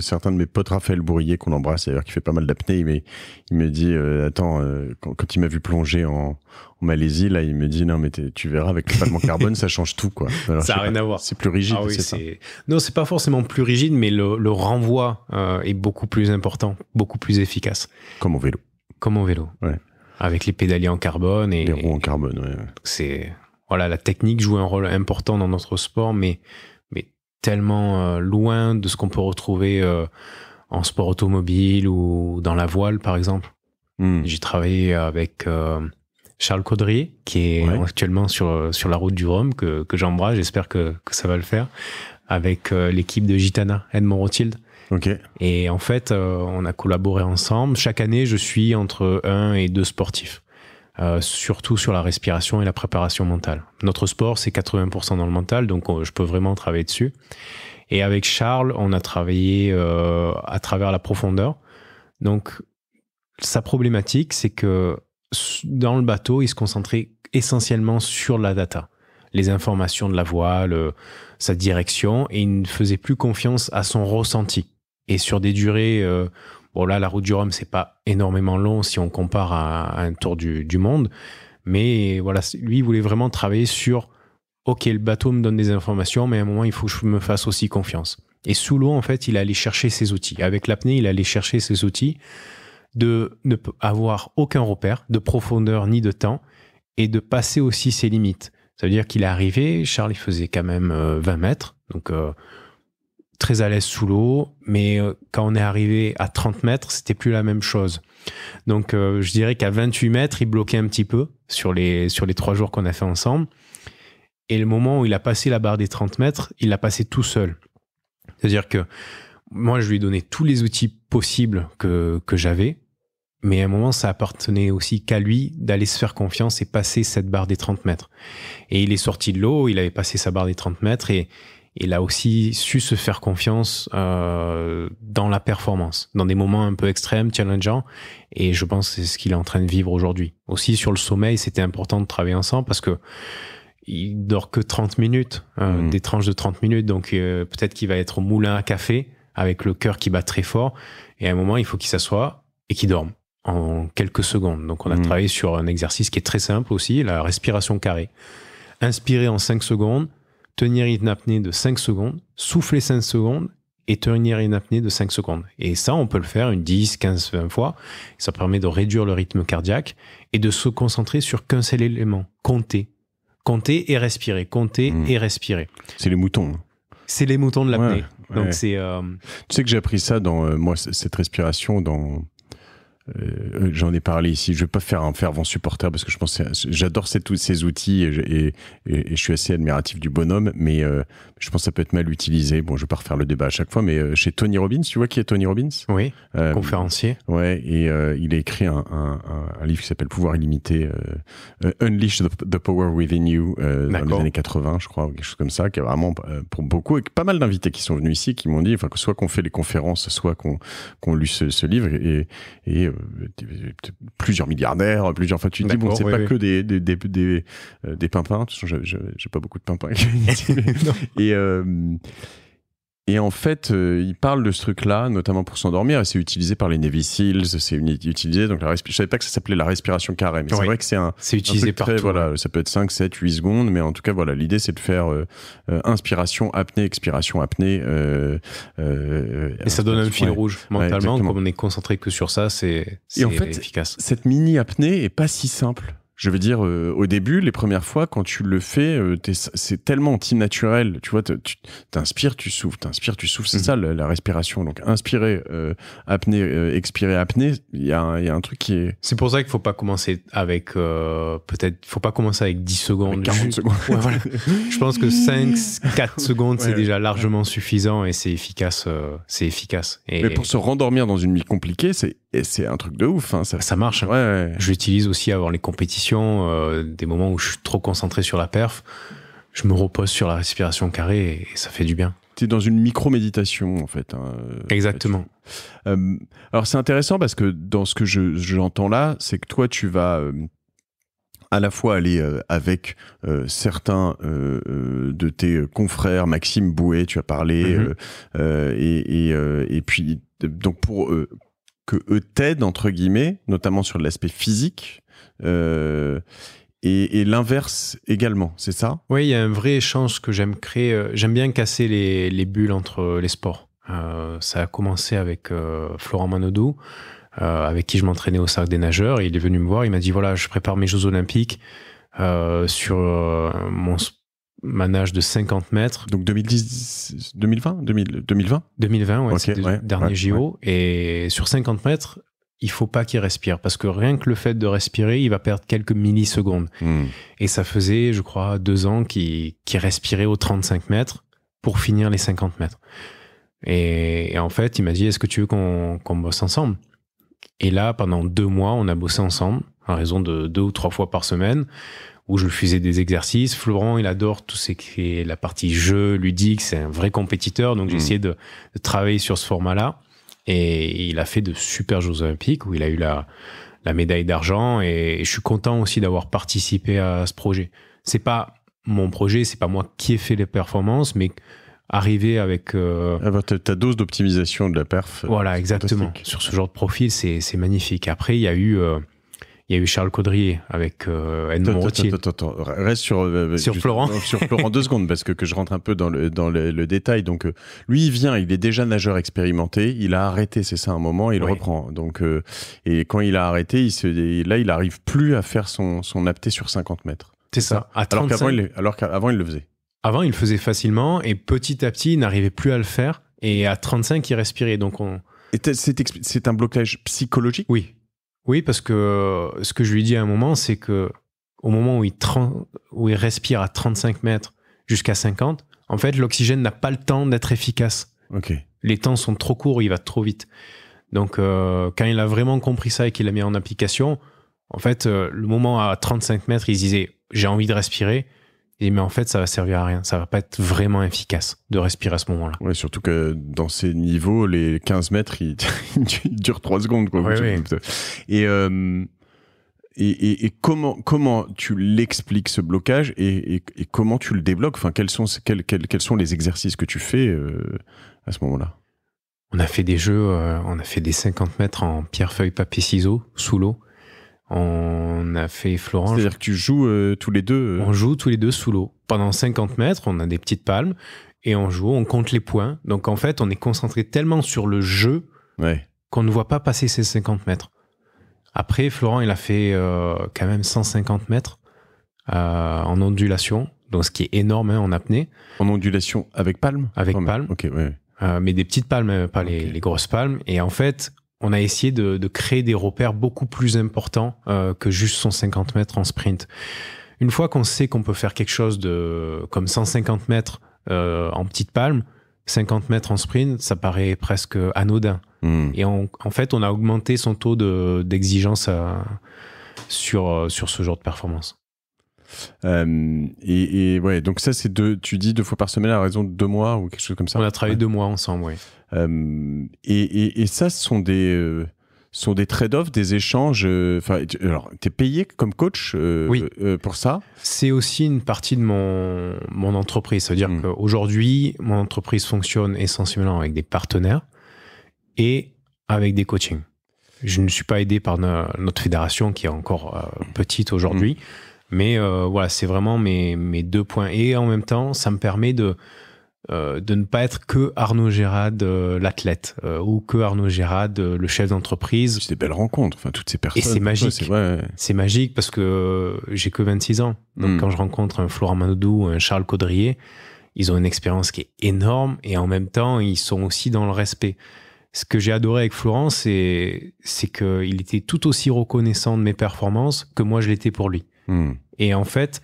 certains de mes potes, Raphaël Bourrier, qu'on embrasse, d'ailleurs, qui fait pas mal d'apnée, il, il me dit, attends, quand, il m'a vu plonger en, en, Malaisie, là, il me dit, non, mais tu verras, avec les palmes en carbone, ça change tout, quoi. ça n'a rien à voir. C'est plus rigide, ah oui, c'est Non, c'est pas forcément plus rigide, mais le, renvoi est beaucoup plus important, beaucoup plus efficace. Comme au vélo. Comme au vélo. Ouais. Avec les pédaliers en carbone et. Les roues en carbone, ouais. C'est voilà, la technique joue un rôle important dans notre sport, mais, mais tellement euh, loin de ce qu'on peut retrouver euh, en sport automobile ou dans la voile, par exemple. Hmm. J'ai travaillé avec euh, Charles Caudrier, qui est actuellement sur, sur la route du Rhum, que, que j'embrasse, j'espère que, que, ça va le faire, avec l'équipe de Gitana, Edmond Rothilde. Et en fait, on a collaboré ensemble. Chaque année, je suis entre un et deux sportifs. Euh, surtout sur la respiration et la préparation mentale. Notre sport, c'est 80% dans le mental, donc euh, je peux vraiment travailler dessus. Et avec Charles, on a travaillé euh, à travers la profondeur. Donc, sa problématique, c'est que dans le bateau, il se concentrait essentiellement sur la data, les informations de la voile, sa direction, et il ne faisait plus confiance à son ressenti. Et sur des durées Bon, là, la route du Rhum, c'est pas énormément long si on compare à, un tour du, monde. Mais voilà, lui, il voulait vraiment travailler sur OK, le bateau me donne des informations, mais à un moment, il faut que je me fasse aussi confiance. Et sous l'eau, en fait, il allait chercher ses outils. Avec l'apnée, il allait chercher ses outils de ne pas avoir aucun repère, de profondeur ni de temps, et de passer aussi ses limites. Ça veut dire qu'il est arrivé, Charles, il faisait quand même 20 euh, mètres. Donc, euh, très à l'aise sous l'eau, mais euh, quand on est arrivé à 30 mètres, c'était plus la même chose. Donc euh, je dirais qu'à 28 mètres, il bloquait un petit peu sur les, sur les trois jours qu'on a fait ensemble. Et le moment où il a passé la barre des 30 mètres, il l'a passé tout seul. C'est-à-dire que moi, je lui ai donné tous les outils possibles que, que j'avais, mais à un moment, ça appartenait aussi qu'à lui d'aller se faire confiance et passer cette barre des 30 mètres. Et il est sorti de l'eau, il avait passé sa barre des 30 mètres et, il a aussi su se faire confiance euh, dans la performance, dans des moments un peu extrêmes, challengeants. Et je pense que c'est ce qu'il est en train de vivre aujourd'hui. Aussi sur le sommeil, c'était important de travailler ensemble parce que il dort que 30 minutes, euh, mmh. des tranches de 30 minutes. Donc euh, peut-être qu'il va être au moulin à café avec le cœur qui bat très fort. Et à un moment, il faut qu'il s'assoie et qu'il dorme en quelques secondes. Donc on a mmh. travaillé sur un exercice qui est très simple aussi, la respiration carrée. Inspirer en 5 secondes, tenir une apnée de 5 secondes, souffler 5 secondes et tenir une apnée de 5 secondes. Et ça, on peut le faire une 10, 15, 20 fois. Ça permet de réduire le rythme cardiaque et de se concentrer sur qu'un seul élément, compter. Compter et respirer, compter hmm. et respirer. C'est les moutons. C'est les moutons de l'apnée. Donc c'est. Euh, tu sais que j'ai appris ça dans euh, moi cette respiration dans euh, j'en ai parlé ici. Je vais pas faire un fervent supporter parce que je pense j'adore ces, tous ces outils et, je, et, je suis assez admiratif du bonhomme, mais euh, je pense que ça peut être mal utilisé. Bon, je vais pas refaire le débat à chaque fois, mais euh, chez Tony Robbins, tu vois qui est Tony Robbins Oui, conférencier. Ouais, et il a écrit un, un, un, livre qui s'appelle Pouvoir illimité, Unleash the, Power Within You, dans les années 80, je crois, quelque chose comme ça, qui est vraiment pour beaucoup et pas mal d'invités qui sont venus ici qui m'ont dit, enfin, que soit qu'on fait les conférences, soit qu'on qu lit ce, ce, livre et, et euh, plusieurs milliardaires, plusieurs. Enfin, tu dis, bon, c'est pas que des, des, des, des, euh, des pimpins. De toute façon, j'ai pas beaucoup de pimpins. [laughs] et, euh, et en fait, euh, il parle de ce truc-là, notamment pour s'endormir, et c'est utilisé par les Navy Seals, c'est utilisé, donc la je savais pas que ça s'appelait la respiration carrée, mais c'est vrai que c'est un... C'est utilisé partout. voilà, ça peut être 5, 7, 8 secondes, mais en tout cas, voilà, l'idée c'est de faire euh, euh, inspiration, apnée, expiration, apnée. et ça donne un fil rouge, mentalement, comme on est concentré que sur ça, c'est en fait, efficace. Cette mini-apnée est pas si simple je veux dire, euh, au début, les premières fois, quand tu le fais, euh, c'est tellement antinaturel. Tu vois, tu t'inspires, tu souffles, t'inspires, tu souffles. C'est mhm. ça la, respiration. Donc, inspirer, euh, apnée, expirer, apnée, il y, a un truc qui est. C'est pour ça qu'il faut pas commencer avec, peut-être, faut pas commencer avec 10 secondes. 40 secondes. Je pense que 5, 4 [laughs] secondes, c'est déjà largement suffisant et c'est efficace. c'est efficace. Et... Mais pour se rendormir dans une nuit compliquée, c'est et c'est un truc de ouf. Hein, ça... marche. Hein. Ouais, Je l'utilise aussi avant les compétitions, euh, des moments où je suis trop concentré sur la perf. Je me repose sur la respiration carrée et ça fait du bien. Tu es dans une micro-méditation, en fait. Hein, euh, Exactement. Euh, alors, c'est intéressant parce que dans ce que j'entends là, c'est que toi, tu vas à la fois aller avec certains de tes confrères, Maxime Bouet, tu as parlé, mm-hmm. et, et, et, puis, donc pour que eux t'aident, entre guillemets, notamment sur l'aspect physique. Euh, et, l'inverse également, c'est ça Oui, il y a un vrai échange que j'aime créer. Euh, j'aime bien casser les, bulles entre les sports. Euh, ça a commencé avec Florent Manodou, avec qui je m'entraînais au sac des Nageurs. il est venu me voir, il m'a dit, voilà, je prépare mes Jeux Olympiques sur mon sport ma nage de 50 mètres. Donc 2010, 2020 2020 2020, ouais, le dernier JO. Et sur 50 mètres, il faut pas qu'il respire parce que rien que le fait de respirer, il va perdre quelques millisecondes. Hmm. Et ça faisait, je crois, deux ans qu'il respirait aux 35 mètres pour finir les 50 mètres. Et, en fait, il m'a dit, est-ce que tu veux qu'on bosse ensemble Et là, pendant deux mois, on a bossé ensemble à raison de deux ou trois fois par semaine où je lui faisais des exercices. Florent, il adore tout ce qui est la partie jeu, ludique, c'est un vrai compétiteur, donc j'ai mm. essayé de, travailler sur ce format-là. Et il a fait de super Jeux Olympiques où il a eu la, médaille d'argent et, je suis content aussi d'avoir participé à ce projet. C'est pas mon projet, c'est pas moi qui ai fait les performances, mais arriver avec euh... Ah bah, ta, dose d'optimisation de la perf. Euh, voilà, exactement. Sur ce genre de profil, c'est magnifique. Après, il y a eu euh, il y a eu Charles Caudrier avec euh, Edmond attends, Reste sur, euh, sur Florent. sur Florent deux secondes, parce que, que je rentre un peu dans le, dans le, détail. Donc, euh, lui, il vient, il est déjà nageur expérimenté. Il a arrêté, c'est ça, un moment, et il reprend. Donc, et quand il a arrêté, il se, là, il n'arrive plus à faire son, son apté sur 50 mètres. C'est ça. À 35... Alors qu'avant, il, le faisait. Avant, il le faisait facilement et petit à petit, il n'arrivait plus à le faire. Et à 35, il respirait. Donc on... C'est un blocage psychologique Oui, oui, parce que euh, ce que je lui dis à un moment, c'est que au moment où il, respire à 35 mètres jusqu'à 50, en fait, l'oxygène n'a pas le temps d'être efficace. Les temps sont trop courts, il va trop vite. Donc, euh, quand il a vraiment compris ça et qu'il l'a mis en application, en fait, euh, le moment à 35 mètres, il disait J'ai envie de respirer mais en fait, ça va servir à rien. Ça va pas être vraiment efficace de respirer à ce moment-là. Ouais, surtout que dans ces niveaux, les 15 mètres, ils, [laughs] durent 3 secondes. Euh, et, et, comment, comment tu l'expliques ce blocage et, comment tu le débloques enfin, quels, sont, quels, sont les exercices que tu fais euh, à ce moment-là On a fait des jeux, euh, on a fait des 50 mètres en pierre, feuille, papier, ciseaux, sous l'eau. On a fait Florent. C'est-à-dire que tu joues euh, tous les deux euh. On joue tous les deux sous l'eau. Pendant 50 mètres, on a des petites palmes et on joue, on compte les points. Donc en fait, on est concentré tellement sur le jeu qu'on ne voit pas passer ces 50 mètres. Après, Florent, il a fait euh, quand même 150 mètres en ondulation, donc ce qui est énorme hein, en apnée. En ondulation avec palme Avec palme. mais des petites palmes, pas les grosses palmes. Et en fait, on a essayé de, créer des repères beaucoup plus importants euh, que juste son 50 mètres en sprint. Une fois qu'on sait qu'on peut faire quelque chose de comme 150 mètres euh, en petite palme, 50 mètres en sprint, ça paraît presque anodin. Hmm. Et en fait, on a augmenté son taux d'exigence euh, sur, sur ce genre de performance. Euh, et, ouais, donc ça, c'est deux, tu dis deux fois par semaine à raison de deux mois ou quelque chose comme ça. On a travaillé deux mois ensemble, oui. Euh, et, et, ça, ce sont des euh, sont des trade-offs, des échanges. Enfin, alors, tu es payé comme coach oui. pour ça C'est aussi une partie de mon, mon entreprise. C'est-à-dire hmm. qu'aujourd'hui, mon entreprise fonctionne essentiellement avec des partenaires et avec des coachings. Je ne suis pas aidé par notre fédération qui est encore petite aujourd'hui. Hmm. Mais euh, voilà, c'est vraiment mes, mes, deux points. Et en même temps, ça me permet de, euh, de ne pas être que Arnaud Gérard, euh, l'athlète, ou que Arnaud Gérard, le chef d'entreprise. C'est des belles rencontres, enfin, toutes ces personnes. Et c'est magique. vrai c'est magique parce que j'ai que 26 ans. Donc hmm. quand je rencontre un Florent Manodou, un Charles Caudrier, ils ont une expérience qui est énorme et en même temps, ils sont aussi dans le respect ce que j'ai adoré avec Florent, c'est qu'il était tout aussi reconnaissant de mes performances que moi je l'étais pour lui. Hmm. Et en fait,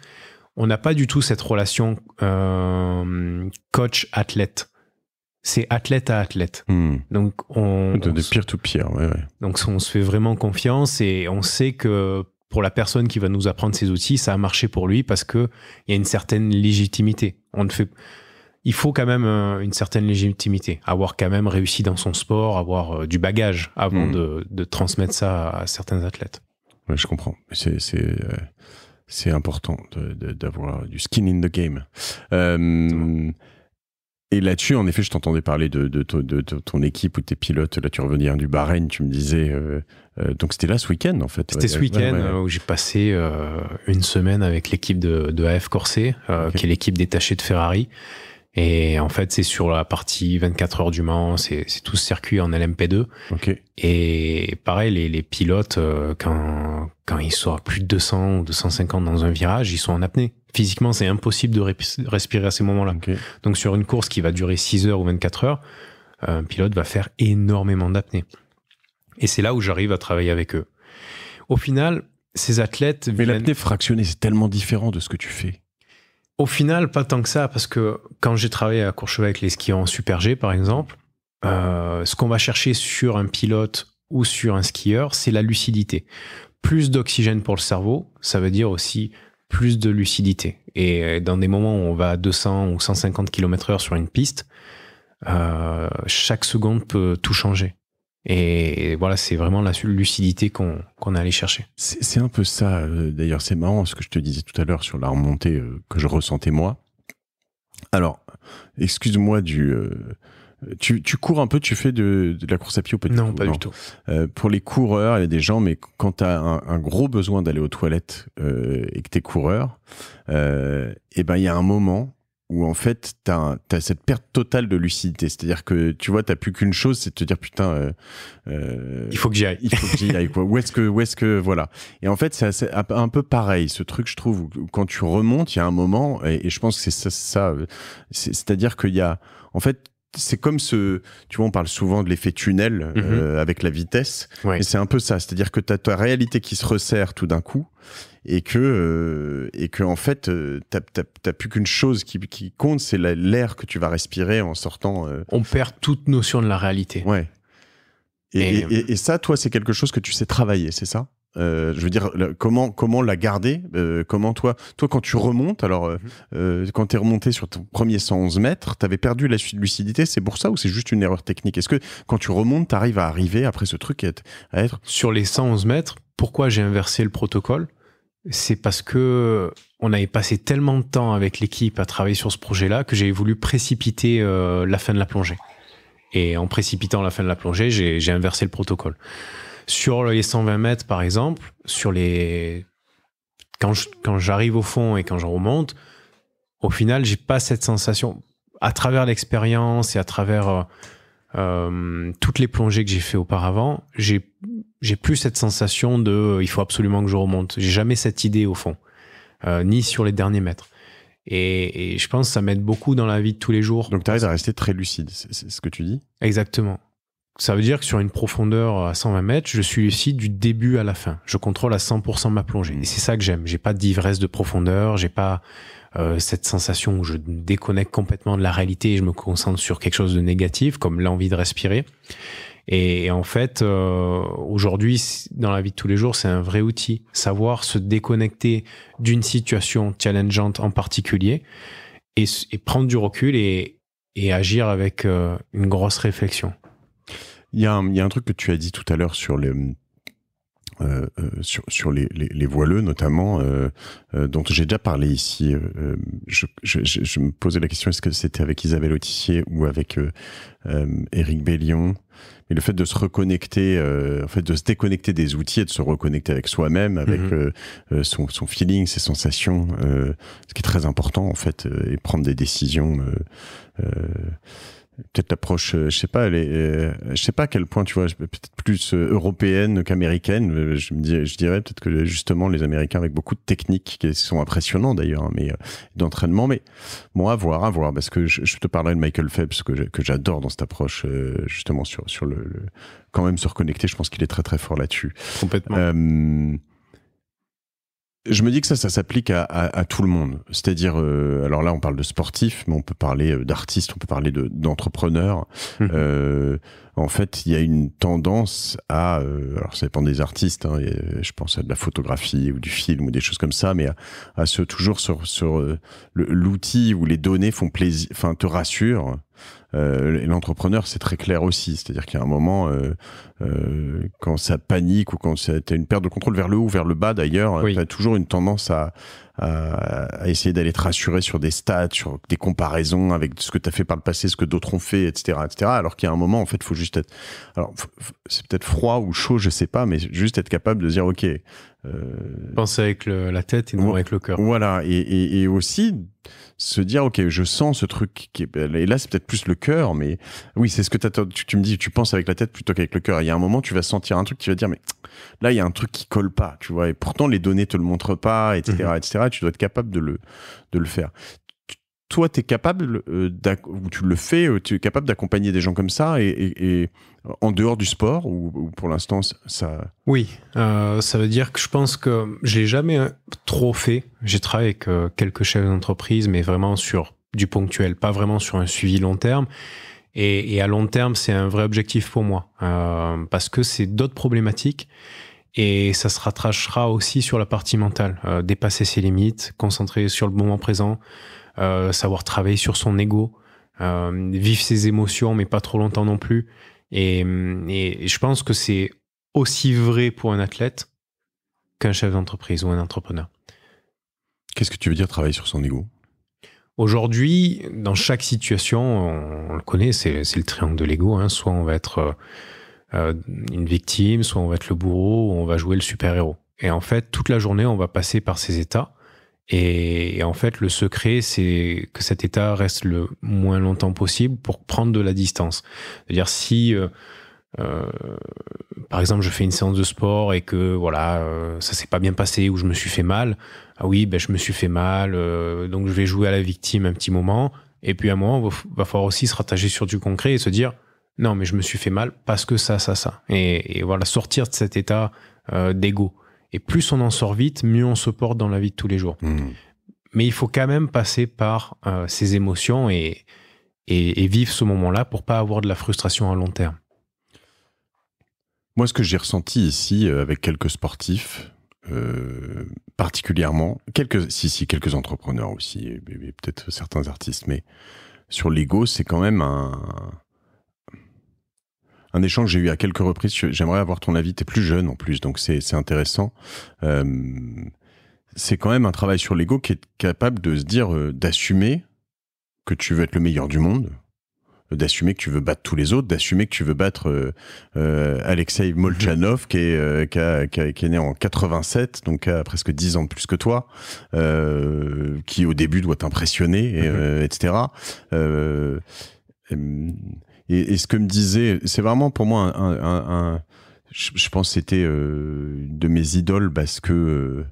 on n'a pas du tout cette relation euh, coach-athlète. C'est athlète à athlète. Hmm. Donc on, de, pire tout pire. Ouais, Donc on se fait vraiment confiance et on sait que pour la personne qui va nous apprendre ces outils, ça a marché pour lui parce que il y a une certaine légitimité. On ne fait il faut quand même euh, une certaine légitimité, avoir quand même réussi dans son sport, avoir euh, du bagage avant hmm. de, transmettre ça à certains athlètes. Ouais, je comprends. C'est c'est important d'avoir du skin in the game. Euh, et là-dessus, en effet, je t'entendais parler de, de, ton équipe ou tes pilotes. Là, tu revenais du Bahreïn, tu me disais. Euh, euh, donc, c'était là ce week-end, en fait. C'était ce week-end où j'ai passé une semaine avec l'équipe de, AF Corsé, qui est l'équipe détachée de Ferrari. Et en fait, c'est sur la partie 24 heures du Mans, c'est tout ce circuit en LMP2. Et pareil, les, pilotes, euh, quand, quand ils sont à plus de 200 ou 250 dans un virage, ils sont en apnée. Physiquement, c'est impossible de respirer à ces moments-là. Donc sur une course qui va durer 6 heures ou 24 heures, un pilote va faire énormément d'apnée. Et c'est là où j'arrive à travailler avec eux. Au final, ces athlètes... Mais l'apnée fractionnée, c'est tellement différent de ce que tu fais. Au final, pas tant que ça, parce que quand j'ai travaillé à Courchevel avec les skieurs en Super G, par exemple, euh, ce qu'on va chercher sur un pilote ou sur un skieur, c'est la lucidité. Plus d'oxygène pour le cerveau, ça veut dire aussi plus de lucidité. Et euh, dans des moments où on va à 200 ou 150 km/h sur une piste, euh, chaque seconde peut tout changer. Et voilà, c'est vraiment la lucidité qu'on a allé chercher. C'est un peu ça, euh, d'ailleurs, c'est marrant ce que je te disais tout à l'heure sur la remontée euh, que je ressentais moi. Alors, excuse-moi du... Euh, tu, cours un peu, tu fais de, la course à pied au pas du non, pas du tout. pour les coureurs, il y a des gens, mais quand tu as un, gros besoin d'aller aux toilettes et que tu es coureur, eh ben, il y a un moment où en fait, tu as, cette perte totale de lucidité. C'est-à-dire que tu vois, tu plus qu'une chose, c'est de te dire putain. Euh, euh, il faut que j'y aille. Il faut que j'y aille, quoi. [laughs] Où est-ce que, où est-ce que, voilà. Et en fait, c'est un peu pareil, ce truc, je trouve, où, quand tu remontes, il y a un moment, et, je pense que c'est ça. Euh, c'est-à-dire qu'il y a, en fait, c'est comme ce, tu vois, on parle souvent de l'effet tunnel euh, mhm. avec la vitesse, et c'est un peu ça, c'est-à-dire que tu as ta réalité qui se resserre tout d'un coup, et que euh, et que en fait euh, tu t'as plus qu'une chose qui, compte c'est l'air que tu vas respirer en sortant euh. on perd toute notion de la réalité ouais et, ça toi c'est quelque chose que tu sais travailler c'est ça je veux dire comment comment la garder comment toi toi quand tu remontes alors mm-hmm. quand es remonté sur ton premier 111 mètres t'avais perdu la suite de lucidité c'est pour ça ou c'est juste une erreur technique est-ce que quand tu remontes arrives à arriver après ce truc à être sur les 111 mètres pourquoi j'ai inversé le protocole c'est parce que on avait passé tellement de temps avec l'équipe à travailler sur ce projet-là que j'avais voulu précipiter euh, la fin de la plongée. Et en précipitant la fin de la plongée, j'ai inversé le protocole. Sur les 120 mètres, par exemple, sur les quand j'arrive au fond et quand je remonte, au final, j'ai pas cette sensation. À travers l'expérience et à travers euh, euh, toutes les plongées que j'ai fait auparavant, j'ai plus cette sensation de euh, il faut absolument que je remonte. J'ai jamais cette idée au fond, euh, ni sur les derniers mètres. Et, et je pense que ça m'aide beaucoup dans la vie de tous les jours. Donc tu arrives à rester très lucide, c'est ce que tu dis Exactement. Ça veut dire que sur une profondeur à 120 mètres, je suis lucide du début à la fin. Je contrôle à 100% ma plongée. Et c'est ça que j'aime. J'ai pas d'ivresse de profondeur, j'ai pas euh, cette sensation où je déconnecte complètement de la réalité et je me concentre sur quelque chose de négatif, comme l'envie de respirer. Et, en fait, euh, aujourd'hui, dans la vie de tous les jours, c'est un vrai outil. Savoir se déconnecter d'une situation challengeante en particulier et, prendre du recul et, agir avec euh, une grosse réflexion. Il y, a un, y, a un, truc que tu as dit tout à l'heure sur le, euh, euh, sur, sur les, les, voileux notamment, euh, dont j'ai déjà parlé ici. Je, me posais la question est-ce que c'était avec Isabelle Autissier ou avec eric Bellion mais le fait de se reconnecter, en fait, de se déconnecter des outils et de se reconnecter avec soi-même, avec mhm. son, son, feeling, ses sensations, ce qui est très important en fait, et prendre des décisions. Euh, peut-être l'approche, euh, je sais pas, est, euh, je sais pas à quel point tu vois, peut-être plus euh, européenne qu'américaine. Euh, je me dis, je dirais peut-être que justement les Américains avec beaucoup de techniques qui sont impressionnants d'ailleurs, hein, mais d'entraînement. Mais moi, à voir, à voir, parce que je, te parlerai de Michael Phelps que, que j'adore dans cette approche justement sur sur le, le, quand même se reconnecter. Je pense qu'il est très très fort là-dessus. Complètement je me dis que ça, ça s'applique à, à, à, tout le monde. C'est-à-dire, euh, alors là, on parle de sportifs, mais on peut parler euh, d'artistes, on peut parler d'entrepreneurs. Mmh. euh, en fait, il y a une tendance à, euh, alors ça dépend des artistes, hein, je pense à de la photographie ou du film ou des choses comme ça, mais à, ce se toujours sur, sur euh, l'outil où les données font plaisir, enfin te rassurent. Euh, l'entrepreneur, c'est très clair aussi. C'est-à-dire qu'il y a un moment, euh, euh, quand ça panique ou quand tu une perte de contrôle vers le haut, ou vers le bas d'ailleurs, t'as tu toujours une tendance à, essayer d'aller te rassurer sur des stats, sur des comparaisons avec ce que tu as fait par le passé, ce que d'autres ont fait, etc. etc. alors qu'il y a un moment, en fait, il faut juste être... Alors, c'est peut-être froid ou chaud, je sais pas, mais juste être capable de dire, OK... Penser avec la tête et non avec le cœur. Voilà, et, aussi se dire, OK, je sens ce truc. Qui est... Et là, c'est peut-être plus le cœur, mais oui, c'est ce que tu, tu me dis, tu penses avec la tête plutôt qu'avec le cœur. Il y a un moment, tu vas sentir un truc, tu vas dire, mais là, il y a un truc qui colle pas, tu vois, et pourtant, les données te le montrent pas, etc., mhm. etc., tu dois être capable de le, de le faire toi, tu es capable, euh, ou tu le fais, euh, tu es capable d'accompagner des gens comme ça et, en dehors du sport, ou, pour l'instant, ça. Oui, euh, ça veut dire que je pense que je l'ai jamais hein, trop fait. J'ai travaillé avec quelques chefs d'entreprise, mais vraiment sur du ponctuel, pas vraiment sur un suivi long terme. Et, à long terme, c'est un vrai objectif pour moi, euh, parce que c'est d'autres problématiques. Et ça se rattrachera aussi sur la partie mentale, euh, dépasser ses limites, concentrer sur le moment présent, euh, savoir travailler sur son ego, vivre ses émotions, mais pas trop longtemps non plus. Et, et je pense que c'est aussi vrai pour un athlète qu'un chef d'entreprise ou un entrepreneur. Qu'est-ce que tu veux dire travailler sur son ego Aujourd'hui, dans chaque situation, on, le connaît, c'est le triangle de l'ego. Hein. soit on va être euh, euh, une victime, soit on va être le bourreau, on va jouer le super-héros. Et en fait, toute la journée, on va passer par ces états. Et, en fait, le secret, c'est que cet état reste le moins longtemps possible pour prendre de la distance. C'est-à-dire si... Euh, par exemple, je fais une séance de sport et que voilà, ne ça s'est pas bien passé ou je me suis fait mal, ah oui, ben, je me suis fait mal, euh, donc je vais jouer à la victime un petit moment. Et puis à un moment, il va falloir aussi se rattacher sur du concret et se dire, non, mais je me suis fait mal parce que ça, ça, ça. Et, voilà, sortir de cet état euh, d'ego. Et plus on en sort vite, mieux on se porte dans la vie de tous les jours. Hmm. Mais il faut quand même passer par euh, ces émotions et, et, vivre ce moment-là pour pas avoir de la frustration à long terme. Moi, ce que j'ai ressenti ici avec quelques sportifs, euh, particulièrement, quelques, si, si, quelques entrepreneurs aussi, peut-être certains artistes, mais sur l'ego, c'est quand même un, un échange que j'ai eu à quelques reprises. J'aimerais avoir ton avis, tu es plus jeune en plus, donc c'est intéressant. Euh, c'est quand même un travail sur l'ego qui est capable de se dire, euh, d'assumer que tu veux être le meilleur du monde, d'assumer que tu veux battre tous les autres, d'assumer que tu veux battre euh, euh Alexei Molchanov, qui est, euh, qui, qui, est né en 87, donc a presque 10 ans de plus que toi, euh, qui au début doit t'impressionner, etc. Mhm. Et, ce que me disait, c'est vraiment pour moi un... je, pense c'était de mes idoles parce que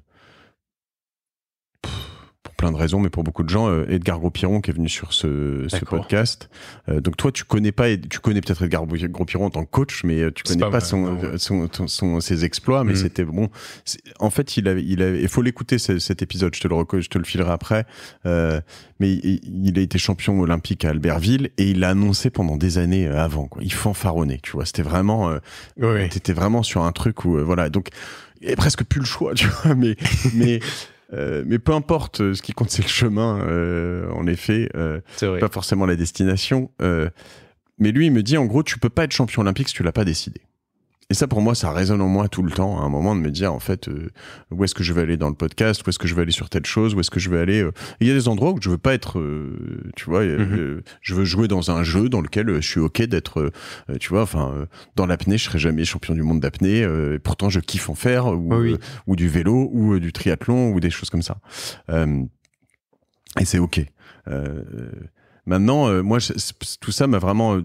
plein de raisons, mais pour beaucoup de gens, euh, Edgar gros qui est venu sur ce, ce podcast. Euh, donc toi, tu connais pas, tu connais peut-être Edgar gros en tant que coach, mais euh, tu connais pas, son, ah son, ses exploits. Mais mm. c'était bon. En fait, il a, il il faut l'écouter cet épisode. Je te le je te le filerai après. mais il, a été champion olympique à Albertville et il l'a annoncé pendant des années avant. Quoi. Il fanfaronnait, tu vois. C'était vraiment, euh, vraiment sur un truc où, voilà. Donc, et presque plus le choix, [laughs] tu vois. Mais, mais euh, mais peu importe, euh, ce qui compte, c'est le chemin, euh, en effet. Euh, vrai. Pas forcément la destination. mais lui, il me dit, en gros, tu peux pas être champion olympique si tu l'as pas décidé. Et ça, pour moi, ça résonne en moi tout le temps, à un moment, de me dire, en fait, euh, où est-ce que je vais aller dans le podcast, où est-ce que je vais aller sur telle chose, où est-ce que je vais aller. Euh, il y a des endroits où je veux pas être, euh, tu vois, mhm. je veux jouer dans un jeu dans lequel je suis OK d'être, tu vois, enfin, dans l'apnée, je serai jamais champion du monde d'apnée, pourtant, je kiffe en faire, ou, du vélo, ou du triathlon, ou des choses comme ça. et c'est OK. maintenant, moi, tout ça m'a vraiment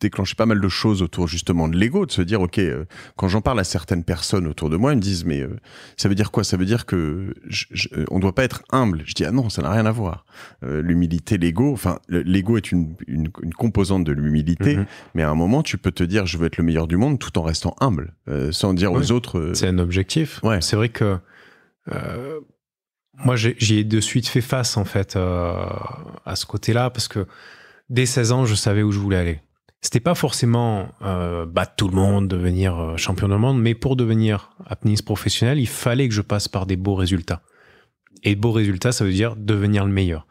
déclenché pas mal de choses autour justement de l'ego, de se dire, OK, euh, quand j'en parle à certaines personnes autour de moi, ils me disent, mais euh, ça veut dire quoi Ça veut dire que euh, on ne doit pas être humble. Je dis, ah non, ça n'a rien à voir. l'humilité, l'ego, enfin, l'ego est une, composante de l'humilité, mhm. mais à un moment, tu peux te dire, je veux être le meilleur du monde tout en restant humble, sans dire aux autres. C'est un objectif. C'est vrai que moi, j'y ai de suite fait face, en fait, à ce côté-là, parce que dès 16 ans, je savais où je voulais aller c'était pas forcément euh, battre tout le monde, devenir euh, champion du monde, mais pour devenir apnéiste professionnel, il fallait que je passe par des beaux résultats. Et beaux résultats, ça veut dire devenir le meilleur.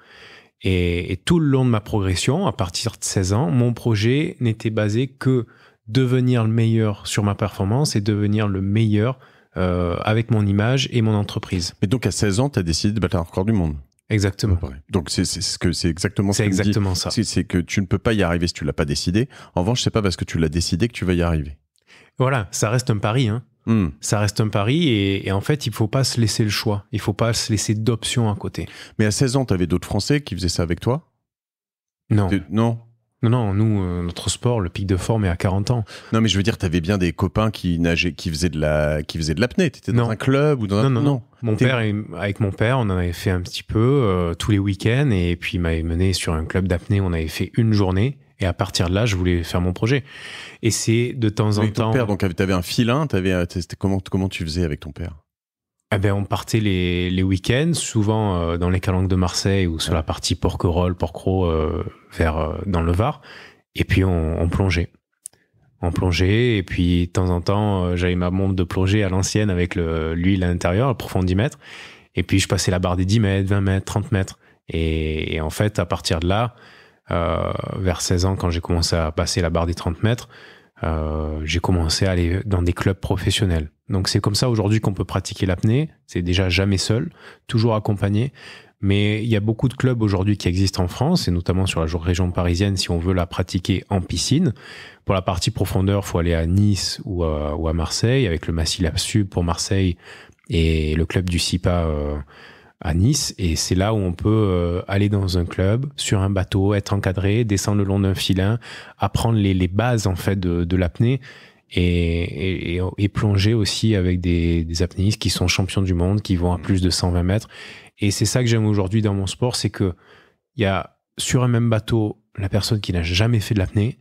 Et, tout le long de ma progression, à partir de 16 ans, mon projet n'était basé que devenir le meilleur sur ma performance et devenir le meilleur euh, avec mon image et mon entreprise. Et donc à 16 ans, tu as décidé de battre un record du monde Exactement. Donc c'est ce que c'est exactement. C'est exactement ça. C'est que tu ne peux pas y arriver si tu l'as pas décidé. En revanche, c'est pas parce que tu l'as décidé que tu vas y arriver. Voilà, ça reste un pari. Hein. Hmm. Ça reste un pari et, en fait, il faut pas se laisser le choix. Il faut pas se laisser d'options à côté. Mais à 16 ans, tu avais d'autres Français qui faisaient ça avec toi Non. Non. Non, non, nous, euh, notre sport, le pic de forme est à 40 ans. Non, mais je veux dire, tu avais bien des copains qui nageaient, qui faisaient de la, qui faisaient de l'apnée. T'étais dans un club ou dans un... non, non. Mon père, avec mon père, on en avait fait un petit peu euh, tous les week-ends, et puis il m'avait mené sur un club d'apnée. On avait fait une journée. Et à partir de là, je voulais faire mon projet. Et c'est de temps en temps... temps. Ton père, donc, t'avais un filin, t'avais, euh, comment, comment tu faisais avec ton père eh ben, on partait les, week-ends, souvent euh, dans les calanques de Marseille ou sur la partie Porquerolles, Porquerolles, euh, vers euh, dans le Var. Et puis on, plongeait, on plongeait. Et puis de temps en temps, j'avais ma montre de plongée à l'ancienne avec l'huile à l'intérieur, à profond 10 mètres. Et puis je passais la barre des 10 mètres, 20 mètres, 30 mètres. Et, et en fait, à partir de là, vers 16 ans, quand j'ai commencé à passer la barre des 30 mètres, euh, j'ai commencé à aller dans des clubs professionnels. Donc c'est comme ça aujourd'hui qu'on peut pratiquer l'apnée. C'est déjà jamais seul, toujours accompagné. Mais il y a beaucoup de clubs aujourd'hui qui existent en France, et notamment sur la région parisienne, si on veut la pratiquer en piscine. Pour la partie profondeur, faut aller à Nice ou à, Marseille, avec le Massif Sub pour Marseille et le club du CIPA euh, à Nice. Et c'est là où on peut euh, aller dans un club, sur un bateau, être encadré, descendre le long d'un filin, apprendre les, les, bases en fait de, l'apnée. Et, et, plonger aussi avec des, des, apnéistes qui sont champions du monde, qui vont à plus de 120 mètres. Et c'est ça que j'aime aujourd'hui dans mon sport, c'est que il y a sur un même bateau la personne qui n'a jamais fait de l'apnée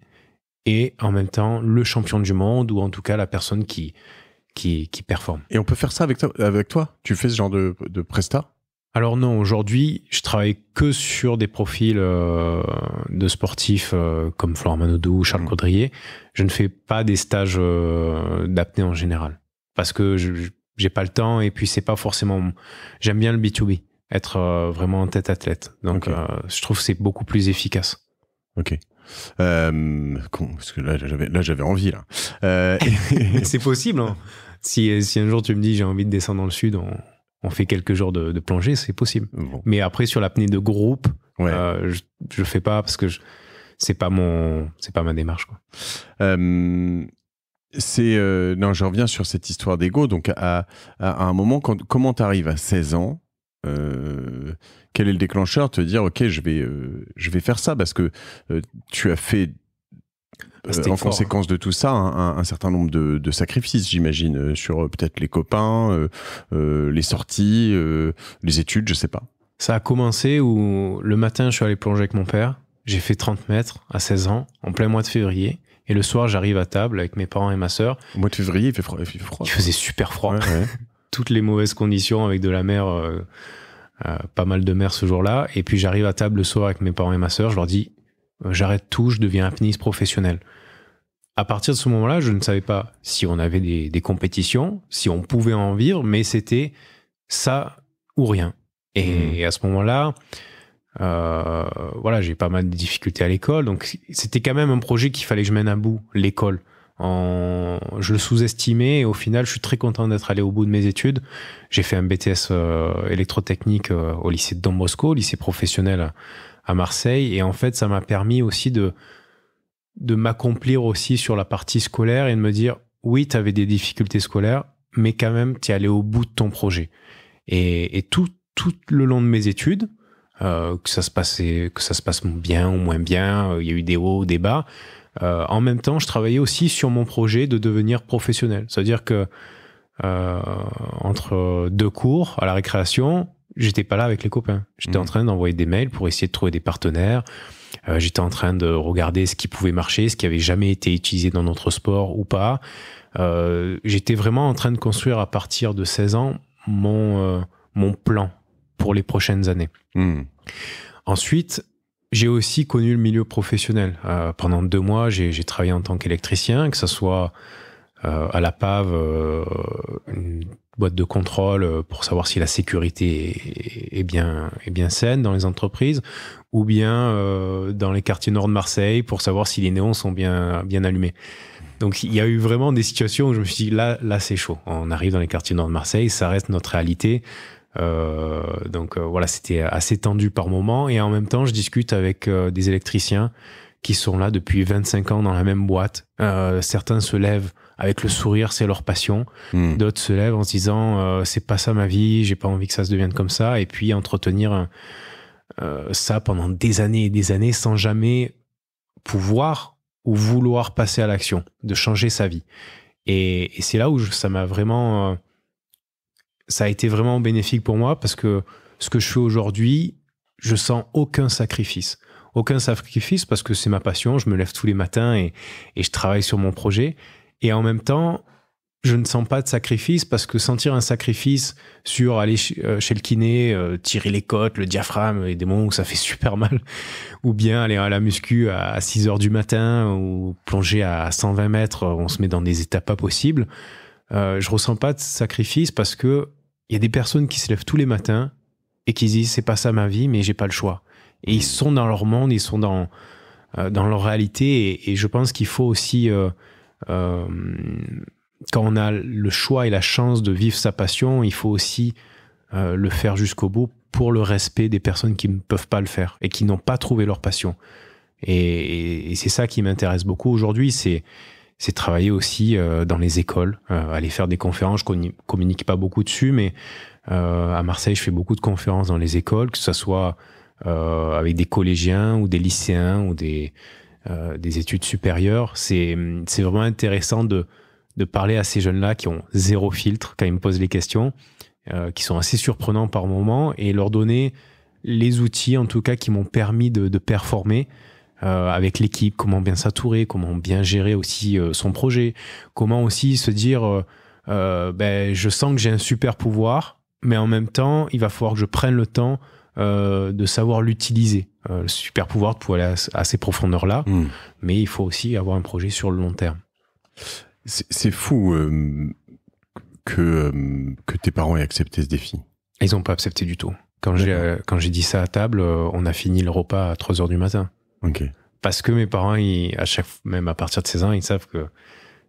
et en même temps le champion du monde ou en tout cas la personne qui, qui, qui performe. Et on peut faire ça avec, toi, avec toi Tu fais ce genre de, de presta alors non, aujourd'hui, je travaille que sur des profils euh, de sportifs euh, comme Florent Manodou ou Charles mmh. Caudrier. Je ne fais pas des stages euh, d'apnée en général parce que j'ai pas le temps et puis c'est pas forcément. J'aime bien le B2B, être euh, vraiment en tête athlète. Donc je trouve que c'est beaucoup plus efficace. Ok. parce que là j'avais envie là. [laughs] c'est possible. Hein. si, si un jour tu me dis j'ai envie de descendre dans le sud, on fait quelques jours de, plongée, c'est possible. Mais après, sur l'apnée de groupe, euh, je, fais pas parce que c'est pas pas ma démarche. Euh, c'est euh, non, je reviens sur cette histoire d'ego. Donc à, un moment, quand, comment arrives à 16 ans Quel est le déclencheur Te dire ok, je vais, je vais faire ça parce que tu as fait euh, en conséquence de tout ça, un, certain nombre de, sacrifices, j'imagine, euh, sur euh, peut-être les copains, les sorties, les études, je sais pas. Ça a commencé où le matin, je suis allé plonger avec mon père. J'ai fait 30 mètres à 16 ans, en plein mois de février. Et le soir, j'arrive à table avec mes parents et ma sœur. Au mois de février, il fait froid. Il, faisait super froid. [laughs] Toutes les mauvaises conditions avec de la mer, pas mal de mer ce jour-là. Et puis j'arrive à table le soir avec mes parents et ma sœur. Je leur dis, euh, j'arrête tout, je deviens tennis professionnel. À partir de ce moment-là, je ne savais pas si on avait des, compétitions, si on pouvait en vivre, mais c'était ça ou rien. Et hmm. à ce moment-là, euh, voilà, j'ai pas mal de difficultés à l'école, donc c'était quand même un projet qu'il fallait que je mène à bout, l'école. Je le sous-estimais et au final, je suis très content d'être allé au bout de mes études. J'ai fait un BTS euh, électrotechnique au lycée de Don Bosco, lycée professionnel à Marseille. Et en fait, ça m'a permis aussi de, de m'accomplir aussi sur la partie scolaire et de me dire, oui, tu avais des difficultés scolaires, mais quand même, tu es allé au bout de ton projet. Et, tout, tout le long de mes études, euh, que ça se passait, que ça se passe bien ou moins bien, euh, il y a eu des hauts, des bas. Euh, en même temps, je travaillais aussi sur mon projet de devenir professionnel. C'est-à-dire que entre deux cours à la récréation, j'étais pas là avec les copains. J'étais hmm. en train d'envoyer des mails pour essayer de trouver des partenaires. Euh, j'étais en train de regarder ce qui pouvait marcher, ce qui avait jamais été utilisé dans notre sport ou pas. Euh, j'étais vraiment en train de construire à partir de 16 ans mon, euh, mon plan pour les prochaines années. Hmm. Ensuite, j'ai aussi connu le milieu professionnel. pendant deux mois, j'ai, j'ai travaillé en tant qu'électricien, que ce soit à la PAV, une boîte de contrôle euh, pour savoir si la sécurité est, bien, est bien saine dans les entreprises, ou bien euh, dans les quartiers nord de Marseille pour savoir si les néons sont bien, bien allumés. Donc il y a eu vraiment des situations où je me suis dit, là, là c'est chaud. On arrive dans les quartiers nord de Marseille, ça reste notre réalité. Euh, donc voilà, c'était assez tendu par moment. Et en même temps, je discute avec des électriciens qui sont là depuis 25 ans dans la même boîte. certains se lèvent avec le sourire, c'est leur passion. Hmm. D'autres se lèvent en se disant euh, c'est pas ça ma vie, j'ai pas envie que ça se devienne comme ça, et puis entretenir euh, ça pendant des années et des années sans jamais pouvoir ou vouloir passer à l'action, de changer sa vie. Et, c'est là où ça m'a vraiment, euh, ça a été vraiment bénéfique pour moi parce que ce que je fais aujourd'hui, je sens aucun sacrifice aucun sacrifice parce que c'est ma passion, je me lève tous les matins et, et, je travaille sur mon projet. Et en même temps, je ne sens pas de sacrifice parce que sentir un sacrifice sur aller euh, chez le kiné, euh, tirer les côtes, le diaphragme, et des moments où ça fait super mal, [laughs] ou bien aller à la muscu à 6 heures du matin ou plonger à 120 mètres, on se met dans des états pas possibles. Euh, je ressens pas de sacrifice parce que il y a des personnes qui se lèvent tous les matins et qui disent c'est pas ça ma vie, mais j'ai pas le choix. Et ils mm. sont dans leur monde, ils sont dans, euh, dans leur réalité et, je pense qu'il faut aussi euh, quand on a le choix et la chance de vivre sa passion, il faut aussi euh, le faire jusqu'au bout pour le respect des personnes qui ne peuvent pas le faire et qui n'ont pas trouvé leur passion. Et, c'est ça qui m'intéresse beaucoup aujourd'hui, c'est c'est travailler aussi euh, dans les écoles, aller faire des conférences. Je ne communique pas beaucoup dessus, mais à Marseille, je fais beaucoup de conférences dans les écoles, que ce soit avec des collégiens ou des lycéens ou des, euh, des études supérieures. C'est vraiment intéressant de, parler à ces jeunes-là qui ont zéro filtre quand ils me posent les questions, euh, qui sont assez surprenants par moment, et leur donner les outils, en tout cas, qui m'ont permis de, performer euh, avec l'équipe, comment bien s'attourer comment bien gérer aussi son projet, comment aussi se dire, ben, je sens que j'ai un super pouvoir, mais en même temps, il va falloir que je prenne le temps euh, de savoir l'utiliser. Euh, le super pouvoir de pouvoir aller à, ces profondeurs-là, hmm. mais il faut aussi avoir un projet sur le long terme. C'est fou euh, que, que tes parents aient accepté ce défi. Ils n'ont pas accepté du tout. Quand j'ai, quand j'ai dit ça à table, on a fini le repas à 3 h du matin. Ok. Parce que mes parents, à chaque, même à partir de 16 ans, ils savent que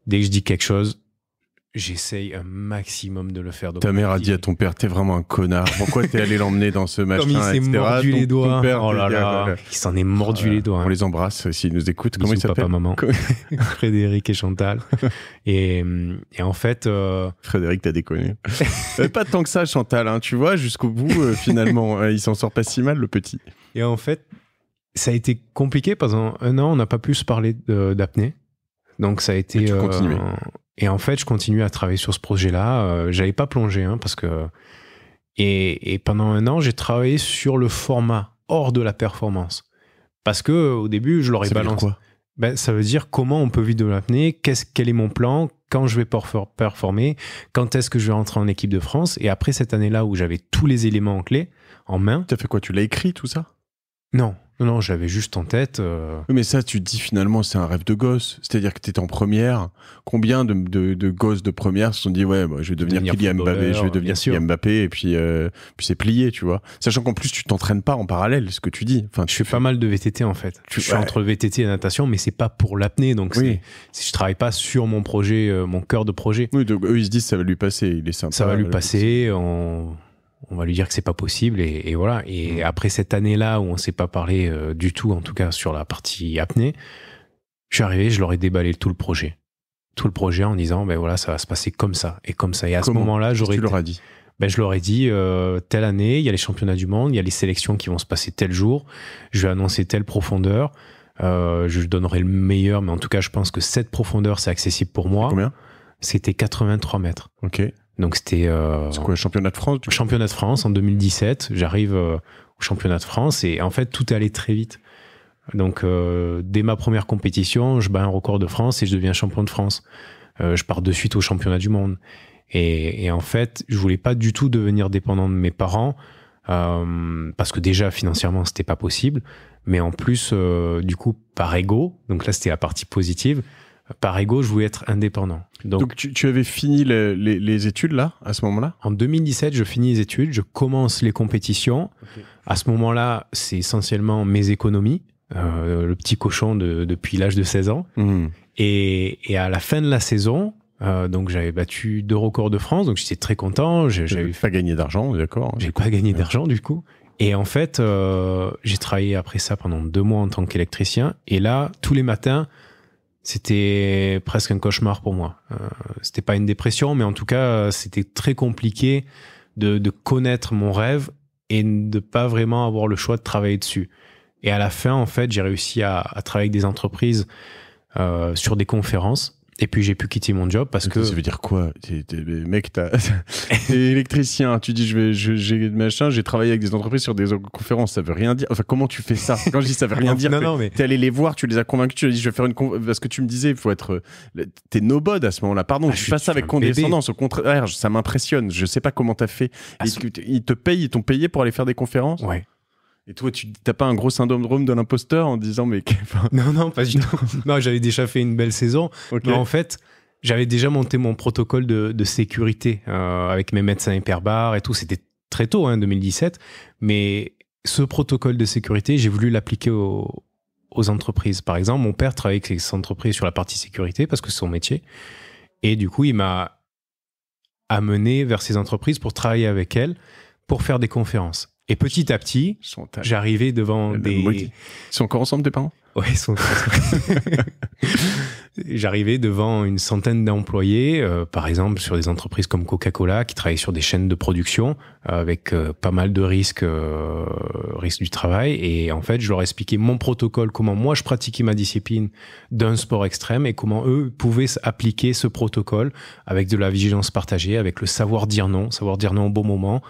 dès que je dis quelque chose, j'essaye un maximum de le faire. Ta mère a dit à ton père, t'es vraiment un connard. Pourquoi t'es allé l'emmener dans ce machin [laughs] Comme il s'est mordu les doigts. Père, oh là là, euh, il s'en est mordu les doigts. Hein. On les embrasse s'ils nous écoutent. Comment ils s'appellent Papa, maman. [laughs] Frédéric et Chantal. [laughs] Et, en fait. Euh, Frédéric, t'as déconné. Euh, pas tant que ça, Chantal. Hein, tu vois, jusqu'au bout, finalement, il s'en sort pas si mal, le petit. Et en fait, ça a été compliqué. Pendant un an, on n'a pas pu se parler d'apnée. Donc ça a été. Et et en fait, je continue à travailler sur ce projet-là. Euh, j'avais pas plongé, hein, parce que. Et, pendant un an, j'ai travaillé sur le format hors de la performance. Parce que au début, je l'aurais balancé. Ben, ça veut dire comment on peut vivre de l'apnée, quel est mon plan, quand je vais performer, quand est-ce que je vais rentrer en équipe de France. Et après cette année-là où j'avais tous les éléments en clé, en main. Tu as fait quoi Tu l'as écrit tout ça Non. Non, non, j'avais juste en tête. Euh, mais ça, tu te dis finalement, c'est un rêve de gosse. C'est-à-dire que tu étais en première. Combien de, de, gosses de première se sont dit, ouais, bah, je vais devenir, Kylian Mbappé, je vais devenir Kylian Mbappé, et puis, euh, puis c'est plié, tu vois. Sachant qu'en plus, tu t'entraînes pas en parallèle, ce que tu dis. Enfin, je fais pas mal de VTT, en fait. Je suis entre le VTT et natation, mais c'est pas pour l'apnée. Donc, si je travaille pas sur mon projet, euh, mon cœur de projet. Oui, donc eux, ils se disent, ça va lui passer. Il est sympa. Ça va lui passer. en on va lui dire que c'est pas possible et, voilà. Et mm. après cette année-là où on s'est pas parlé euh, du tout, en tout cas sur la partie apnée, je suis arrivé, je leur ai déballé tout le projet, tout le projet en disant ben voilà ça va se passer comme ça et comme ça. Et à ce moment-là, j'aurais dit. Ben, je leur ai dit, euh, telle année, il y a les championnats du monde, il y a les sélections qui vont se passer tel jour, je vais annoncer telle profondeur, euh, je donnerai le meilleur, mais en tout cas, je pense que cette profondeur, c'est accessible pour moi. Combien C'était 83 mètres. Ok. Donc c'était. Euh, c'est quoi le championnat de France Championnat de France en 2017. J'arrive euh, au championnat de France et en fait tout est allé très vite. Donc euh, dès ma première compétition, je bats un record de France et je deviens champion de France. Euh, je pars de suite au championnat du monde. Et, et, en fait, je voulais pas du tout devenir dépendant de mes parents euh, parce que déjà financièrement c'était pas possible, mais en plus du coup par ego. Donc là c'était la partie positive par ego, je voulais être indépendant. Donc, tu, avais fini les, études là, à ce moment-là En 2017, je finis les études, je commence les compétitions. À ce moment-là, c'est essentiellement mes économies, euh, le petit cochon depuis l'âge de 16 ans. Hmm. Et, à la fin de la saison, euh, donc j'avais battu deux records de France, donc j'étais très content. J'ai pas gagné d'argent, d'accord. J'ai pas gagné d'argent du coup. Et en fait, euh, j'ai travaillé après ça pendant deux mois en tant qu'électricien. Et là, tous les matins, c'était presque un cauchemar pour moi. Euh, c'était pas une dépression, mais en tout cas, euh, c'était très compliqué de, connaître mon rêve et de pas vraiment avoir le choix de travailler dessus. Et à la fin, en fait, j'ai réussi à, travailler avec des entreprises euh, sur des conférences et puis j'ai pu quitter mon job parce que. Ça veut dire quoi t es, Mec, [laughs] t'es électricien, tu dis je vais, j'ai machin, j'ai travaillé avec des entreprises sur des conférences, ça veut rien dire. Enfin, comment tu fais ça Quand je dis ça veut [laughs] rien dire, non, non, mais... t'es allé les voir, tu les as convaincus, tu as dit je vais faire une parce que tu me disais, il faut être, euh, t'es nobod à ce moment-là. Pardon, ah, je, fais ça avec condescendance. Au contraire, ça m'impressionne. Je sais pas comment t'as fait. Ils, ah, ils, te payent, ils t'ont payé pour aller faire des conférences. Ouais. Et toi, tu t'as pas un gros syndrome de l'imposteur en disant mais non non pas du [laughs] tout. non, j'avais déjà fait une belle saison. Mais en fait, j'avais déjà monté mon protocole de, sécurité euh, avec mes médecins hyperbares et tout. C'était très tôt, hein, 2017. Mais ce protocole de sécurité, j'ai voulu l'appliquer aux, entreprises. Par exemple, mon père travaillait avec les entreprises sur la partie sécurité parce que c'est son métier. Et du coup, il m'a amené vers ces entreprises pour travailler avec elles, pour faire des conférences. Et petit à petit, j'arrivais devant euh, des. Ils sont encore ensemble, tes parents Oui, ils sont. [laughs] j'arrivais devant une centaine d'employés, euh, par exemple sur des entreprises comme Coca-Cola qui travaillent sur des chaînes de production euh, avec pas mal de risques, risques du travail. Et en fait, je leur expliquais mon protocole, comment moi je pratiquais ma discipline d'un sport extrême et comment eux pouvaient appliquer ce protocole avec de la vigilance partagée, avec le savoir dire non, savoir dire non au bon moment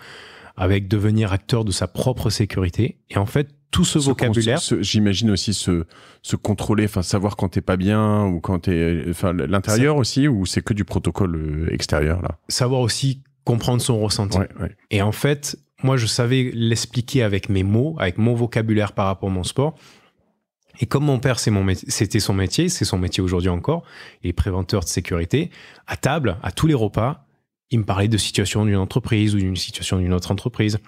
avec devenir acteur de sa propre sécurité. Et en fait, tout ce, vocabulaire. J'imagine aussi se, se contrôler, enfin savoir quand t'es pas bien ou quand t'es, enfin l'intérieur aussi ou c'est que du protocole euh, extérieur là. Savoir aussi comprendre son ressenti. Et en fait, moi je savais l'expliquer avec mes mots, avec mon vocabulaire par rapport à mon sport. Et comme mon père, c'était son métier, c'est son métier aujourd'hui encore, il est préventeur de sécurité, à table, à tous les repas, il me parlait de situation d'une entreprise ou d'une situation d'une autre entreprise,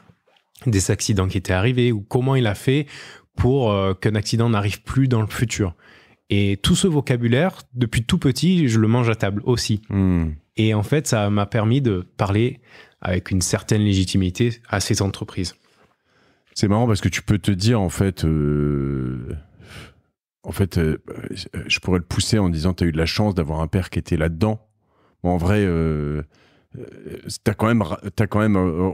des accidents qui étaient arrivés ou comment il a fait pour euh, qu'un accident n'arrive plus dans le futur. Et tout ce vocabulaire, depuis tout petit, je le mange à table aussi. Hmm. Et en fait, ça m'a permis de parler avec une certaine légitimité à ces entreprises. C'est marrant parce que tu peux te dire, en fait, euh, en fait euh, je pourrais le pousser en disant, tu as eu de la chance d'avoir un père qui était là-dedans. en vrai, euh, t'as quand même, as quand même euh,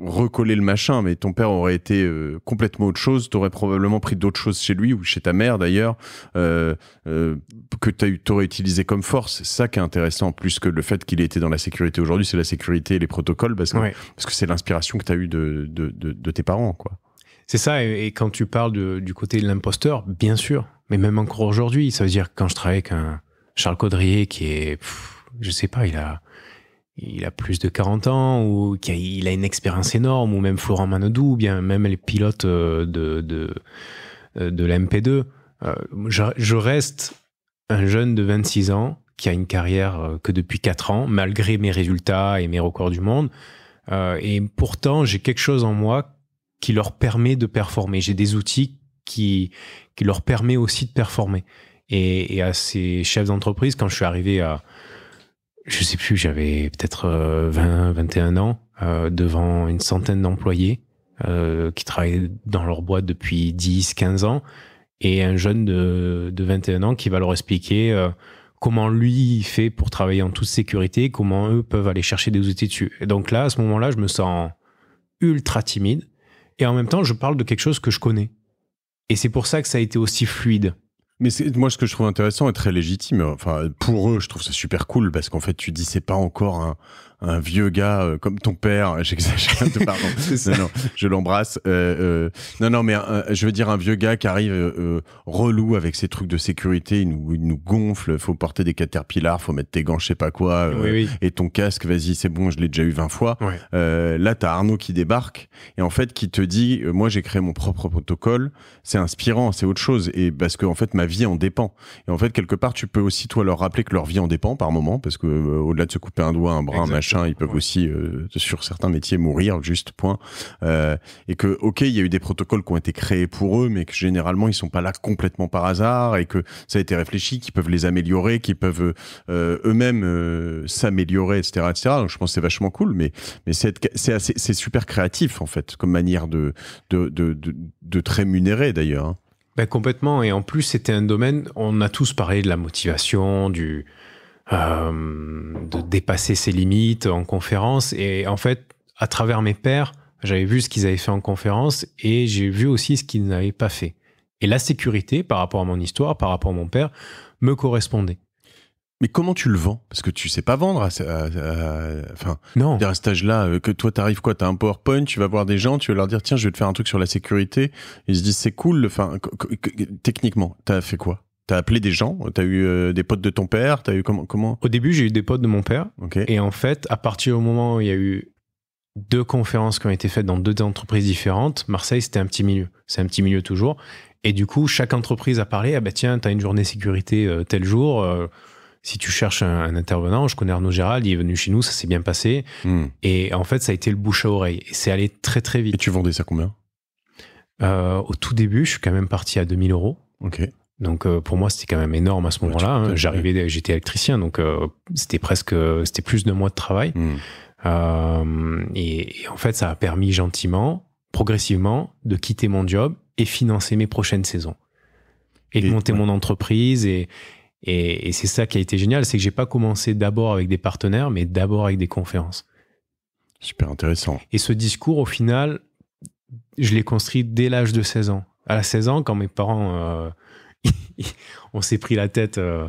recollé le machin, mais ton père aurait été euh, complètement autre chose. T'aurais probablement pris d'autres choses chez lui ou chez ta mère d'ailleurs, euh, euh, que t'aurais utilisé comme force. C'est ça qui est intéressant, plus que le fait qu'il ait été dans la sécurité aujourd'hui, c'est la sécurité et les protocoles, parce que c'est l'inspiration que t'as eue de, de, tes parents, quoi. C'est ça, et, quand tu parles du côté de l'imposteur, bien sûr, mais même encore aujourd'hui, ça veut dire que quand je travaille avec un Charles Caudrier qui est, je sais pas, il a il a plus de 40 ans ou qu'il a une expérience énorme ou même Florent Manodou ou bien même les pilotes euh, de de, euh, de 2 euh, je, reste un jeune de 26 ans qui a une carrière que depuis 4 ans malgré mes résultats et mes records du monde et pourtant j'ai quelque chose en moi qui leur permet de performer j'ai des outils qui leur permet aussi de performer et, et à ces chefs d'entreprise quand je suis arrivé à je sais plus, j'avais peut-être 20, euh, 21 ans, euh, devant une centaine d'employés euh, qui travaillaient dans leur boîte depuis 10, 15 ans, et un jeune de, 21 ans qui va leur expliquer comment lui fait pour travailler en toute sécurité, comment eux peuvent aller chercher des outils dessus. Et donc là, à ce moment-là, je me sens ultra timide, et en même temps, je parle de quelque chose que je connais. Et c'est pour ça que ça a été aussi fluide. Mais moi, ce que je trouve intéressant et très légitime, enfin, pour eux, je trouve ça super cool parce qu'en fait, tu dis, c'est pas encore un, un vieux gars euh, comme ton père, [laughs] j'exagère, [laughs] je l'embrasse. Euh, euh, non, non, mais je veux dire un vieux gars qui arrive relou avec ses trucs de sécurité, il nous, il gonfle, faut porter des caterpillars, faut mettre tes gants, je sais pas quoi, et ton casque, vas-y, c'est bon, je l'ai déjà eu 20 fois. là, t'as Arnaud qui débarque et en fait qui te dit, moi j'ai créé mon propre protocole, c'est inspirant, c'est autre chose, et parce que en fait ma vie en dépend. Et en fait quelque part tu peux aussi toi leur rappeler que leur vie en dépend par moment, parce que au-delà de se couper un doigt, un bras, un machin ils peuvent aussi, euh, sur certains métiers, mourir, juste point. Euh, et que, ok, il y a eu des protocoles qui ont été créés pour eux, mais que généralement, ils sont pas là complètement par hasard et que ça a été réfléchi, qu'ils peuvent les améliorer, qu'ils peuvent euh, eux-mêmes s'améliorer, etc., etc. Donc, je pense que c'est vachement cool, mais, mais c'est super créatif, en fait, comme manière de, de, de, de, de rémunérer, d'ailleurs. Hein. Ben complètement. Et en plus, c'était un domaine, on a tous parlé de la motivation, du, euh, de dépasser ses limites en conférence. Et en fait, à travers mes pères, j'avais vu ce qu'ils avaient fait en conférence et j'ai vu aussi ce qu'ils n'avaient pas fait. Et la sécurité par rapport à mon histoire, par rapport à mon père, me correspondait. Mais comment tu le vends Parce que tu sais pas vendre. Enfin, non. À cet âge-là, euh, que toi, arrives quoi as un PowerPoint, tu vas voir des gens, tu vas leur dire tiens, je vais te faire un truc sur la sécurité. Ils se disent c'est cool. Enfin, techniquement, as fait quoi T'as appelé des gens, t'as eu euh, des potes de ton père, t'as eu comment, Au début, j'ai eu des potes de mon père. Et en fait, à partir du moment où il y a eu deux conférences qui ont été faites dans deux entreprises différentes, Marseille, c'était un petit milieu. C'est un petit milieu toujours. Et du coup, chaque entreprise a parlé, ah bah tiens, t'as une journée sécurité euh, tel jour. Euh, si tu cherches un, intervenant, je connais Arnaud Gérald, il est venu chez nous, ça s'est bien passé. Hmm. Et en fait, ça a été le bouche à oreille. Et c'est allé très très vite. Et tu vendais ça combien Au tout début, je suis quand même parti à 2000 euros. Ok. Donc euh, pour moi, c'était quand même énorme à ce bah, moment-là. Hein. J'arrivais, j'étais électricien, donc euh, c'était presque, c'était plus de mois de travail. Hmm. Euh, et, en fait, ça a permis gentiment, progressivement, de quitter mon job et financer mes prochaines saisons et, de monter mon entreprise. Et, c'est ça qui a été génial, c'est que j'ai pas commencé d'abord avec des partenaires, mais d'abord avec des conférences. Super intéressant. Et ce discours, au final, je l'ai construit dès l'âge de 16 ans. À 16 ans, quand mes parents [laughs] on s'est pris la tête euh,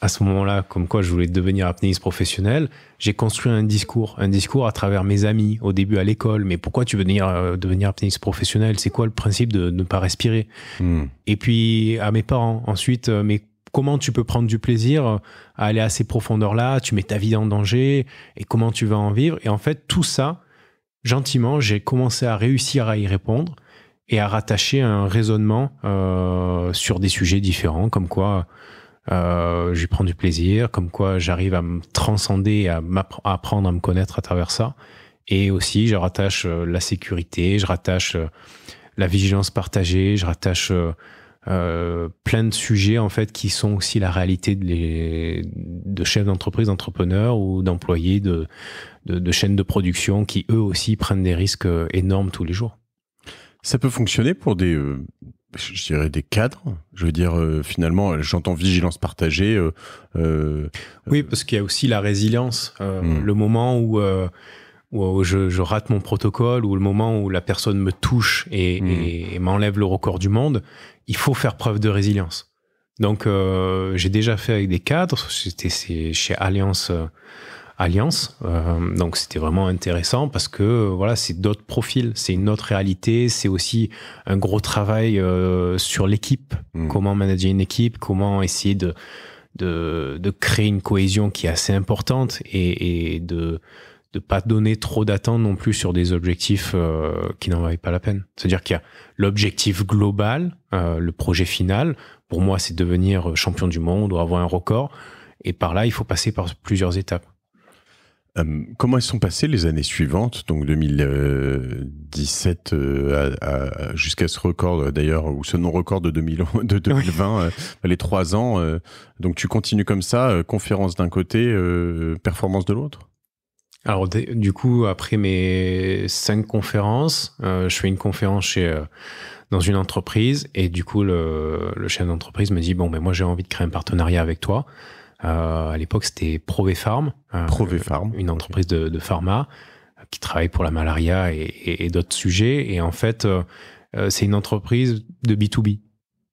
à ce moment-là, comme quoi je voulais devenir apnéiste professionnel. J'ai construit un discours, un discours à travers mes amis au début à l'école. Mais pourquoi tu veux devenir, euh, devenir apnéiste professionnel C'est quoi le principe de, ne pas respirer hmm. Et puis à mes parents. Ensuite, euh, mais comment tu peux prendre du plaisir à aller à ces profondeurs-là, tu mets ta vie en danger et comment tu vas en vivre. Et en fait, tout ça, gentiment, j'ai commencé à réussir à y répondre et à rattacher un raisonnement euh, sur des sujets différents, comme quoi euh, j'y prends du plaisir, comme quoi j'arrive à me transcender, à, apprendre à me connaître à travers ça. Et aussi, je rattache euh, la sécurité, je rattache euh, la vigilance partagée, je rattache euh, euh, plein de sujets en fait qui sont aussi la réalité de, de chefs d'entreprise, d'entrepreneurs ou d'employés de, de, de chaînes de production qui eux aussi prennent des risques énormes tous les jours. Ça peut fonctionner pour des, euh, je dirais des cadres. Je veux dire, euh, finalement, j'entends vigilance partagée. Euh, oui, parce qu'il y a aussi la résilience. Hmm. Le moment où, je, rate mon protocole, ou le moment où la personne me touche et, hmm. m'enlève le record du monde, il faut faire preuve de résilience. Donc, j'ai déjà fait avec des cadres. C'était chez Alliance Alliance. Euh, donc c'était vraiment intéressant parce que voilà, c'est d'autres profils, c'est une autre réalité, c'est aussi un gros travail euh, sur l'équipe, mm. comment manager une équipe, comment essayer de, de, de, créer une cohésion qui est assez importante et, et de de pas donner trop d'attentes non plus sur des objectifs euh, qui n'en valent pas la peine. C'est-à-dire qu'il y a l'objectif global, le projet final. Pour moi, c'est devenir champion du monde ou avoir un record. Et par là, il faut passer par plusieurs étapes. Euh, comment elles sont passées les années suivantes, donc 2017 euh, euh, jusqu'à ce record d'ailleurs, ou ce non-record de, 2020, [laughs] les trois ans. donc tu continues comme ça, conférence d'un côté, performance de l'autre alors du coup, après mes cinq conférences, je fais une conférence dans une entreprise et du coup, le, le chef d'entreprise me dit, bon, mais ben, moi j'ai envie de créer un partenariat avec toi. Euh, à l'époque, c'était Provépharm, euh, Une entreprise de, pharma euh, qui travaille pour la malaria et, d'autres sujets. Et en fait, c'est une entreprise de B2B.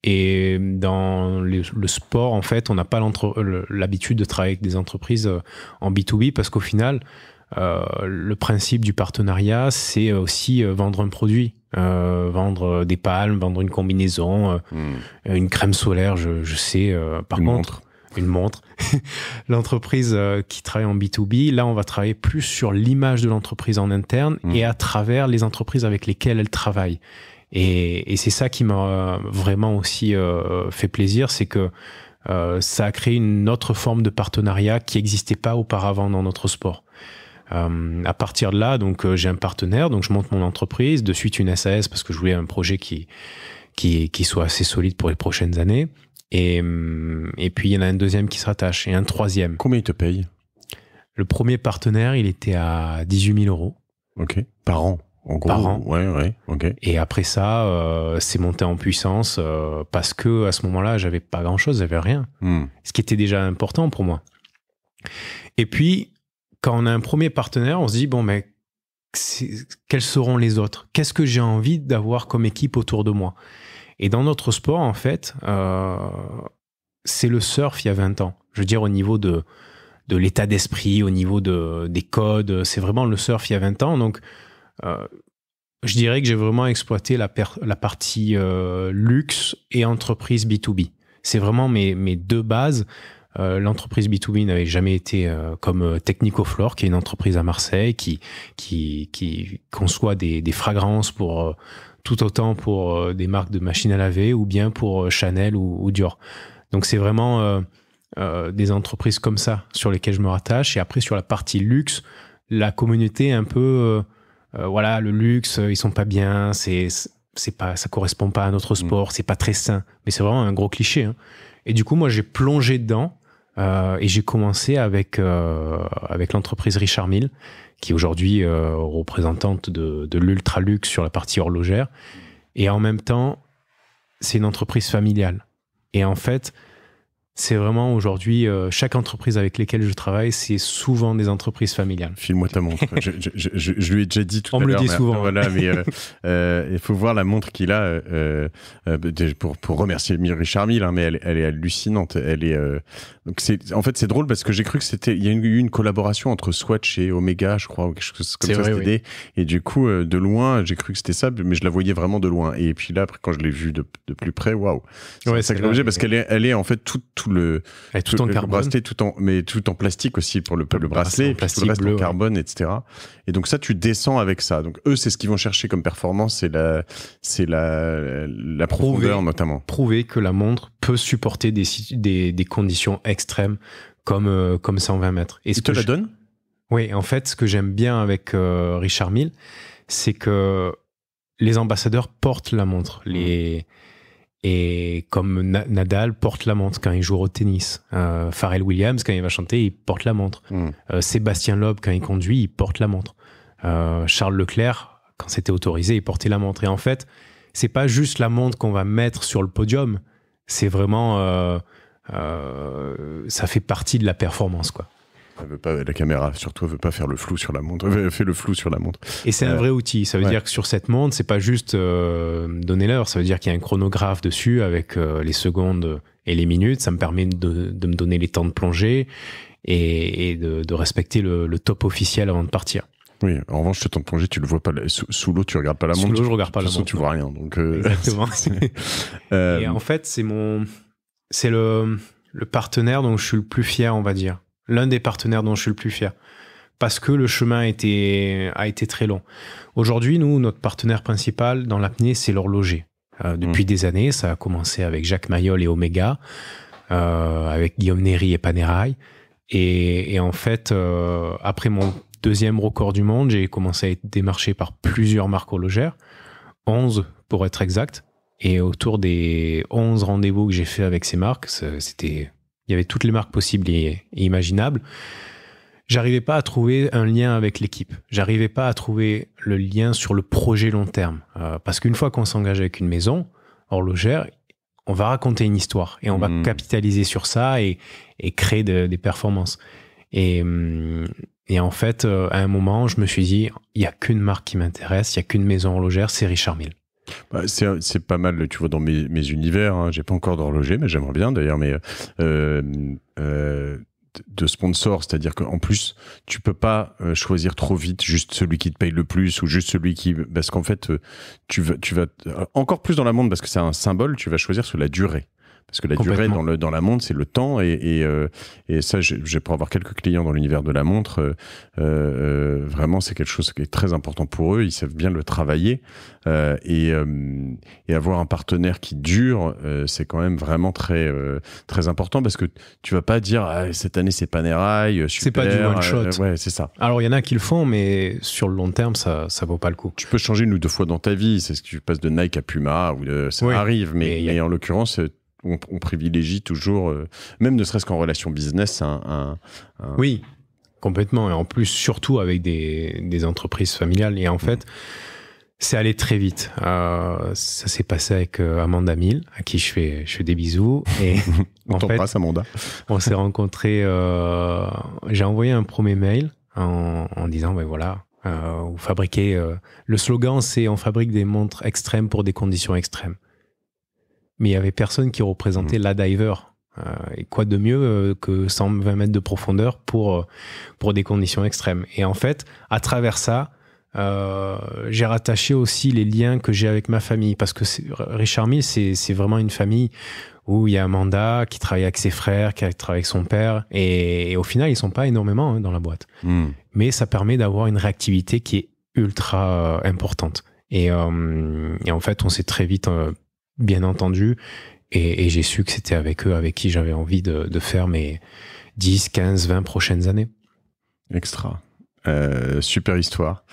Et dans le, sport, en fait, on n'a pas l'habitude de travailler avec des entreprises en B2B parce qu'au final, le principe du partenariat, c'est aussi vendre un produit, vendre des palmes, vendre une combinaison, hmm. une crème solaire, je, sais. par contre, une montre, [laughs] l'entreprise euh, qui travaille en B2B. Là, on va travailler plus sur l'image de l'entreprise en interne mm. et à travers les entreprises avec lesquelles elle travaille. Et, c'est ça qui m'a euh, vraiment aussi euh, fait plaisir, c'est que ça a créé une autre forme de partenariat qui n'existait pas auparavant dans notre sport. à partir de là, donc j'ai un partenaire, donc je monte mon entreprise, de suite une SAS parce que je voulais un projet qui, qui soit assez solide pour les prochaines années. Et, puis, il y en a un deuxième qui se rattache et un troisième. Combien ils te payent Le premier partenaire, il était à 18 000 euros. Par an en gros, par an. Ouais, ouais, ok. Et après ça, euh, c'est monté en puissance euh, parce que à ce moment-là, j'avais pas grand-chose, j'avais rien. Hmm. Ce qui était déjà important pour moi. Et puis, quand on a un premier partenaire, on se dit bon, mais quels seront les autres Qu'est-ce que j'ai envie d'avoir comme équipe autour de moi et dans notre sport, en fait, euh, c'est le surf il y a 20 ans. Je veux dire, au niveau de, de l'état d'esprit, au niveau de, des codes, c'est vraiment le surf il y a 20 ans. Donc, euh, je dirais que j'ai vraiment exploité la, la partie euh, luxe et entreprise B2B. C'est vraiment mes, mes, deux bases. L'entreprise B2B n'avait jamais été comme comme Technicoflore, qui est une entreprise à Marseille, qui, qui, qui conçoit des, des fragrances pour tout autant pour euh, des marques de machines à laver ou bien pour euh, Chanel ou, Dior. Donc c'est vraiment euh, des entreprises comme ça sur lesquelles je me rattache. Et après sur la partie luxe, la communauté un peu, voilà, le luxe, ils sont pas bien, c'est c'est pas, ça correspond pas à notre mm. sport, c'est pas très sain. Mais c'est vraiment un gros cliché. Hein. Et du coup, moi, j'ai plongé dedans et j'ai commencé avec avec l'entreprise Richard Mille qui est aujourd'hui euh, représentante de, de l'ultra-luxe sur la partie horlogère. Et en même temps, c'est une entreprise familiale. Et en fait, c'est vraiment aujourd'hui, euh, chaque entreprise avec laquelle je travaille, c'est souvent des entreprises familiales. File-moi ta montre. je, lui ai déjà dit tout On à l'heure. On me le dit souvent. Voilà, mais euh, euh, il faut voir la montre qu'il a pour, pour, remercier Miri Charmil hein, mais elle, est hallucinante. Elle est, donc c'est, en fait, c'est drôle parce que j'ai cru que c'était. Il y a eu une, collaboration entre Swatch et Omega, je crois, ou quelque chose comme ça. Vrai, Et du coup, de loin, j'ai cru que c'était ça, mais je la voyais vraiment de loin. Et puis là, quand je l'ai vue de, de plus près, waouh C'est ouais, parce qu'elle est, elle est en fait toute tout tout le, et tout, en le bracelet, tout en, mais tout en plastique aussi pour le, ah, bracelet, le reste en carbone, etc. Et donc ça, tu descends avec ça. Donc eux, c'est ce qu'ils vont chercher comme performance, c'est la, c'est la, la profondeur notamment. Prouver que la montre peut supporter des, des, des conditions extrêmes comme, euh, comme 120 mètres. Ils te la je... donnent Oui, en fait, ce que j'aime bien avec euh, Richard Mille, c'est que les ambassadeurs portent la montre. Les, mmh. Et comme Nadal porte la montre quand il joue au tennis, euh, Pharrell Williams quand il va chanter, il porte la montre. Hmm. Euh, Sébastien Loeb quand il conduit, il porte la montre. Euh, Charles Leclerc quand c'était autorisé, il portait la montre. Et en fait, c'est pas juste la montre qu'on va mettre sur le podium, c'est vraiment ça fait partie de la performance quoi pas, la caméra, surtout, veut pas faire le flou sur la montre. [laughs] fait le flou sur la montre. Et c'est un euh, vrai outil. Ça veut dire que sur cette montre, c'est pas juste euh, donner l'heure. Ça veut dire qu'il y a un chronographe dessus avec euh, les secondes et les minutes. Ça me permet de, de me donner les temps de plongée et, de, respecter le, top officiel avant de partir. Oui, en revanche, ce temps de plongée, tu le vois pas. Sous, l'eau, tu regardes pas la montre. Sous l'eau, je regarde pas la montre. tu vois rien. Donc, Exactement. [laughs] et en fait, c'est mon. C'est le, le partenaire dont je suis le plus fier, on va dire l'un des partenaires dont je suis le plus fier. Parce que le chemin a été, très long. Aujourd'hui, nous, notre partenaire principal dans l'apnée, c'est l'horloger. Euh, depuis mmh. des années, ça a commencé avec Jacques Mayol et Omega, euh, avec Guillaume Néry et Panerai. Et, en fait, euh, après mon deuxième record du monde, j'ai commencé à être démarché par plusieurs marques horlogères, 11 pour être exact. Et autour des 11 rendez-vous que j'ai fait avec ces marques, c'était il y avait toutes les marques possibles et, imaginables. J'arrivais pas à trouver un lien avec l'équipe. J'arrivais pas à trouver le lien sur le projet long terme. Euh, parce qu'une fois qu'on s'engage avec une maison horlogère, on va raconter une histoire et on va hmm. capitaliser sur ça et, créer des performances. Et, hum, et, en fait, euh, à un moment, je me suis dit, il y a qu'une marque qui m'intéresse, il n'y a qu'une maison horlogère, c'est Richard Mille. Bah, c'est pas mal, tu vois, dans mes, univers. Hein. J'ai pas encore d'horloger, mais j'aimerais bien d'ailleurs. Mais euh, euh, de sponsor, c'est-à-dire qu'en plus, tu peux pas euh, choisir trop vite juste celui qui te paye le plus ou juste celui qui, parce qu'en fait, tu vas, tu encore plus dans la monde parce que c'est un symbole. Tu vas choisir sur la durée. Parce que la durée dans, le, dans la montre, c'est le temps. Et, et, euh, et ça, j'ai pour avoir quelques clients dans l'univers de la montre, euh, euh, vraiment, c'est quelque chose qui est très important pour eux. Ils savent bien le travailler. Et, avoir un partenaire qui dure, c'est quand même vraiment très, très important parce que tu vas pas dire ah, cette année, c'est Panerai, super. C'est pas du one shot. ouais, c'est ça. Alors, il y en a qui le font, mais sur le long terme, ça, ça vaut pas le coup. Tu peux changer une ou deux fois dans ta vie. C'est ce que tu passes de Nike à Puma, ou ça arrive. Mais, en l'occurrence, on, privilégie toujours, euh, même ne serait-ce qu'en relation business, un, Oui, complètement. Et en plus, surtout avec des, entreprises familiales. Et en mm. fait, c'est allé très vite. Euh, ça s'est passé avec euh, Amanda Mill, à qui je fais, je fais des bisous. Et [laughs] on t'embrasse, Amanda. on s'est rencontrés. J'ai envoyé un premier mail en, disant ben voilà, vous fabriquez. le slogan, c'est on fabrique des montres extrêmes pour des conditions extrêmes mais il y avait personne qui représentait mmh. la diver. Euh, et quoi de mieux euh, que 120 mètres de profondeur pour, euh, pour des conditions extrêmes. Et en fait, à travers ça, j'ai rattaché aussi les liens que j'ai avec ma famille parce que Richard Mill, c'est vraiment une famille où il y a Amanda qui travaille avec ses frères, qui travaille avec son père, et, au final, ils ne sont pas énormément hein, dans la boîte. Mmh. Mais ça permet d'avoir une réactivité qui est ultra importante. Et, et en fait, on s'est très vite bien entendu. Et, j'ai su que c'était avec eux avec qui j'avais envie de, faire mes 10, 15, 20 prochaines années. Extra. Euh, super histoire.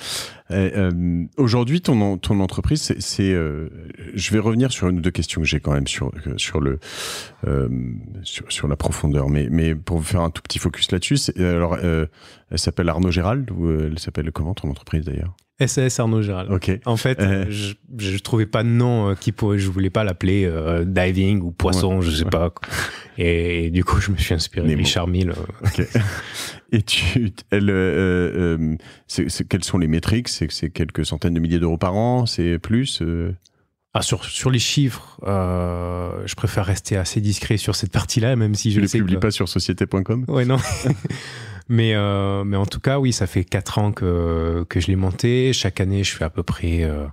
Euh, aujourd'hui, ton, ton entreprise, c'est. Euh, je vais revenir sur une ou deux questions que j'ai quand même sur, sur, le, sur, la profondeur, mais, mais pour vous faire un tout petit focus là-dessus, alors, elle s'appelle Arnaud Gérald, ou elle s'appelle comment ton entreprise d'ailleurs SAS Arnaud Gérald. En fait, euh. je, ne trouvais pas de nom euh, qui pourrait, je voulais pas l'appeler euh, diving ou poisson, je sais pas. Et, du coup, je me suis inspiré de Richard Mille. [laughs] et tu, elle, quelles sont les métriques C'est quelques centaines de milliers d'euros par an C'est plus ah, sur, sur, les chiffres, euh, je préfère rester assez discret sur cette partie-là, même si je ne les publie pas sur société.com. Ouais, non. [laughs] mais, euh, mais en tout cas, oui, ça fait quatre ans que, que je l'ai monté. Chaque année, je fais à peu près euh,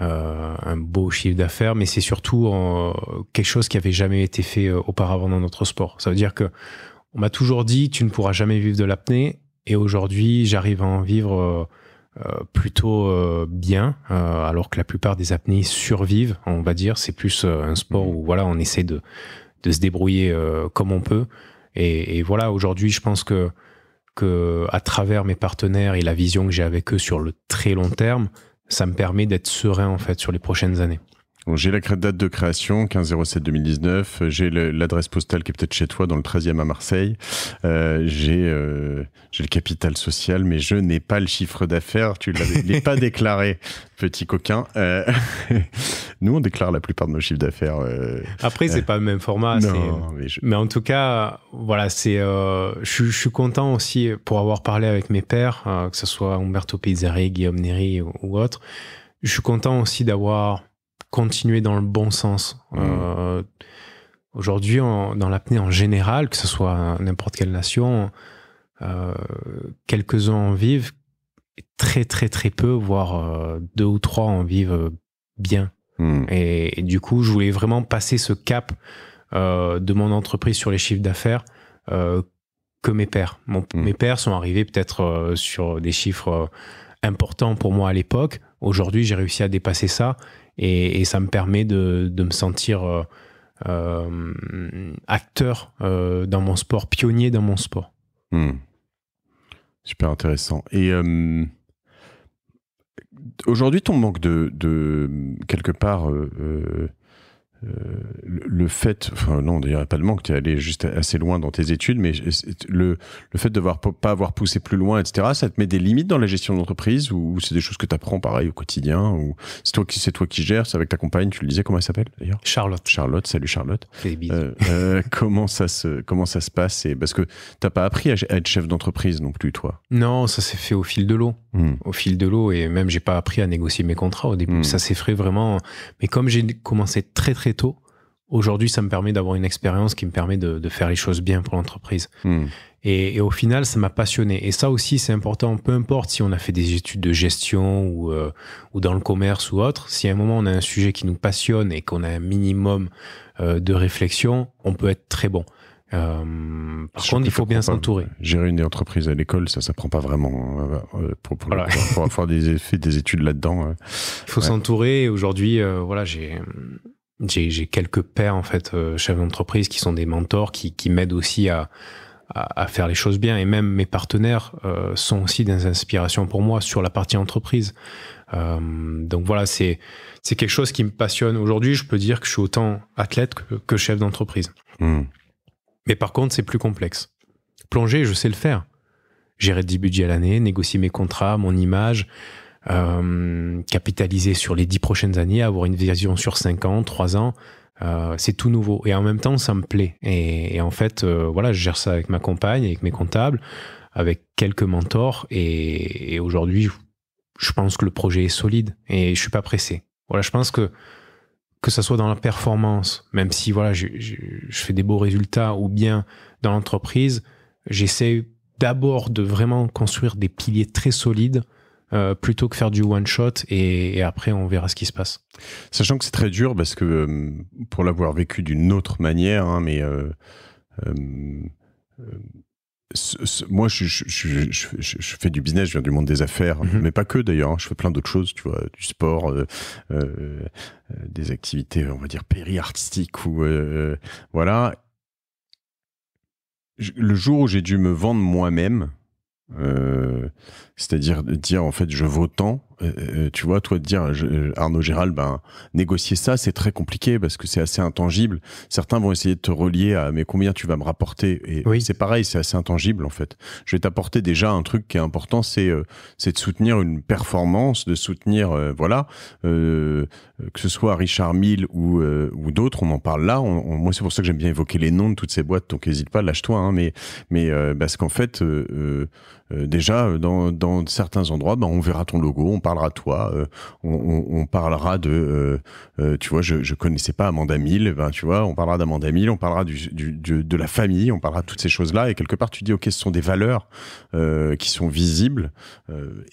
un beau chiffre d'affaires, mais c'est surtout quelque chose qui avait jamais été fait auparavant dans notre sport. Ça veut dire que on m'a toujours dit tu ne pourras jamais vivre de l'apnée, et aujourd'hui, j'arrive à en vivre euh, plutôt euh, bien, euh, alors que la plupart des apnées survivent, on va dire. C'est plus un sport mm. où voilà, on essaie de, se débrouiller comme on peut. Et, et voilà, aujourd'hui, je pense que, que à travers mes partenaires et la vision que j'ai avec eux sur le très long terme, ça me permet d'être serein en fait sur les prochaines années. J'ai la date de création, 15-07-2019. J'ai l'adresse postale qui est peut-être chez toi, dans le 13e à Marseille. Euh, euh, j'ai le capital social, mais je n'ai pas le chiffre d'affaires. Tu ne l'as pas déclaré, [laughs] petit coquin. Euh, [laughs] nous, on déclare la plupart de nos chiffres d'affaires. Après, c'est pas le même format. mais, en tout cas, voilà, c'est. je, suis content aussi pour avoir parlé avec mes pères, que ce soit Umberto Pizzari, Guillaume Neri ou, ou autre. Je suis content aussi d'avoir continuer dans le bon sens. Mmh. Euh, aujourd'hui, dans l'apnée en général, que ce soit n'importe quelle nation, euh, quelques-uns en vivent, très très très peu, voire euh, deux ou trois en vivent bien. Mmh. Et, du coup, je voulais vraiment passer ce cap de mon entreprise sur les chiffres d'affaires que mes pères. Mmh. Mes pères sont arrivés peut-être sur des chiffres importants pour moi à l'époque. Aujourd'hui, j'ai réussi à dépasser ça et, ça me permet de, me sentir euh, euh, acteur euh, dans mon sport, pionnier dans mon sport. Hmm. Super intéressant. Et aujourd'hui, ton manque de, de quelque part euh, le, fait, enfin non, d'ailleurs, pas le manque, tu es allé juste assez loin dans tes études, mais le, le fait de ne pas avoir poussé plus loin, etc., ça te met des limites dans la gestion d'entreprise ou, c'est des choses que tu apprends pareil au quotidien ou c'est toi, qui, c'est toi qui gères, c'est avec ta compagne, tu le disais, comment elle s'appelle d'ailleurs Charlotte. Charlotte, salut Charlotte. Euh, euh, [laughs] comment, ça se, comment ça se passe et, Parce que tu n'as pas appris à être chef d'entreprise non plus, toi. Non, ça s'est fait au fil de l'eau. Hmm. au fil de l'eau et même j'ai pas appris à négocier mes contrats au début. Hmm. Ça s'est vraiment. Mais comme j'ai commencé très très tôt, aujourd'hui ça me permet d'avoir une expérience qui me permet de, faire les choses bien pour l'entreprise. Hmm. Et, au final, ça m'a passionné. Et ça aussi, c'est important. Peu importe si on a fait des études de gestion ou, euh, dans le commerce ou autre, si à un moment on a un sujet qui nous passionne et qu'on a un minimum euh, de réflexion, on peut être très bon. Euh, par contre, il faut bien s'entourer. Gérer une entreprise à l'école, ça ça prend pas vraiment. Hein, euh, pour, pour, avoir des effets, des études là-dedans. Il faut s'entourer. Aujourd'hui, euh, voilà, j'ai j'ai quelques pères en fait chefs d'entreprise qui sont des mentors qui, qui m'aident aussi à, à, faire les choses bien et même mes partenaires sont aussi des inspirations pour moi sur la partie entreprise. donc voilà, c'est c'est quelque chose qui me passionne. Aujourd'hui, je peux dire que je suis autant athlète que, chef d'entreprise. Hmm. Mais par contre, c'est plus complexe. Plonger, je sais le faire. Gérer 10 budgets à l'année, négocier mes contrats, mon image, euh, capitaliser sur les 10 prochaines années, avoir une vision sur 5 ans, 3 ans. Euh, c'est tout nouveau. Et en même temps, ça me plaît. Et, en fait, euh, voilà, je gère ça avec ma compagne, avec mes comptables, avec quelques mentors. Et, et aujourd'hui, je pense que le projet est solide et je suis pas pressé. Voilà, je pense que que ça soit dans la performance, même si voilà, je, fais des beaux résultats, ou bien dans l'entreprise, j'essaie d'abord de vraiment construire des piliers très solides euh, plutôt que faire du one shot et, après on verra ce qui se passe. Sachant que c'est très dur parce que euh, pour l'avoir vécu d'une autre manière, hein, mais euh, moi, je, fais du business, je viens du monde des affaires, mhm. mais pas que d'ailleurs. Hein. je fais plein d'autres choses, tu vois, du sport, euh, euh, euh, des activités, on va dire, péri-artistiques ou voilà. le jour où j'ai dû me vendre moi-même, c'est-à-dire de dire, en fait, je vaux tant. Euh, euh, tu vois, toi, de dire, Arnaud Gérald, ben, négocier ça, c'est très compliqué parce que c'est assez intangible. Certains vont essayer de te relier à, mais combien tu vas me rapporter Et oui. c'est pareil, c'est assez intangible, en fait. Je vais t'apporter déjà un truc qui est important, c'est euh, de soutenir une performance, de soutenir, euh, voilà, que ce soit Richard Mille ou, ou d'autres, on en parle là. moi, c'est pour ça que j'aime bien évoquer les noms de toutes ces boîtes, donc n'hésite pas, lâche-toi, hein, mais, mais parce qu'en fait, euh, déjà, euh, dans, certains endroits, ben, on verra ton logo, on parlera de toi, euh, on, parlera de, tu vois, je, je connaissais pas Amanda 1000 ben, tu vois, on parlera d'Amanda mille on parlera de la famille, on parlera de toutes ces choses-là. Et quelque part, tu dis, ok, ce sont des valeurs qui sont visibles,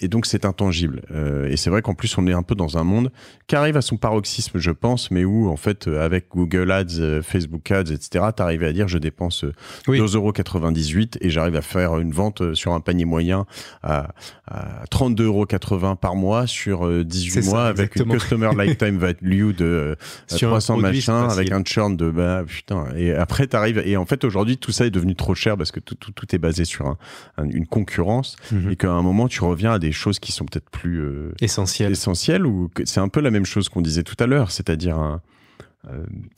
et donc c'est intangible. et c'est vrai qu'en plus, on est un peu dans un monde qui arrive à son paroxysme, je pense, mais où, en fait, avec Google Ads, Facebook Ads, etc., t'arrives à dire, je dépense 2,98 2,98€ et j'arrive à faire une vente sur un panier moyen à, à 32,80 euros par mois sur 18 euh, mois avec une customer lifetime value de 300 euh, [laughs] machins avec un churn de bah, putain et après arrives et en fait aujourd'hui tout ça est devenu trop cher parce que tout, tout, tout est basé sur une concurrence mhm. et qu'à un moment tu reviens à des choses qui sont peut-être plus euh, essentielles ou c'est un peu la même chose qu'on disait tout à l'heure c'est-à-dire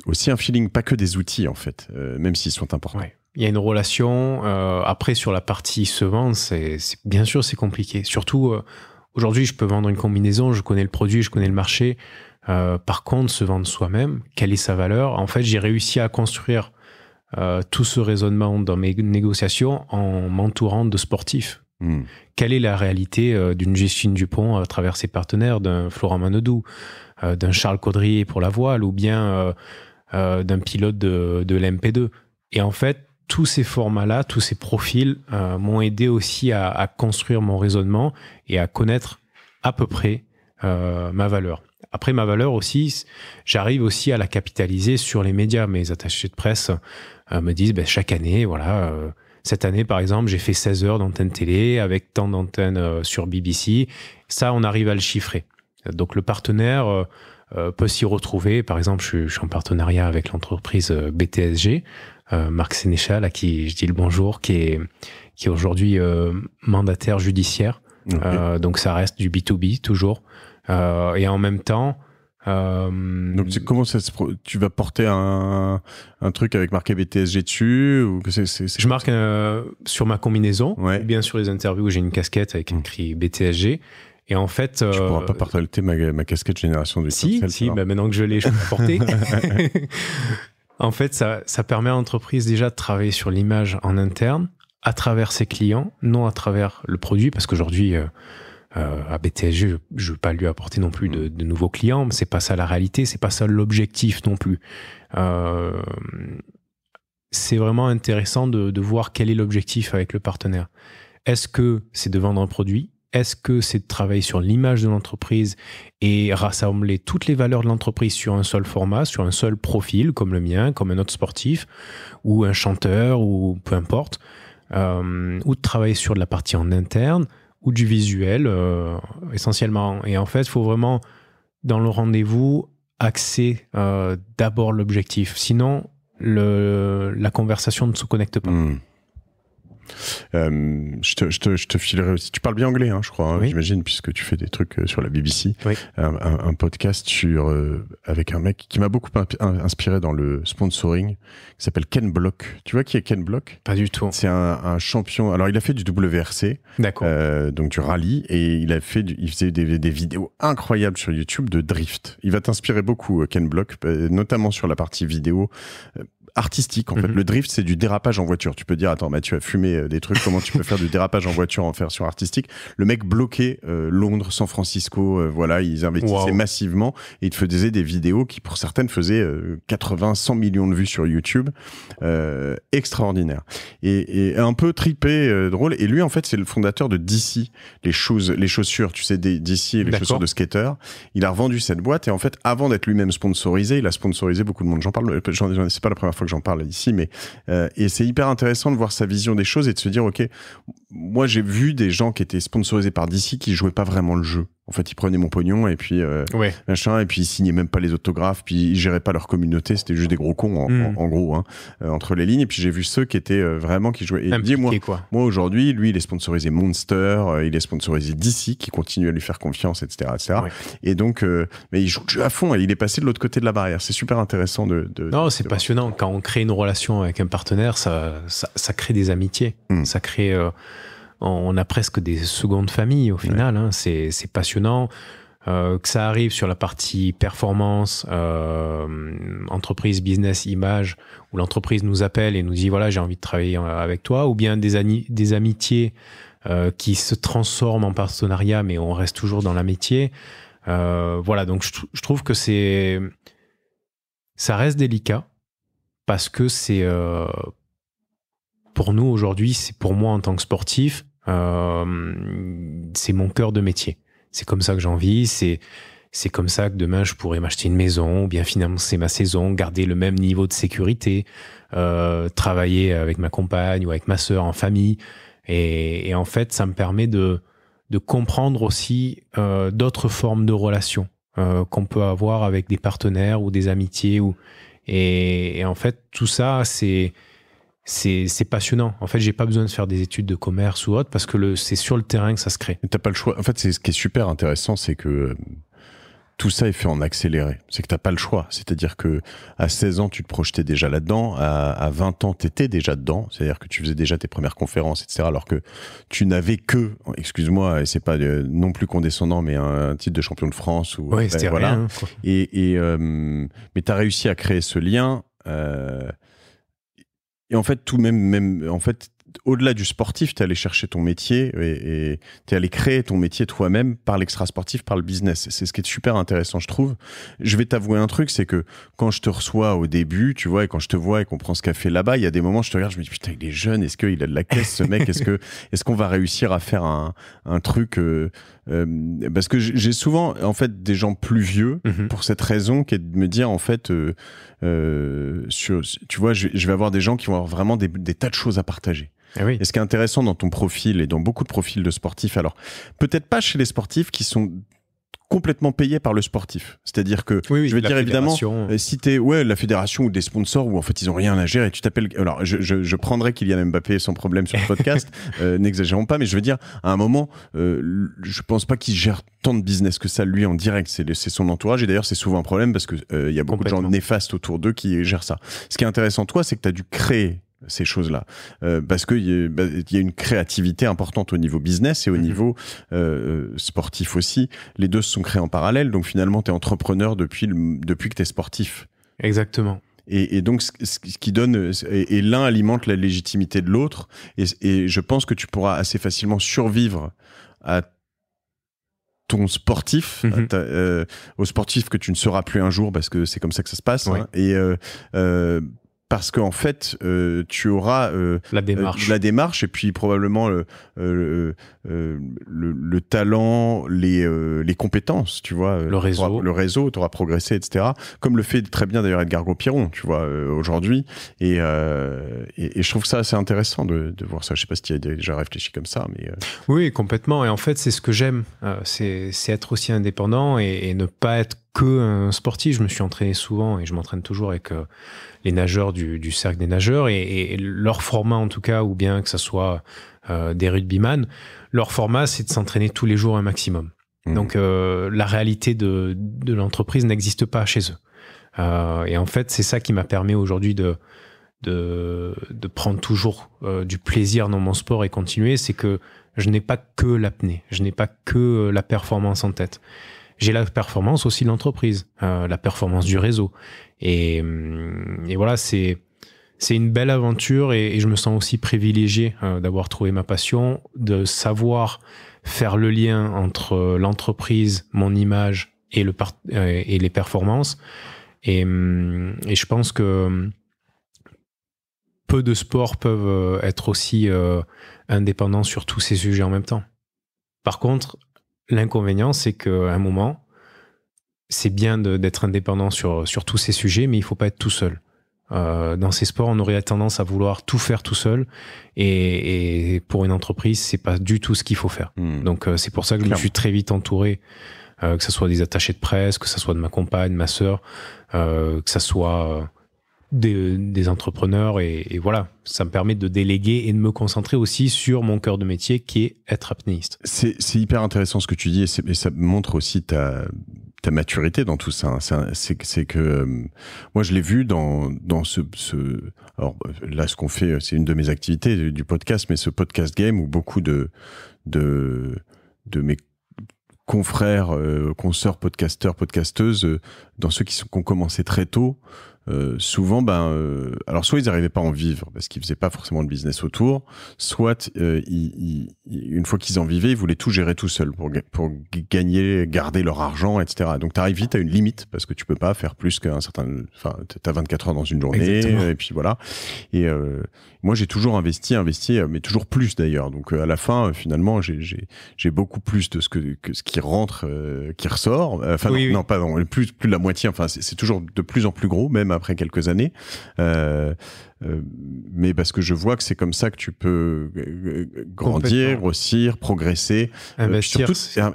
aussi un feeling, pas que des outils en fait, même s'ils sont importants il y a une relation. Euh, après, sur la partie se vendre, c'est, bien sûr, c'est compliqué. Surtout, euh, aujourd'hui, je peux vendre une combinaison, je connais le produit, je connais le marché. Euh, par contre, se vendre soi-même, quelle est sa valeur En fait, j'ai réussi à construire tout ce raisonnement dans mes négociations en m'entourant de sportifs. Hmm. Quelle est la réalité d'une Justine Dupont à travers ses partenaires, d'un Florent Manodou, d'un Charles Caudrier pour la voile ou bien d'un pilote de l'MP2 Et en fait, tous ces formats-là, tous ces profils euh, m'ont aidé aussi à, construire mon raisonnement et à connaître à peu près euh, ma valeur. Après, ma valeur aussi, j'arrive aussi à la capitaliser sur les médias. Mes attachés de presse euh, me disent, ben, chaque année, voilà, cette année, par exemple, j'ai fait 16 heures d'antenne télé avec tant d'antennes sur BBC. Ça, on arrive à le chiffrer. Donc, le partenaire peut s'y retrouver. Par exemple, je suis en partenariat avec l'entreprise BTSG euh, Marc Sénéchal, à qui je dis le bonjour, qui est, qui aujourd'hui euh, mandataire judiciaire. Euh, donc ça reste du B2B toujours. et en même temps, Donc comment tu vas porter un, truc avec marqué BTSG dessus ou Je marque sur ma combinaison, bien sûr les interviews où j'ai une casquette avec mm. écrit cri BTSG. Et en fait, tu pourras pas partager ma, casquette génération de Si, si, bah, maintenant que je l'ai, je peux porter. [laughs] [laughs] En fait, ça, permet à l'entreprise déjà de travailler sur l'image en interne, à travers ses clients, non à travers le produit, parce qu'aujourd'hui, euh, euh, à BTSG, je ne veux pas lui apporter non plus mm. de, nouveaux clients, mais c'est pas ça la réalité, c'est pas ça l'objectif non plus. Euh, c'est vraiment intéressant de, de, voir quel est l'objectif avec le partenaire. Est-ce que c'est de vendre un produit est-ce que c'est de travailler sur l'image de l'entreprise et rassembler toutes les valeurs de l'entreprise sur un seul format, sur un seul profil, comme le mien, comme un autre sportif, ou un chanteur, ou peu importe, euh, ou de travailler sur de la partie en interne, ou du visuel, euh, essentiellement. Et en fait, il faut vraiment, dans le rendez-vous, axer euh, d'abord l'objectif. Sinon, la conversation ne se connecte pas. Hmm. Euh, je, te, filerai aussi. Tu parles bien anglais, hein, je crois, hein, j'imagine, puisque tu fais des trucs euh, sur la BBC. Un, podcast sur, euh, avec un mec qui m'a beaucoup inspiré dans le sponsoring, qui s'appelle Ken Block. Tu vois qui est Ken Block Pas du tout. C'est un, champion. Alors, il a fait du WRC, d'accord, donc du rallye, et il, a fait du, il faisait des, des, vidéos incroyables sur YouTube de drift. Il va t'inspirer beaucoup, Ken Block, notamment sur la partie vidéo artistique en fait. Mhm. Le drift, c'est du dérapage en voiture. Tu peux dire, attends, Mathieu tu as fumé euh, des trucs, comment tu peux faire du dérapage en voiture en sur artistique Le mec bloquait euh, Londres, San Francisco, euh, voilà, ils investissaient massivement et ils faisaient des vidéos qui, pour certaines, faisaient 80, 100 millions de vues sur YouTube. extraordinaire. Et, et, un peu tripé, drôle. Et lui, en fait, c'est le fondateur de DC, les, choses, les chaussures, tu sais, DC et les chaussures de skater. Il a revendu cette boîte et en fait, avant d'être lui-même sponsorisé, il a sponsorisé beaucoup de monde. J'en parle, c'est pas la première fois que j'en parle ici, mais euh, et c'est hyper intéressant de voir sa vision des choses et de se dire ok, moi j'ai vu des gens qui étaient sponsorisés par DC qui jouaient pas vraiment le jeu. En fait, ils prenaient mon pognon et puis euh, ouais. et puis ils signaient même pas les autographes, puis ils géraient pas leur communauté. C'était juste des gros cons en, hmm. gros, hein, euh, entre les lignes. Et puis j'ai vu ceux qui étaient euh, vraiment qui jouaient. Et dis, moi, moi aujourd'hui, lui, il est sponsorisé Monster, euh, il est sponsorisé DC, qui continue à lui faire confiance, etc., Et donc, mais il joue à fond et il est passé de l'autre côté de la barrière. C'est super intéressant de. non, c'est passionnant. Quand on crée une relation avec un partenaire, ça, ça, crée des amitiés, hmm. ça crée on a presque des secondes familles au final. Hein. c'est passionnant. Euh, que ça arrive sur la partie performance, euh, entreprise, business, image, où l'entreprise nous appelle et nous dit voilà j'ai envie de travailler euh, avec toi, ou bien des, des amitiés qui se transforment en partenariat, mais on reste toujours dans l'amitié. voilà, donc je trouve que c'est ça reste délicat parce que c'est pour nous aujourd'hui, c'est pour moi en tant que sportif, euh, c'est mon cœur de métier. C'est comme ça que j'en vis C'est c'est comme ça que demain je pourrais m'acheter une maison, bien financer ma saison, garder le même niveau de sécurité, euh, travailler avec ma compagne ou avec ma sœur en famille. Et, en fait, ça me permet de, de comprendre aussi euh, d'autres formes de relations qu'on peut avoir avec des partenaires ou des amitiés. et en fait, tout ça, c'est c'est passionnant. En fait, j'ai pas besoin de faire des études de commerce ou autre parce que c'est sur le terrain que ça se crée. T'as pas le choix. En fait, c'est ce qui est super intéressant, c'est que euh, tout ça est fait en accéléré. C'est que t'as pas le choix. C'est-à-dire que à 16 ans, tu te projetais déjà là-dedans. À, 20 ans, t'étais déjà dedans. C'est-à-dire que tu faisais déjà tes premières conférences, etc. Alors que tu n'avais que, excuse-moi, et c'est pas euh, non plus condescendant, mais un, titre de champion de France ou ouais, ben, Rien, hein, et, euh, mais t'as réussi à créer ce lien. Euh, et en fait, tout même, même en fait, au-delà du sportif, tu es allé chercher ton métier et tu es allé créer ton métier toi-même par l'extra-sportif, par le business. C'est ce qui est super intéressant, je trouve. Je vais t'avouer un truc, c'est que quand je te reçois au début, tu vois, et quand je te vois et qu'on prend ce café là-bas, il y a des moments, je te regarde, je me dis, putain, il est jeune, est-ce qu'il a de la caisse, ce mec Est-ce que est-ce qu'on va réussir à faire un, truc euh, euh, parce que j'ai souvent en fait des gens plus vieux mhm. pour cette raison qui est de me dire en fait euh, euh, tu vois je, vais avoir des gens qui vont avoir vraiment des, tas de choses à partager eh et, ce qui est intéressant dans ton profil et dans beaucoup de profils de sportifs alors peut-être pas chez les sportifs qui sont complètement payé par le sportif. C'est-à-dire que, je veux dire évidemment, euh, si t'es ouais, la fédération ou des sponsors ou en fait ils ont rien à gérer et tu t'appelles. Alors je, je, je a même Mbappé sans problème sur le podcast, [laughs] euh, n'exagérons pas, mais je veux dire, à un moment, euh, je pense pas qu'il gère tant de business que ça lui en direct. C'est son entourage et d'ailleurs c'est souvent un problème parce que euh, il y a beaucoup de gens néfastes autour d'eux qui gèrent ça. Ce qui est intéressant, toi, c'est que tu as dû créer ces choses-là. Euh, parce qu'il y, bah, y, a une créativité importante au niveau business et au mhm. niveau euh, euh, sportif aussi. Les deux se sont créés en parallèle, donc finalement, tu es entrepreneur depuis, depuis que tu es sportif. Exactement. Et, donc, ce, qui donne, et, l'un alimente la légitimité de l'autre, et, je pense que tu pourras assez facilement survivre à ton sportif, mhm. au sportif que tu ne seras plus un jour parce que c'est comme ça que ça se passe, hein. et parce qu'en fait, euh, tu auras euh, la, euh, démarche. la démarche et puis probablement le, le, talent, les, compétences, tu vois. Le réseau. le réseau, tu auras progressé, etc. Comme le fait très bien d'ailleurs Edgar piron tu vois, aujourd'hui. Et, et, je trouve ça assez intéressant de, voir ça. Je ne sais pas si tu as déjà réfléchi comme ça, mais... Oui, complètement. Et en fait, c'est ce que j'aime. c'est être aussi indépendant et, ne pas être que un sportif. Je me suis entraîné souvent et je m'entraîne toujours avec les nageurs du, cercle des nageurs et, leur format en tout cas, ou bien que ce soit euh, des rugbyman, leur format c'est de s'entraîner tous les jours un maximum. Mmh. Donc euh, la réalité de, l'entreprise n'existe pas chez eux. Euh, et en fait, c'est ça qui m'a permis aujourd'hui de, de, prendre toujours du plaisir dans mon sport et continuer, c'est que je n'ai pas que l'apnée, je n'ai pas que la performance en tête j'ai la performance aussi de l'entreprise, euh, la performance du réseau. Et, hum, voilà, c'est une belle aventure et, je me sens aussi privilégié euh, d'avoir trouvé ma passion, de savoir faire le lien entre l'entreprise, mon image et, euh, les performances. Hum, et, je pense que hum, peu de sports peuvent être aussi indépendants sur tous ces sujets en même temps. Par contre, L'inconvénient, c'est qu'à un moment, c'est bien d'être indépendant sur, sur tous ces sujets, mais il ne faut pas être tout seul. Euh, dans ces sports, on aurait tendance à vouloir tout faire tout seul, et, pour une entreprise, c'est pas du tout ce qu'il faut faire. Hmm. Donc euh, c'est pour ça que je me suis très vite entouré, euh, que ce soit des attachés de presse, que ce soit de ma compagne, ma sœur, que ce soit des, entrepreneurs et, voilà, ça me permet de déléguer et de me concentrer aussi sur mon cœur de métier qui est être apnéiste. C'est hyper intéressant ce que tu dis et, et ça montre aussi ta, ta maturité dans tout ça. Hein. C'est que euh, moi, je l'ai vu dans, dans ce, ce, Alors euh, là, ce qu'on fait, c'est une de mes activités du, podcast, mais ce podcast game où beaucoup de, de, de mes confrères, euh, consoeurs, podcasteurs, podcasteuses, dans ceux qui, sont, qui ont commencé très tôt, euh, souvent, ben, euh, alors soit ils n'arrivaient pas à en vivre parce qu'ils faisaient pas forcément de business autour, soit euh, une fois qu'ils en vivaient, ils voulaient tout gérer tout seul pour, pour gagner, garder leur argent, etc. Donc tu arrives vite à une limite parce que tu peux pas faire plus qu'un certain, enfin, as 24 heures dans une journée et puis voilà. Et, moi j'ai toujours investi, investi, euh, mais toujours plus d'ailleurs. Donc euh, à la fin, euh, finalement, j'ai beaucoup plus de ce que, ce qui rentre, qui ressort. Enfin non, non, plus plus de la moitié. Enfin c'est toujours de plus en plus gros, même après quelques années. Euh, mais parce que je vois que c'est comme ça que tu peux grandir, grossir, progresser, Investir,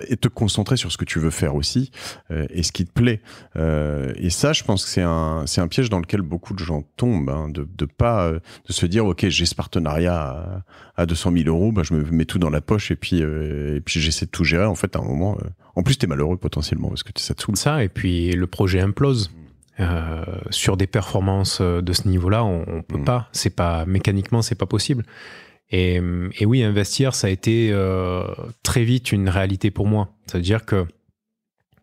et te concentrer sur ce que tu veux faire aussi et ce qui te plaît. et ça, je pense que c'est un, c'est un piège dans lequel beaucoup de gens tombent, hein, de, de pas de se dire ok, j'ai ce partenariat à, 200 000 euros, bah, je me mets tout dans la poche et puis, euh, puis j'essaie de tout gérer. En fait, à un moment, euh. en plus, tu es malheureux potentiellement parce que ça te saoule. Ça, et puis le projet implose. Euh, sur des performances de ce niveau-là, on, ne peut mm. pas. C'est pas mécaniquement, c'est pas possible. Et, oui, investir, ça a été très vite une réalité pour moi. C'est-à-dire que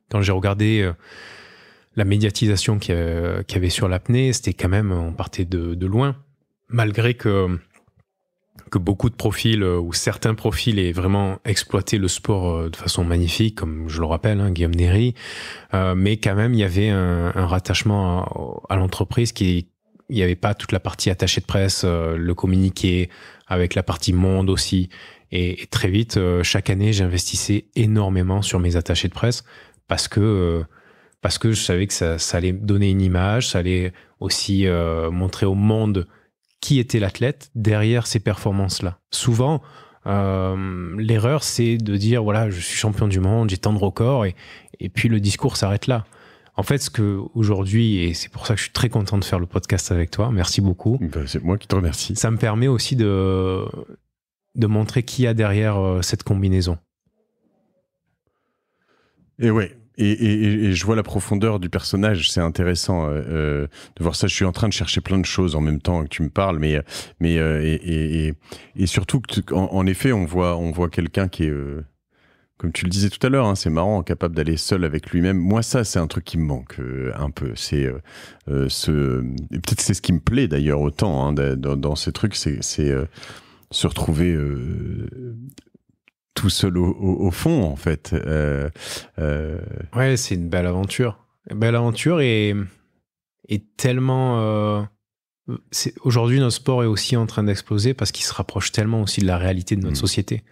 quand j'ai regardé la médiatisation qu'il y, avait sur l'apnée, c'était quand même, on partait de, de loin malgré que, que beaucoup de profils euh, ou certains profils aient vraiment exploité le sport euh, de façon magnifique, comme je le rappelle, hein, Guillaume Néry, euh, mais quand même, il y avait un, rattachement à, l'entreprise qui, il n'y avait pas toute la partie attachée de presse, le communiqué, avec la partie monde aussi. Et, très vite, chaque année, j'investissais énormément sur mes attachés de presse parce que, parce que je savais que ça, allait donner une image, ça allait aussi montrer au monde qui était l'athlète derrière ces performances-là. Souvent, euh, l'erreur, c'est de dire, voilà, je suis champion du monde, j'ai tant de records, et, et puis le discours s'arrête là. En fait, ce que aujourd'hui, et c'est pour ça que je suis très content de faire le podcast avec toi, merci beaucoup. Ben, c'est moi qui te remercie. Ça me permet aussi de, de montrer qui y a derrière euh, cette combinaison. Et ouais, et, et, et, je vois la profondeur du personnage, c'est intéressant euh, euh, de voir ça. Je suis en train de chercher plein de choses en même temps que tu me parles, mais mais euh, et, surtout que en, effet on voit on voit quelqu'un qui est comme tu le disais tout à l'heure, hein, c'est marrant, capable d'aller seul avec lui-même. Moi, ça, c'est un truc qui me manque un peu. C'est ce peut-être c'est ce qui me plaît d'ailleurs autant hein, dans, dans, ces trucs, c'est se retrouver tout seul au, fond, en fait. Euh, euh, ouais, c'est une belle aventure. Une belle aventure et, est tellement. Euh, c'est Aujourd'hui, notre sport est aussi en train d'exploser parce qu'il se rapproche tellement aussi de la réalité de notre mm. société.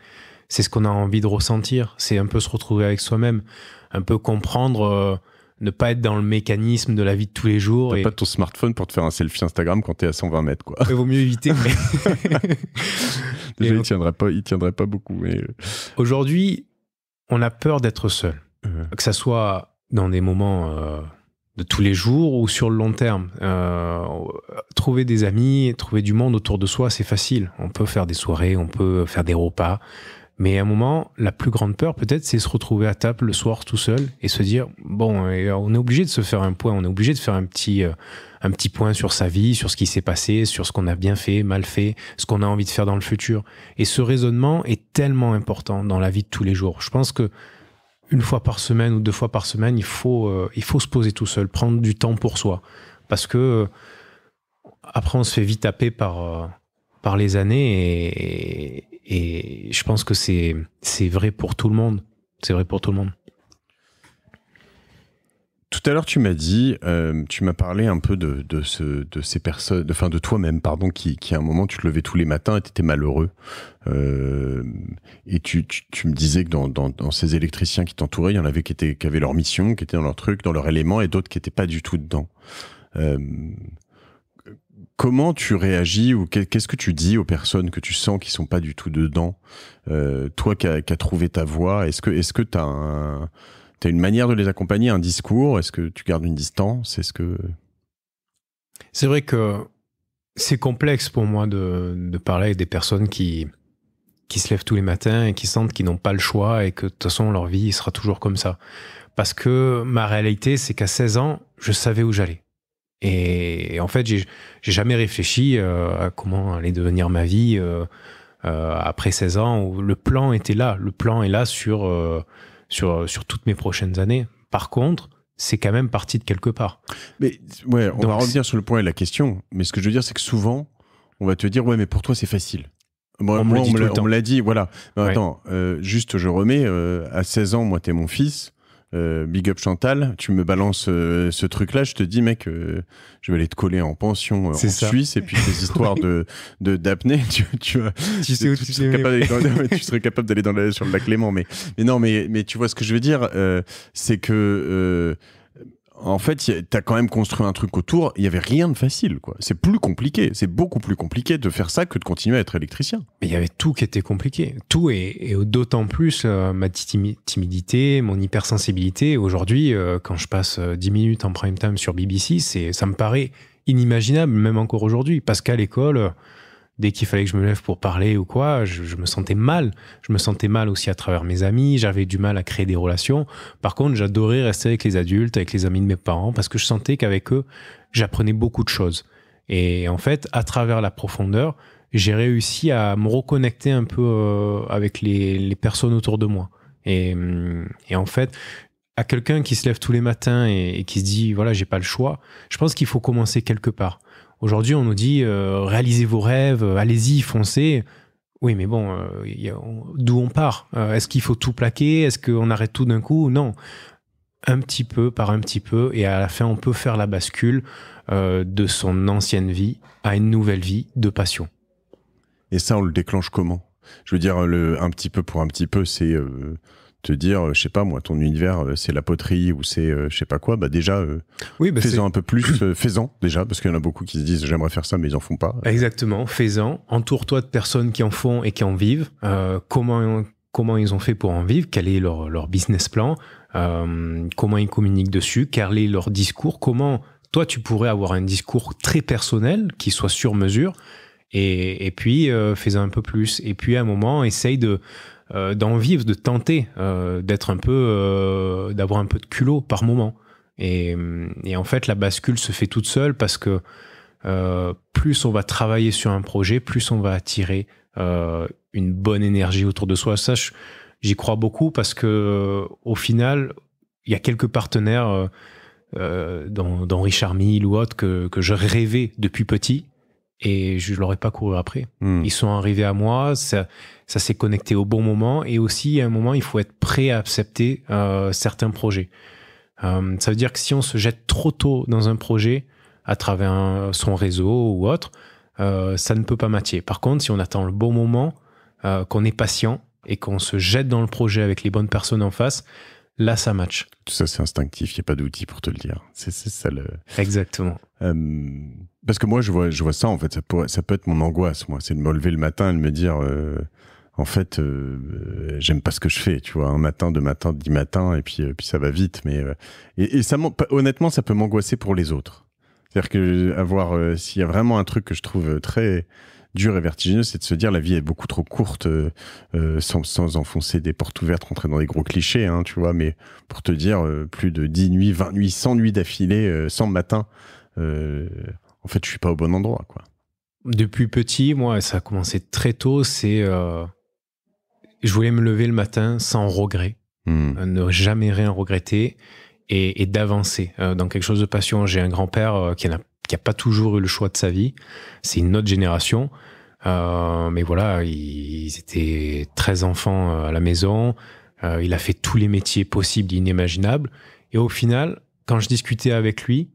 C'est ce qu'on a envie de ressentir. C'est un peu se retrouver avec soi-même, un peu comprendre ne pas être dans le mécanisme de la vie de tous les jours. Et... pas ton smartphone pour te faire un selfie Instagram quand t'es à 120 mètres, quoi. Il vaut mieux éviter. Mais... [laughs] [laughs] Déjà, il tiendrait pas, tiendrait pas beaucoup. Mais... Euh. Aujourd'hui, on a peur d'être seul. Euh. Que ça soit dans des moments euh, de tous les jours ou sur le long terme. trouver des amis, trouver du monde autour de soi, c'est facile. On peut faire des soirées, on peut faire des repas. Mais à un moment, la plus grande peur, peut-être, c'est se retrouver à table le soir tout seul et se dire bon, on est obligé de se faire un point, on est obligé de faire un petit, un petit point sur sa vie, sur ce qui s'est passé, sur ce qu'on a bien fait, mal fait, ce qu'on a envie de faire dans le futur. Et ce raisonnement est tellement important dans la vie de tous les jours. Je pense que une fois par semaine ou deux fois par semaine, il faut, euh, il faut se poser tout seul, prendre du temps pour soi. Parce que euh, après, on se fait vite taper par, euh, par les années et, et je pense que c'est vrai pour tout le monde. C'est vrai pour tout le monde. Tout à l'heure, tu m'as dit, euh, tu m'as parlé un peu de, de, ce, de ces personnes, enfin de, de toi-même, pardon, qui, qui, à un moment, tu te levais tous les matins et tu étais malheureux. Euh, et tu, tu, me disais que dans, dans, ces électriciens qui t'entouraient, il y en avait qui, étaient, qui avaient leur mission, qui étaient dans leur truc, dans leur élément, et d'autres qui n'étaient pas du tout dedans. Euh, comment tu réagis ou qu'est-ce que tu dis aux personnes que tu sens qui sont pas du tout dedans euh, Toi qui as, qui trouvé ta voie, est-ce que tu as un tu as une manière de les accompagner, un discours Est-ce que tu gardes une distance C'est ce que. C'est vrai que c'est complexe pour moi de, de, parler avec des personnes qui, qui se lèvent tous les matins et qui sentent qu'ils n'ont pas le choix et que de toute façon leur vie sera toujours comme ça. Parce que ma réalité, c'est qu'à 16 ans, je savais où j'allais. Et, en fait, j'ai jamais réfléchi euh, à comment allait devenir ma vie euh, euh, après 16 ans. le plan était là. Le plan est là sur euh, sur, toutes mes prochaines années. Par contre, c'est quand même parti de quelque part. Mais ouais, on va revenir sur le point et la question. Mais ce que je veux dire, c'est que souvent, on va te dire, ouais, mais pour toi, c'est facile. on me l'a dit, voilà. Attends, euh, juste, je remets, euh, à 16 ans, moi, t'es mon fils. Euh, big up Chantal, tu me balances euh, ce truc-là, je te dis, mec, euh, je vais aller te coller en pension euh, en Suisse, et puis ces [laughs] histoires de d'apnée, [laughs] tu, tu, tu tu, serais capable d'aller dans sur le lac Léman, mais mais non, mais mais tu vois ce que je veux dire, c'est que en fait, t'as quand même construit un truc autour, il y avait rien de facile, quoi. C'est plus compliqué, c'est beaucoup plus compliqué de faire ça que de continuer à être électricien. Mais il y avait tout qui était compliqué, tout et, d'autant plus euh, ma timidité, mon hypersensibilité. Aujourd'hui, euh, quand je passe 10 euh, minutes en prime time sur BBC, c'est ça me paraît inimaginable, même encore aujourd'hui, parce qu'à l'école, dès qu'il fallait que je me lève pour parler ou quoi, je, me sentais mal. Je me sentais mal aussi à travers mes amis, j'avais du mal à créer des relations. Par contre, j'adorais rester avec les adultes, avec les amis de mes parents, parce que je sentais qu'avec eux, j'apprenais beaucoup de choses. Et en fait, à travers la profondeur, j'ai réussi à me reconnecter un peu euh, avec les, personnes autour de moi. Hum, et, en fait, à quelqu'un qui se lève tous les matins et qui se dit, voilà, j'ai pas le choix, je pense qu'il faut commencer quelque part. Aujourd'hui, on nous dit euh, réalisez vos rêves, euh, allez-y, foncez. Oui, mais bon, euh, d'où on part Est-ce qu'il faut tout plaquer Est-ce qu'on arrête tout d'un coup Non. Un petit peu par un petit peu, et à la fin, on peut faire la bascule de son ancienne vie à une nouvelle vie de passion. Et ça, on le déclenche comment Je veux dire, le, un petit peu pour un petit peu, c'est te dire, euh, je sais pas moi, ton univers euh, c'est la poterie ou c'est euh, je sais pas quoi, bah déjà oui, bah faisant un peu plus, [coughs] faisant déjà, parce qu'il y en a beaucoup qui se disent j'aimerais faire ça mais ils en font pas. Exactement, faisant. Entoure-toi de personnes qui en font et qui en vivent. comment comment ils ont fait pour en vivre, quel est leur, leur business plan, comment ils communiquent dessus, quel est leur discours, comment toi tu pourrais avoir un discours très personnel qui soit sur mesure et, et puis faisant un peu plus. Et puis à un moment, essaye de, euh, d'en vivre, de tenter, euh, d'être un peu, euh, d'avoir un peu de culot par moment. Et, en fait, la bascule se fait toute seule parce que plus on va travailler sur un projet, plus on va attirer une bonne énergie autour de soi. Ça, j'y crois beaucoup parce que au final, il y a quelques partenaires dans, Richard Mille ou autre que, je rêvais depuis petit et je ne l'aurais pas couru après. Hmm. Ils sont arrivés à moi, ça s'est connecté au bon moment et aussi à un moment il faut être prêt à accepter euh, certains projets. Euh, ça veut dire que si on se jette trop tôt dans un projet à travers son réseau ou autre, euh, ça ne peut pas matcher. Par contre, si on attend le bon moment, qu'on est patient et qu'on se jette dans le projet avec les bonnes personnes en face, là ça match. Tout ça c'est instinctif, il n'y a pas d'outil pour te le dire. C'est ça le... Exactement. parce que moi je vois, je vois ça en fait, ça, peut, ça peut être mon angoisse moi, c'est de me lever le matin et de me dire en fait, euh, euh, j'aime pas ce que je fais, tu vois, un matin, deux matins, dix matins, et puis, euh, puis ça va vite. Mais et, ça, honnêtement, ça peut m'angoisser pour les autres. C'est-à-dire que avoir, s'il y a vraiment un truc que je trouve très dur et vertigineux, c'est de se dire la vie est beaucoup trop courte, sans, sans, enfoncer des portes ouvertes, rentrer dans des gros clichés, hein, tu vois. Mais pour te dire, plus de dix nuits, vingt nuits, cent nuits d'affilée, sans matins, en fait, je suis pas au bon endroit, quoi. Depuis petit, moi, ça a commencé très tôt. C'est je voulais me lever le matin sans regret, hmm. euh, ne jamais rien regretter et, d'avancer euh, dans quelque chose de passion. J'ai un grand-père euh, qui n'a pas toujours eu le choix de sa vie. C'est une autre génération. mais voilà, ils étaient très enfants à la maison. il a fait tous les métiers possibles, inimaginables. Et au final, quand je discutais avec lui,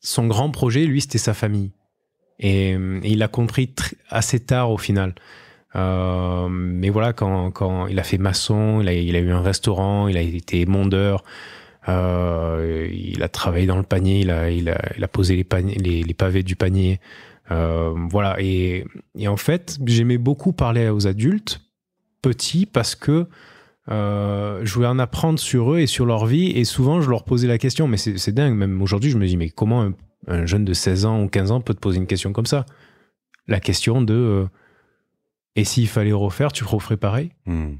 son grand projet, lui, c'était sa famille. Et, et il a compris assez tard au final. Euh, mais voilà, quand, quand, il a fait maçon, il a, il a, eu un restaurant, il a été mondeur, euh, il a travaillé dans le panier, il a, il a, posé les, paniers, les, pavés du panier. Euh, voilà, et, et, en fait, j'aimais beaucoup parler aux adultes, petits, parce que je voulais en apprendre sur eux et sur leur vie, et souvent je leur posais la question, mais c'est dingue, même aujourd'hui je me dis, mais comment un, un, jeune de 16 ans ou 15 ans peut te poser une question comme ça La question de et s'il fallait refaire, tu referais pareil. Hmm.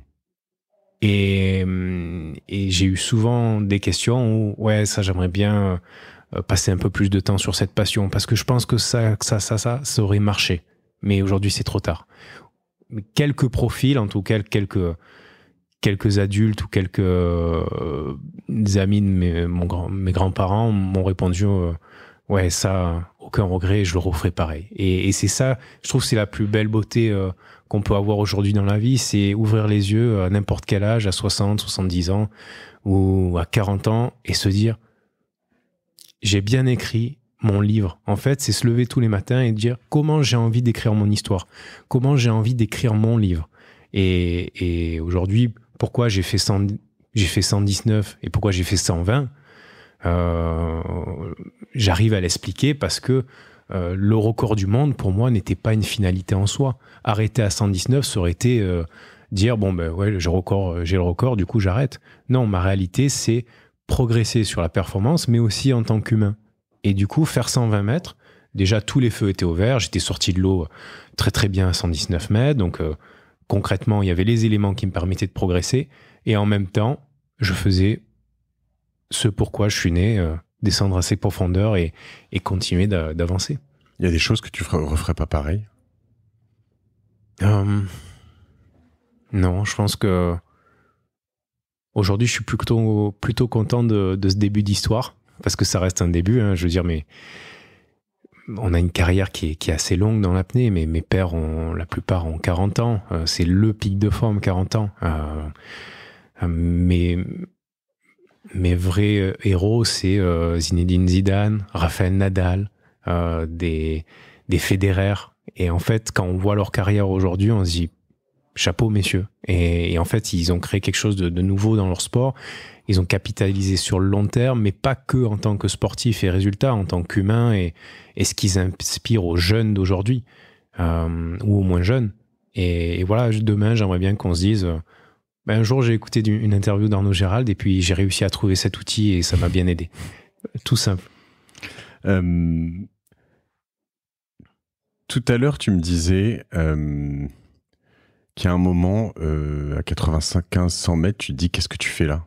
Hmm, et, j'ai eu souvent des questions où, ouais, ça, j'aimerais bien euh, passer un peu plus de temps sur cette passion parce que je pense que ça, ça, ça, ça, ça aurait marché. Mais aujourd'hui, c'est trop tard. Quelques profils, en tout cas, quelques, quelques adultes ou quelques euh, amis de mes, mes grands-parents m'ont répondu euh, Ouais, ça, aucun regret, je le referais pareil. Et, c'est ça, je trouve, c'est la plus belle beauté qu'on peut avoir aujourd'hui dans la vie, c'est ouvrir les yeux à n'importe quel âge, à 60, 70 ans ou à 40 ans, et se dire, j'ai bien écrit mon livre. En fait, c'est se lever tous les matins et dire comment j'ai envie d'écrire mon histoire, comment j'ai envie d'écrire mon livre. Et, aujourd'hui, pourquoi j'ai fait, fait 119 et pourquoi j'ai fait 120 euh, J'arrive à l'expliquer parce que euh, le record du monde, pour moi, n'était pas une finalité en soi. Arrêter à 119, ça aurait été euh, dire, bon, ben ouais, euh, j'ai, le record, du coup, j'arrête. Non, ma réalité, c'est progresser sur la performance, mais aussi en tant qu'humain. Et du coup, faire 120 mètres, déjà, tous les feux étaient ouverts. J'étais sorti de l'eau très, très bien à 119 mètres. Donc, concrètement, il y avait les éléments qui me permettaient de progresser. Et en même temps, je faisais ce pourquoi je suis né, descendre à ses profondeurs et, continuer d'avancer. Il y a des choses que tu referais pas pareil hum, Non, je pense que aujourd'hui, je suis plutôt, plutôt content de, ce début d'histoire, parce que ça reste un début, hein. je veux dire, mais on a une carrière qui est, assez longue dans l'apnée, mais mes pères, ont, la plupart, ont 40 ans. Euh, c'est le pic de forme, 40 ans. Euh, euh, mais mes vrais euh, héros, c'est euh, Zinedine Zidane, Rafael Nadal, euh, des, des Federer. Et en fait, quand on voit leur carrière aujourd'hui, on se dit chapeau messieurs. Et, en fait, ils ont créé quelque chose de, nouveau dans leur sport. Ils ont capitalisé sur le long terme, mais pas que en tant que sportif et résultat, en tant qu'humain et, et, ce qu'ils inspirent aux jeunes d'aujourd'hui, ou au moins jeunes. et voilà, demain, j'aimerais bien qu'on se dise, bah, un jour j'ai écouté une interview d'Arnaud Gérald et puis j'ai réussi à trouver cet outil et ça m'a bien aidé. Tout simple. Euh, tout à l'heure, tu me disais euh, qu'à un moment, euh, à 85, 100 mètres, tu te dis qu'est-ce que tu fais là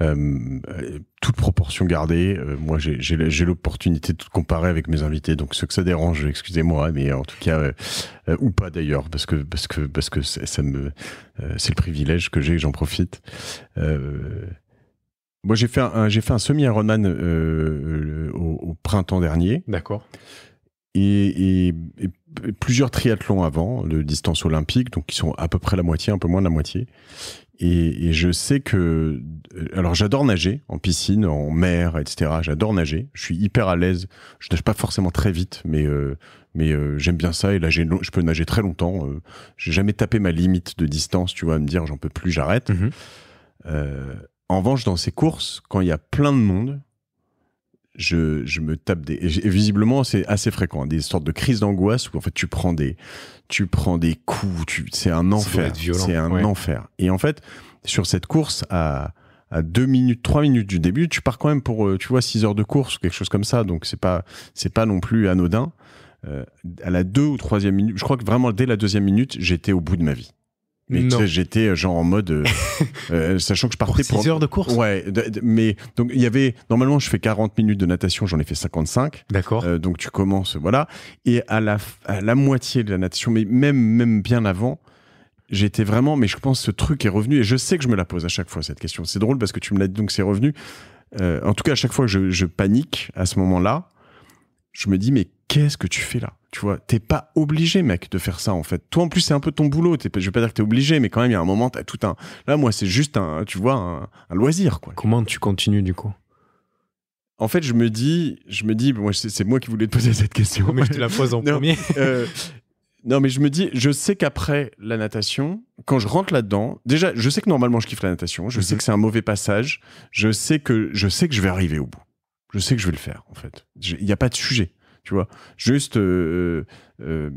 euh, euh, toute proportion gardée, euh, moi j'ai l'opportunité de comparer avec mes invités, donc ceux que ça dérange, excusez-moi, mais en tout cas ou pas d'ailleurs, parce que parce que parce que ça me c'est le privilège que j'ai, j'en profite. moi j'ai fait un, j'ai fait un semi Ironman au, printemps dernier. D'accord. et, plusieurs triathlons avant de distance olympique, donc qui sont à peu près la moitié, un peu moins de la moitié. Et, je sais que. Euh, alors, j'adore nager en piscine, en mer, etc. J'adore nager. Je suis hyper à l'aise. Je nage pas forcément très vite, mais, euh, mais euh, j'aime bien ça. Et là, je peux nager très longtemps. J'ai jamais tapé ma limite de distance, tu vois, à me dire j'en peux plus, j'arrête. Mmh en revanche, dans ces courses, quand il y a plein de monde, je, me tape des. visiblement, c'est assez fréquent, hein, des sortes de crises d'angoisse où en fait tu prends des, tu prends des coups, c'est un enfer, c'est un enfer. Et en fait, sur cette course à à 2 minutes, trois minutes du début, tu pars quand même pour, euh, tu vois, 6 heures de course ou quelque chose comme ça. Donc, c'est pas, c'est pas non plus anodin. Euh, à la deux ou troisième minute, je crois que vraiment dès la deuxième minute, j'étais au bout de ma vie. Mais j'étais euh, genre en mode, euh, [laughs] euh, sachant que je partais pour 6 heures de course. Ouais, mais donc il y avait normalement je fais 40 minutes de natation, j'en ai fait 55. D'accord. donc tu commences, voilà, et à la à la moitié de la natation, mais même même bien avant, j'étais vraiment, mais je pense que ce truc est revenu et je sais que je me la pose à chaque fois cette question. C'est drôle parce que tu me l'as dit donc c'est revenu. en tout cas à chaque fois que je, je panique à ce moment-là, je me dis mais qu'est-ce que tu fais là tu vois, t'es pas obligé, mec, de faire ça, en fait. Toi, en plus, c'est un peu ton boulot. je vais pas dire que t'es obligé, mais quand même, il y a un moment, t'as tout un. Là, moi, c'est juste un, tu vois, un, loisir, quoi. Comment tu continues, du coup en fait, je me dis, je me dis, c'est moi qui voulais te poser cette question. [laughs] mais je te la pose en [laughs] non, premier. Euh, non, mais je me dis, je sais qu'après la natation, quand je rentre là-dedans, déjà, je sais que normalement, je kiffe la natation. Je sais mhm. que c'est un mauvais passage. Je sais que je sais que je vais arriver au bout. Je sais que je vais le faire, en fait. Il n'y a pas de sujet. Tu vois, juste. Euh, euh,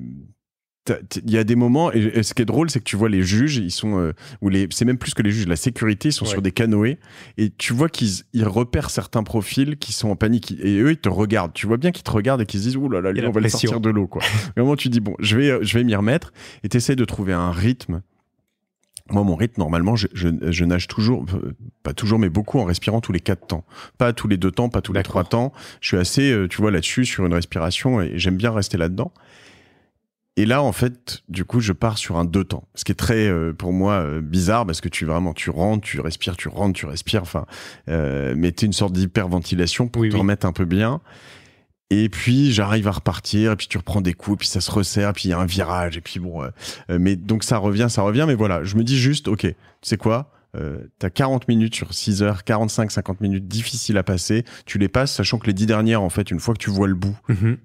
euh, il y a des moments, et, ce qui est drôle, c'est que tu vois les juges, ils sont, ou les, c'est même plus que les juges, la sécurité, ils sont sur des canoës, et tu vois qu'ils repèrent certains profils qui sont en panique, et eux, ils te regardent. Tu vois bien qu'ils te regardent et qu'ils se disent, oulala, là là, on va les sortir de l'eau, quoi. Vraiment, [laughs] tu dis, bon, je vais, je vais m'y remettre, et tu essaies de trouver un rythme moi, mon rythme, normalement, je, nage toujours, euh, pas toujours, mais beaucoup en respirant tous les quatre temps. Pas tous les deux temps, pas tous les trois temps. Je suis assez, euh, tu vois, là-dessus, sur une respiration, et j'aime bien rester là-dedans. Et là, en fait, du coup, je pars sur un deux temps, ce qui est très, euh, pour moi, bizarre parce que tu vraiment, tu rentres, tu respires, tu rentres, tu respires. Enfin, euh, mais une sorte d'hyperventilation pour te remettre un peu bien. Et puis j'arrive à repartir, et puis tu reprends des coups, et puis ça se resserre, puis il y a un virage, et puis bon. Euh, euh, mais donc ça revient, ça revient, mais voilà, je me dis juste, ok, tu sais quoi euh, T'as 40 minutes sur 6 heures, 45, 50 minutes difficiles à passer, tu les passes, sachant que les 10 dernières, en fait, une fois que tu vois le bout, mm-hmm.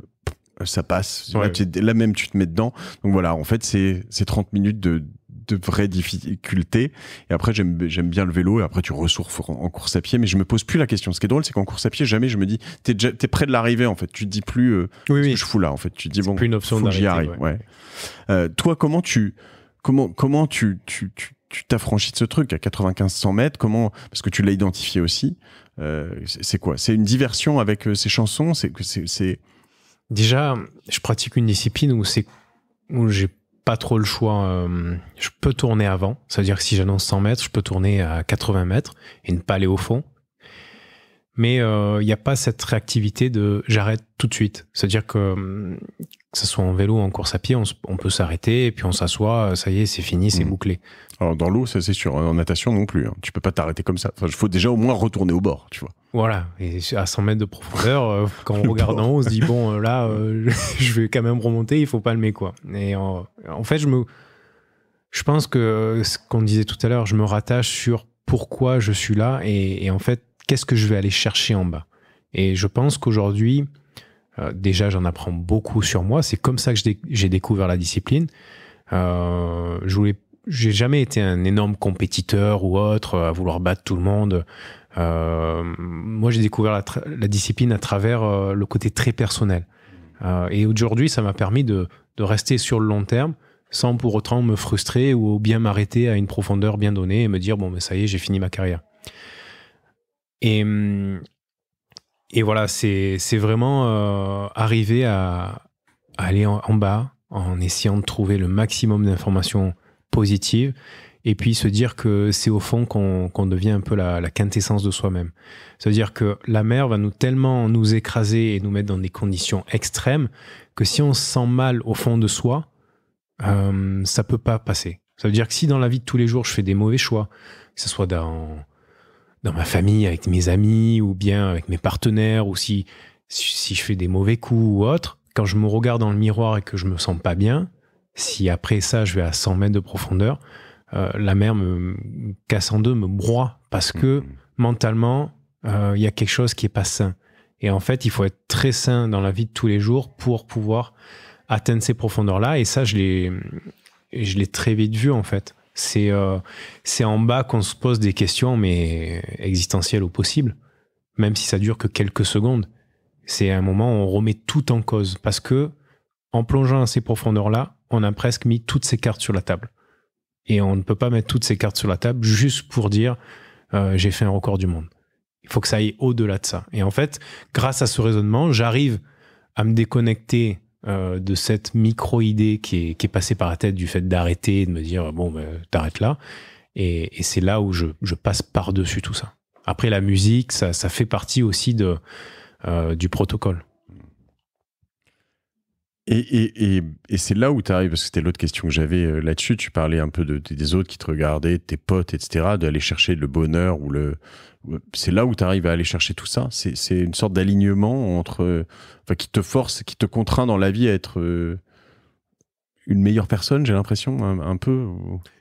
ça passe. là, même, tu te mets dedans. Donc voilà, en fait, c'est 30 minutes de de vraies difficultés. Et après, j'aime bien le vélo. Et après, tu ressources en, course à pied. Mais je me pose plus la question. Ce qui est drôle, c'est qu'en course à pied, jamais je me dis, t'es es près de l'arrivée, en fait. Tu te dis plus, euh, je fous là, en fait. Tu dis, bon, une j'y arrive. Ouais. Euh, toi, comment tu, comment, comment tu, tu, tu t'affranchis de ce truc à 95-100 mètres Comment Parce que tu l'as identifié aussi. Euh, c'est quoi C'est une diversion avec ces chansons C'est que c'est. Déjà, je pratique une discipline où c'est où j'ai pas trop le choix. Euh, je peux tourner avant, cest à dire que si j'annonce 100 mètres, je peux tourner à 80 mètres et ne pas aller au fond. Mais euh, il n'y a pas cette réactivité de j'arrête tout de suite. C'est-à-dire que euh, que ce soit en vélo ou en course à pied, on, peut s'arrêter et puis on s'assoit, ça y est, c'est fini, c'est mmh. bouclé. Alors, dans l'eau, ça c'est sûr. En natation non plus. Hein. Tu peux pas t'arrêter comme ça. Il faut déjà au moins retourner au bord, tu vois. Voilà. Et à 100 mètres de profondeur, euh, [laughs] quand on regarde en haut, on se dit bon, euh, là, [laughs] euh, [laughs] je vais quand même remonter. Il faut palmer quoi. Et en, en fait, je me, je pense que ce qu'on disait tout à l'heure, je me rattache sur pourquoi je suis là et, en fait, qu'est-ce que je vais aller chercher en bas. Et je pense qu'aujourd'hui, déjà, j'en apprends beaucoup sur moi. C'est comme ça que j'ai découvert la discipline. je voulais j'ai jamais été un énorme compétiteur ou autre euh, à vouloir battre tout le monde. Euh, moi, j'ai découvert la, discipline à travers euh, le côté très personnel. et aujourd'hui, ça m'a permis de, rester sur le long terme sans pour autant me frustrer ou bien m'arrêter à une profondeur bien donnée et me dire bon, mais ben, ça y est, j'ai fini ma carrière. Et, et voilà, c'est vraiment arriver à, aller en bas en essayant de trouver le maximum d'informations positive, et puis se dire que c'est au fond qu'on devient un peu la, quintessence de soi-même. veut dire que la mer va nous tellement nous écraser et nous mettre dans des conditions extrêmes que si on se sent mal au fond de soi, euh, ça peut pas passer. Ça veut dire que si dans la vie de tous les jours je fais des mauvais choix, que ce soit dans, dans ma famille, avec mes amis, ou bien avec mes partenaires, ou si, si je fais des mauvais coups ou autre, quand je me regarde dans le miroir et que je me sens pas bien, si après ça, je vais à 100 mètres de profondeur, euh, la mer me, casse en deux, me broie, parce que mm-hmm. mentalement, euh, il y a quelque chose qui est pas sain. Et en fait, il faut être très sain dans la vie de tous les jours pour pouvoir atteindre ces profondeurs-là. Et ça, je l'ai, je très vite vu, en fait. C'est, euh, c'est en bas qu'on se pose des questions, mais existentielles ou possible, même si ça dure que quelques secondes. C'est un moment où on remet tout en cause, parce que en plongeant à ces profondeurs-là, on a presque mis toutes ces cartes sur la table. Et on ne peut pas mettre toutes ces cartes sur la table juste pour dire euh, j'ai fait un record du monde. Il faut que ça aille au-delà de ça. Et en fait, grâce à ce raisonnement, j'arrive à me déconnecter euh, de cette micro-idée qui est, qui passée par la tête du fait d'arrêter, de me dire euh, bon, ben, t'arrêtes là. Et, c'est là où je, passe par-dessus tout ça. Après, la musique, ça, fait partie aussi de, du protocole. Et, et, et, c'est là où tu arrives, parce que c'était l'autre question que j'avais euh, là-dessus. Tu parlais un peu des autres qui te regardaient, tes potes, etc., d'aller chercher le bonheur ou le. C'est là où tu arrives à aller chercher tout ça. C'est une sorte d'alignement entre. Enfin, qui te force, qui te contraint dans la vie à être euh, une meilleure personne, j'ai l'impression, un, peu.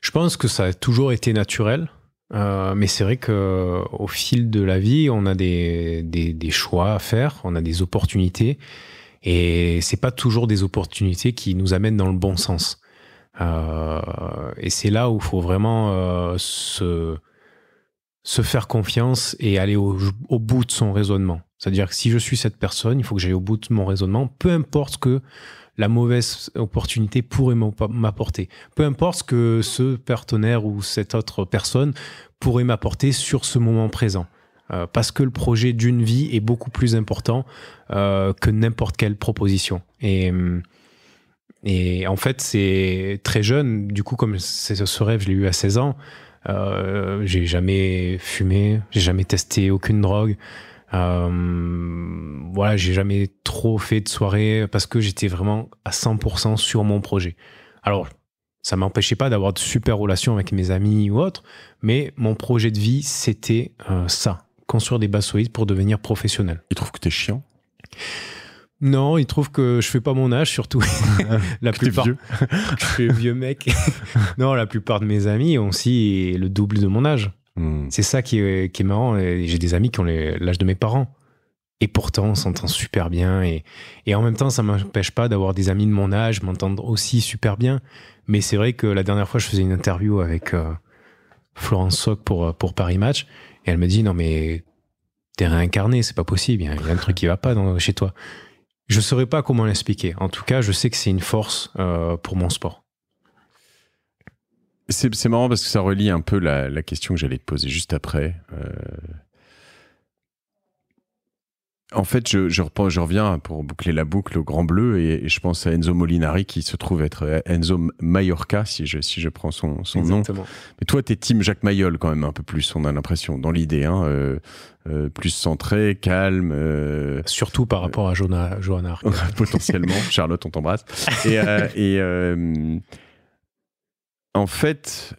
Je pense que ça a toujours été naturel. Euh, mais c'est vrai que au fil de la vie, on a des, des, des choix à faire, on a des opportunités. Et c'est pas toujours des opportunités qui nous amènent dans le bon sens. Euh, et c'est là où il faut vraiment euh, se, faire confiance et aller au, bout de son raisonnement. C'est-à-dire que si je suis cette personne, il faut que j'aille au bout de mon raisonnement, peu importe que la mauvaise opportunité pourrait m'apporter. Peu importe ce que ce partenaire ou cette autre personne pourrait m'apporter sur ce moment présent. Euh, parce que le projet d'une vie est beaucoup plus important euh, que n'importe quelle proposition. Euh, et, en fait, c'est très jeune. Du coup, comme ce rêve, je l'ai eu à 16 ans. j'ai jamais fumé, j'ai jamais testé aucune drogue. voilà, j'ai jamais trop fait de soirée parce que j'étais vraiment à 100% sur mon projet. Alors, ça m'empêchait pas d'avoir de super relations avec mes amis ou autres, mais mon projet de vie, c'était ça construire des bassoïdes pour devenir professionnel. Il trouve que t'es chiant non, il trouve que je fais pas mon âge surtout. [laughs] la plupart. Vieux. [laughs] je suis vieux mec. [laughs] non, la plupart de mes amis ont aussi le double de mon âge. Hmm. C'est ça qui est, marrant. J'ai des amis qui ont l'âge de mes parents. Et pourtant, on s'entend super bien. Et, en même temps, ça m'empêche pas d'avoir des amis de mon âge, m'entendre aussi super bien. Mais c'est vrai que la dernière fois, je faisais une interview avec euh, Florence Sock pour, euh, pour Paris Match. Et elle me dit, non, mais t'es réincarné, c'est pas possible, il y, a un truc qui va pas chez toi. Je saurais pas comment l'expliquer. En tout cas, je sais que c'est une force euh, pour mon sport. C'est marrant parce que ça relie un peu la, question que j'allais te poser juste après. Euh, en fait, je, reviens pour boucler la boucle au Grand Bleu et, je pense à Enzo Molinari qui se trouve être euh, Enzo Mallorca, si je, si je prends son, nom. Mais toi, t'es team Jacques Mayol quand même un peu plus, on a l'impression, dans l'idée. Hein, euh, euh, plus centré, calme. Surtout par rapport à Johanna Arc. [laughs] potentiellement. [laughs] Charlotte, on t'embrasse. et en fait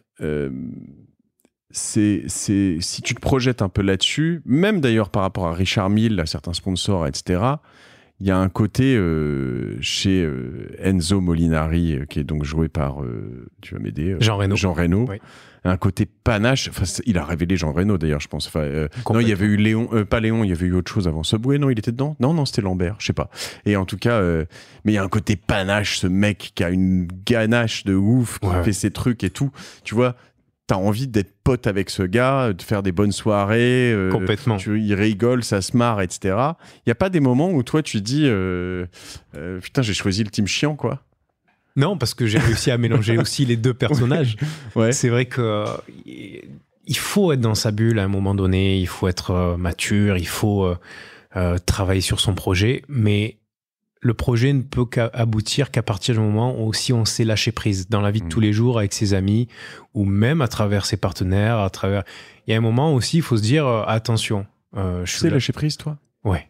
c'est, c'est, si tu te projettes un peu là-dessus, même d'ailleurs par rapport à Richard Mille, à certains sponsors, etc., il y a un côté euh, chez euh, Enzo Molinari, euh, qui est donc joué par, tu vas m'aider, Jean Reno. Jean Reno. Un côté panache. Enfin, il a révélé Jean Reno d'ailleurs, je pense. non, il y avait eu Léon, pas Léon, il y avait eu autre chose avant Subway. Non, il était dedans. Non, non, c'était Lambert, je sais pas. Et en tout cas, mais il y a un côté panache, ce mec qui a une ganache de ouf, qui fait ses trucs et tout. Tu vois, t'as envie d'être pote avec ce gars, euh, de faire des bonnes soirées. Euh, Complètement. Tu, il rigole, ça se marre, etc. Il n'y a pas des moments où toi, tu dis euh, Putain, j'ai choisi le team chiant, quoi. Non, parce que j'ai réussi à mélanger [laughs] aussi les deux personnages. C'est vrai que. Il faut être dans sa bulle à un moment donné, il faut être mature, il faut travailler sur son projet, mais le projet ne peut qu'aboutir qu'à partir du moment où si on s'est lâché prise dans la vie de mm. tous les jours avec ses amis ou même à travers ses partenaires, à travers. Il y a un moment aussi, il faut se dire euh, attention. Euh, tu sais lâcher prise, toi Ouais.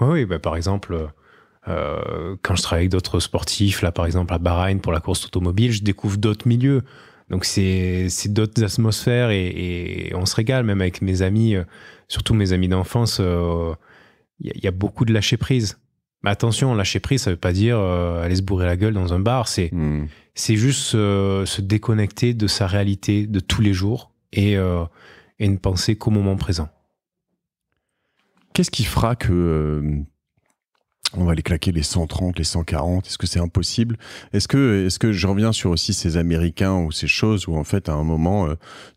Oui, bah, par exemple, euh, quand je travaille avec d'autres sportifs, là par exemple à Bahreïn pour la course automobile, je découvre d'autres milieux. Donc c'est d'autres atmosphères et, on se régale, même avec mes amis, surtout mes amis d'enfance. Il y, y, a beaucoup de lâcher prise attention, lâcher prise, ça veut pas dire euh, aller se bourrer la gueule dans un bar. C'est hmm. juste euh, se déconnecter de sa réalité de tous les jours et, euh, ne penser qu'au moment présent. Qu'est-ce qui fera que on va les claquer les 130, les 140 Est-ce que c'est impossible Est-ce que, est-ce que je reviens sur aussi ces Américains ou ces choses où en fait à un moment,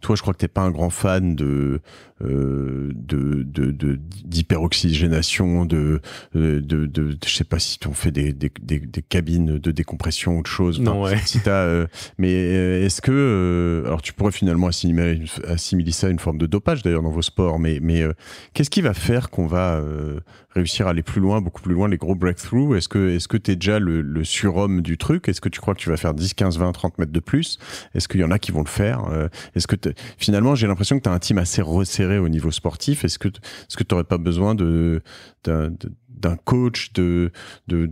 toi je crois que n'es pas un grand fan de euh, de, de, d'hyperoxygénation, euh, de, de, de, je sais pas si on fait des, des, des, cabines de décompression ou autre chose non, ouais. si as, euh, mais est-ce que, alors tu pourrais finalement assimiler, assimiler ça à une forme de dopage d'ailleurs dans vos sports, mais, mais qu'est-ce qui va faire qu'on va réussir à aller plus loin, beaucoup plus loin, les gros breakthroughs Est-ce que est-ce que tu es déjà le, surhomme du truc Est-ce que tu crois que tu vas faire 10, 15, 20, 30 mètres de plus Est-ce qu'il y en a qui vont le faire Est-ce que finalement j'ai l'impression que tu as un team assez resserré au niveau sportif Est-ce que est-ce que tu n'aurais pas besoin de d'un coach de de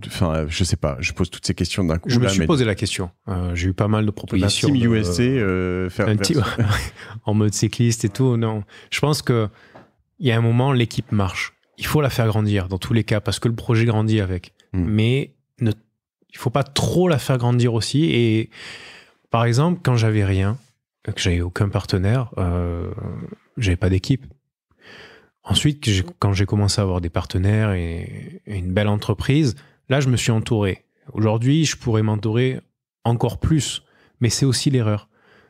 je sais pas je pose toutes ces questions d'un coup je me suis posé la question euh, j'ai eu pas mal de propositions un de, euh, faire [laughs] en mode cycliste et tout non je pense que il y a un moment l'équipe marche il faut la faire grandir dans tous les cas parce que le projet grandit avec Mais hmm. mais ne il faut pas trop la faire grandir aussi et par exemple quand j'avais rien que j'avais aucun partenaire euh, j'avais pas d'équipe. Ensuite, mm. quand j'ai commencé à avoir des partenaires et, une belle entreprise, là, je me suis entouré. Aujourd'hui, je pourrais m'entourer encore plus, mais c'est aussi l'erreur.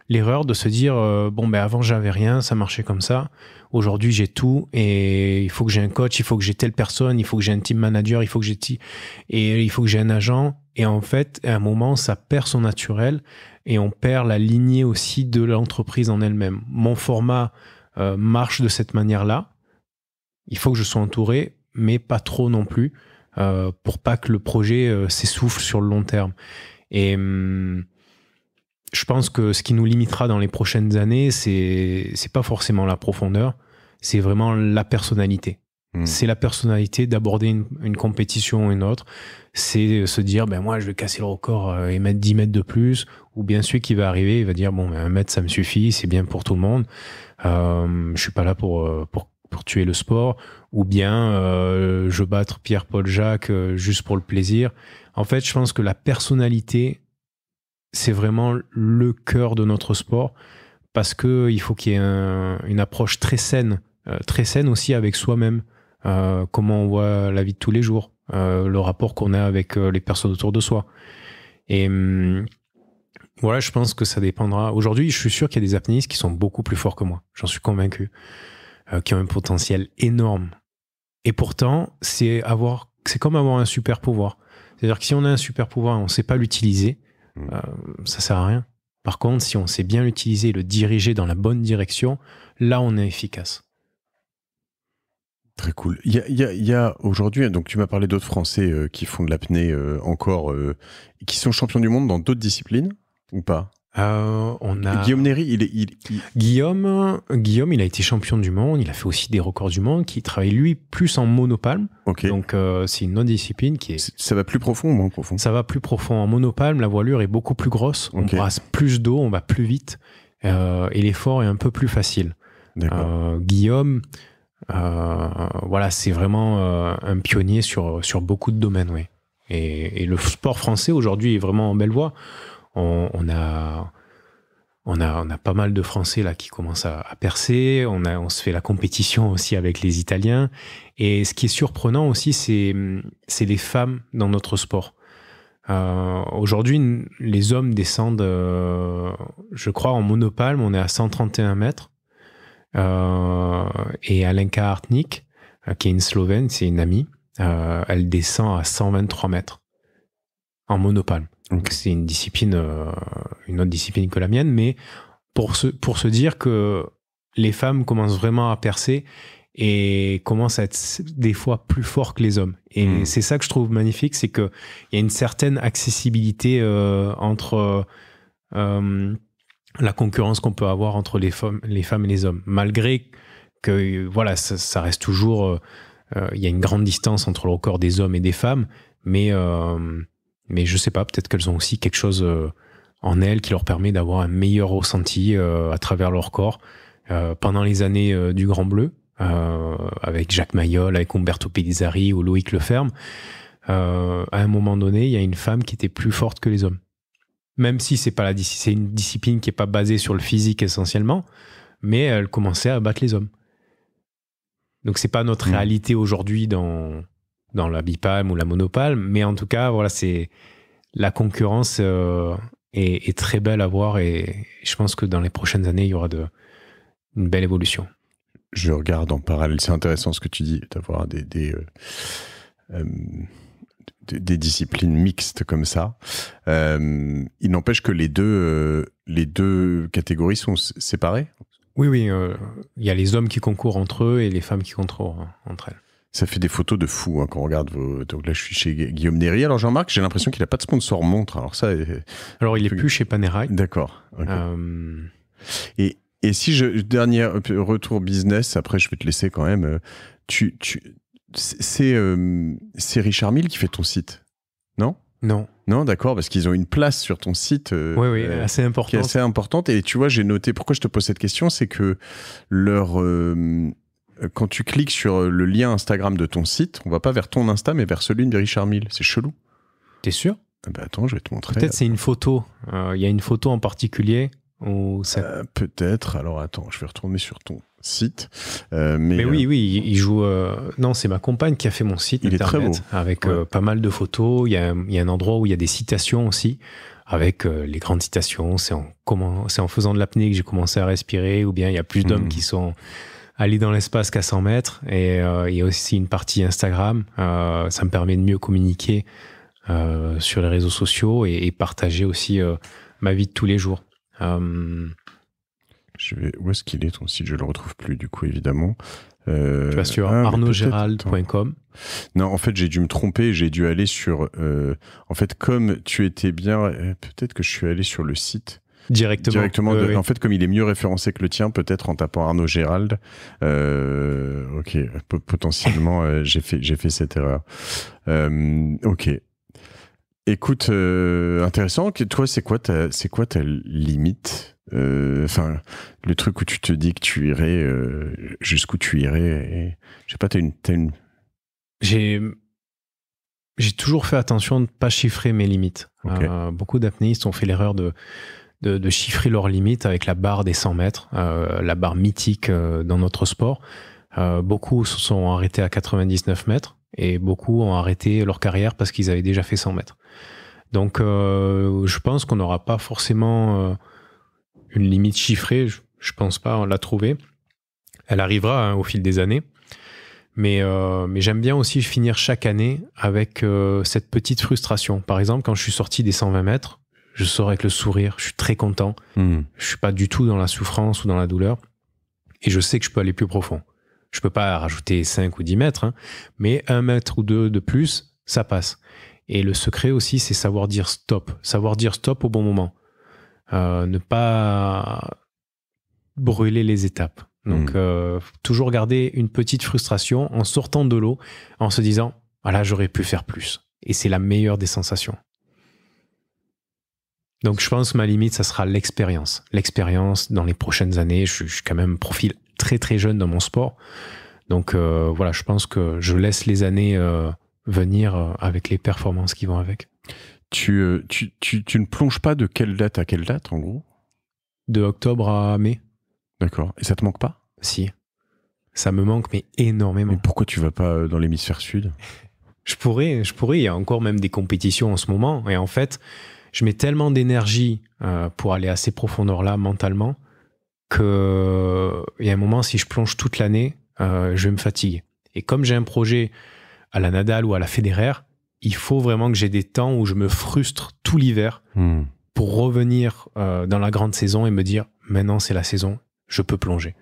L'erreur de se dire euh, bon ben avant j'avais rien, ça marchait comme ça. Aujourd'hui j'ai tout et il faut que j'ai un coach, il faut que j'ai telle personne, il faut que j'ai un team manager, il faut que j'ai et il faut que j'ai un agent. Et en fait, à un moment, ça perd son naturel et on perd la lignée aussi de l'entreprise en elle-même. Mon format euh, marche de cette manière-là. Il faut que je sois entouré, mais pas trop non plus, euh, pour pas que le projet euh, s'essouffle sur le long terme. Et hum, je pense que ce qui nous limitera dans les prochaines années, c'est c'est pas forcément la profondeur, c'est vraiment la personnalité. Mmh. C'est la personnalité d'aborder une, compétition ou une autre. C'est se dire, ben moi, je vais casser le record et mettre 10 mètres de plus. Ou bien celui qui va arriver, il va dire, bon, ben, un mètre, ça me suffit, c'est bien pour tout le monde. Euh, je suis pas là pour, euh, pour pour tuer le sport, ou bien euh, je battre Pierre, Paul, Jacques juste pour le plaisir. En fait, je pense que la personnalité, c'est vraiment le cœur de notre sport, parce que il faut qu'il y ait une approche très saine, très saine aussi avec soi-même, comment on voit la vie de tous les jours, le rapport qu'on a avec les personnes autour de soi. Et hum, voilà, je pense que ça dépendra. Aujourd'hui, je suis sûr qu'il y a des apnéistes qui sont beaucoup plus forts que moi. J'en suis convaincu. Euh, qui ont un potentiel énorme. Et pourtant, c'est avoir, c'est comme avoir un super pouvoir. C'est-à-dire que si on a un super pouvoir et on ne sait pas l'utiliser, ça mm. ne euh, ça sert à rien. Par contre, si on sait bien l'utiliser et le diriger dans la bonne direction, là, on est efficace. Très cool. Il y a, aujourd'hui, donc tu m'as parlé d'autres Français euh, qui font de l'apnée encore, qui sont champions du monde dans d'autres disciplines ou pas euh, on a... Guillaume Néry, il est. Guillaume, Guillaume, il a été champion du monde, il a fait aussi des records du monde, qui travaille lui plus en monopalme. Donc euh, c'est une autre discipline qui est. Ça va plus profond moins profond Ça va plus profond. En monopalme, la voilure est beaucoup plus grosse, on brasse plus d'eau, on va plus vite, euh, et l'effort est un peu plus facile. Guillaume, voilà, c'est vraiment un pionnier sur, sur beaucoup de domaines, Et, et le sport français aujourd'hui est vraiment en belle voie. On, a, on on a pas mal de Français là qui commencent à, percer. On, se fait la compétition aussi avec les Italiens. Et ce qui est surprenant aussi, c'est, les femmes dans notre sport. Euh, aujourd'hui, les hommes descendent, euh, je crois, en monopalme. On est à 131 mètres. Euh, et Alenka Hartnik, qui est une Slovène, c'est une amie, elle descend à 123 mètres en monopalme. Donc c'est une discipline, euh, une autre discipline que la mienne, mais pour se, pour se dire que les femmes commencent vraiment à percer et commencent à être des fois plus forts que les hommes. Et hmm. c'est ça que je trouve magnifique, c'est qu'il y a une certaine accessibilité euh, entre euh, la concurrence qu'on peut avoir entre les femmes, les femmes et les hommes, malgré que voilà, ça, ça reste toujours, il y a une grande distance entre le record des hommes et des femmes, mais mais je sais pas, peut-être qu'elles ont aussi quelque chose euh, en elles qui leur permet d'avoir un meilleur ressenti euh, à travers leur corps. Euh, pendant les années du Grand Bleu, avec Jacques Mayol, avec Umberto Pellizzari ou Loïc Leferme, à un moment donné, il y a une femme qui était plus forte que les hommes. Même si c'est pas la c'est une discipline qui est pas basée sur le physique essentiellement, mais elle commençait à battre les hommes. Donc c'est pas notre mmh. réalité aujourd'hui dans dans la bipalme ou la monopalme. Mais en tout cas, voilà, c'est la concurrence euh, est, très belle à voir et je pense que dans les prochaines années, il y aura de, une belle évolution. Je regarde en parallèle, c'est intéressant ce que tu dis, d'avoir des, des, euh, euh, disciplines mixtes comme ça. il n'empêche que les deux, les deux catégories sont séparées. Oui, oui, il y a les hommes qui concourent entre eux et les femmes qui concourent hein, entre elles. Ça fait des photos de fou hein, quand on regarde vos. Donc là, je suis chez Guillaume Néry. Alors, Jean-Marc, j'ai l'impression qu'il n'a pas de sponsor montre. Alors, ça. Alors, il est plus chez Panerai. D'accord. Euh. Et, si je. Dernier euh, retour business, après, je vais te laisser quand même. Euh, tu, tu... C'est Richard Mille qui fait ton site, non Non. Non, d'accord, parce qu'ils ont une place sur ton site. oui, oui, assez Qui est assez importante. Et tu vois, j'ai noté. Pourquoi je te pose cette question C'est que leur euh, quand tu cliques sur euh, le lien Instagram de ton site, on va pas vers ton Insta, mais vers celui de Richard Mille. C'est chelou. T'es sûr ah bah Attends, je vais te montrer. Peut-être c'est une photo. Euh, il y a une photo en particulier où ça... Peut-être. Alors attends, je vais retourner sur ton site. mais, oui, oui, il joue. Non, c'est ma compagne qui a fait mon site il est très beau. avec pas mal de photos. Il y, a, un endroit où il y a des citations aussi. Avec les grandes citations, c'est en, en faisant de l'apnée que j'ai commencé à respirer, ou bien il y a plus d'hommes hmm. qui sont aller dans l'espace qu'à 100 mètres. Et euh, il y a aussi une partie Instagram. Euh, ça me permet de mieux communiquer euh, sur les réseaux sociaux et, partager aussi ma vie de tous les jours. Je Où est-ce qu'il est ton site Je le retrouve plus du coup évidemment. Euh... Tu vas sur ah, arnaudgérald.com. Non, en fait, j'ai dû me tromper. J'ai dû aller sur. En fait, comme tu étais bien, peut-être que je suis allé sur le site Directement. En fait, comme il est mieux référencé que le tien, peut-être en tapant Arnaud Gérald. Euh, ok, potentiellement, euh, j'ai fait, fait cette erreur. Euh, ok. Écoute, intéressant. Toi, c'est quoi, ta, quoi limite Enfin, le truc où tu te dis que tu irais, jusqu'où tu irais. Je sais pas, tu une. As une... J'ai j'ai toujours fait attention de ne pas chiffrer mes limites. beaucoup d'apnéistes ont fait l'erreur de de, chiffrer leurs limites avec la barre des 100 mètres, euh, la barre mythique euh, dans notre sport. Euh, beaucoup se sont arrêtés à 99 mètres et beaucoup ont arrêté leur carrière parce qu'ils avaient déjà fait 100 mètres. Donc je pense qu'on n'aura pas forcément une limite chiffrée, je, ne pense pas la trouver. Elle arrivera hein, au fil des années. Mais, j'aime bien aussi finir chaque année avec cette petite frustration. Par exemple, quand je suis sorti des 120 mètres, je sors avec le sourire, je suis très content, je hmm. je suis pas du tout dans la souffrance ou dans la douleur, et je sais que je peux aller plus profond. Je peux pas rajouter 5 ou 10 mètres, hein, mais un mètre ou deux de plus, ça passe. Et le secret aussi, c'est savoir dire stop, savoir dire stop au bon moment. Euh, ne pas brûler les étapes. Donc, hmm. euh, toujours garder une petite frustration en sortant de l'eau, en se disant, voilà, j'aurais pu faire plus. Et c'est la meilleure des sensations. Donc je pense que ma limite, ça sera l'expérience. L'expérience dans les prochaines années. Je, suis quand même profil très très jeune dans mon sport. Donc euh, voilà, je pense que je laisse les années euh, venir euh, avec les performances qui vont avec. Tu, tu, tu, tu, ne plonges pas de quelle date à quelle date en gros De octobre à mai. D'accord. Et ça te manque pas Si. Ça me manque, mais énormément. Mais pourquoi tu vas pas dans l'hémisphère sud Je pourrais, je pourrais. Il y a encore même des compétitions en ce moment. Et en fait, je mets tellement d'énergie euh, pour aller à ces profondeurs-là mentalement que il y a un moment, si je plonge toute l'année, euh, je me fatigue. Et comme j'ai un projet à la Nadal ou à la Fédéraire, il faut vraiment que j'ai des temps où je me frustre tout l'hiver hmm. pour revenir euh, dans la grande saison et me dire maintenant c'est la saison, je peux plonger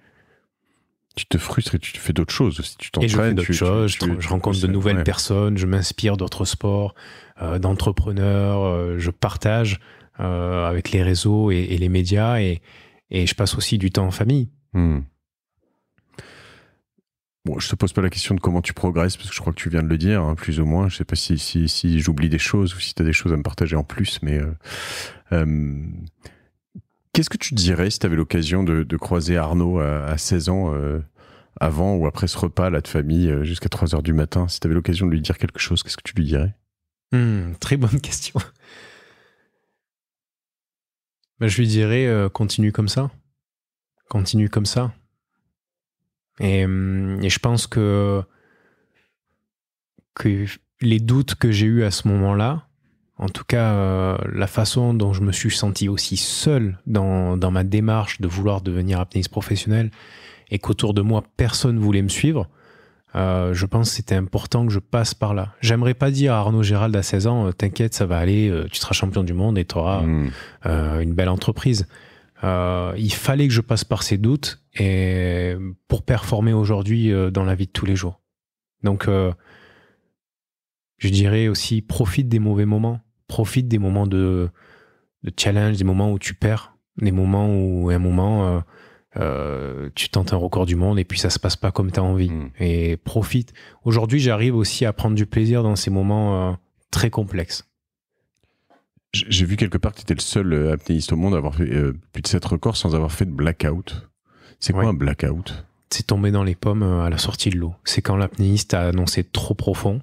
tu te frustres et tu fais d'autres choses aussi. Tu t'entraînes. je fais d'autres choses. je, rencontre de nouvelles personnes. Je m'inspire d'autres sports, euh, d'entrepreneurs. Euh, je partage euh, avec les réseaux et, les médias. Et, je passe aussi du temps en famille. Je hmm. Bon, je te pose pas la question de comment tu progresses, parce que je crois que tu viens de le dire, hein, plus ou moins. Je sais pas si, si, si j'oublie des choses ou si tu as des choses à me partager en plus, mais Qu'est-ce que tu dirais si tu avais l'occasion de, croiser Arnaud à, 16 ans, euh, avant ou après ce repas de famille euh, jusqu'à 3 h du matin Si tu avais l'occasion de lui dire quelque chose, qu'est-ce que tu lui dirais hmm, Très bonne question. [laughs] Bah, je lui dirais euh, continue comme ça. Continue comme ça. Hum, et, je pense que, que les doutes que j'ai eus à ce moment-là, en tout cas, euh, la façon dont je me suis senti aussi seul dans, ma démarche de vouloir devenir apnéiste professionnel et qu'autour de moi, personne voulait me suivre, euh, je pense que c'était important que je passe par là. J'aimerais pas dire à Arnaud Gérald à 16 ans, euh, t'inquiète, ça va aller, tu seras champion du monde et tu auras hmm. une belle entreprise. il fallait que je passe par ces doutes et pour performer aujourd'hui dans la vie de tous les jours. Donc, je dirais aussi, profite des mauvais moments profite des moments de, challenge, des moments où tu perds, des moments où, à un moment, euh, euh, tu tentes un record du monde et puis ça se passe pas comme tu as envie. Mm. Et profite. Aujourd'hui, j'arrive aussi à prendre du plaisir dans ces moments euh, très complexes. J'ai vu quelque part que tu étais le seul apnéiste au monde à avoir fait plus de 7 records sans avoir fait de blackout. C'est quoi un blackout C'est tomber dans les pommes à la sortie de l'eau. C'est quand l'apnéiste a annoncé trop profond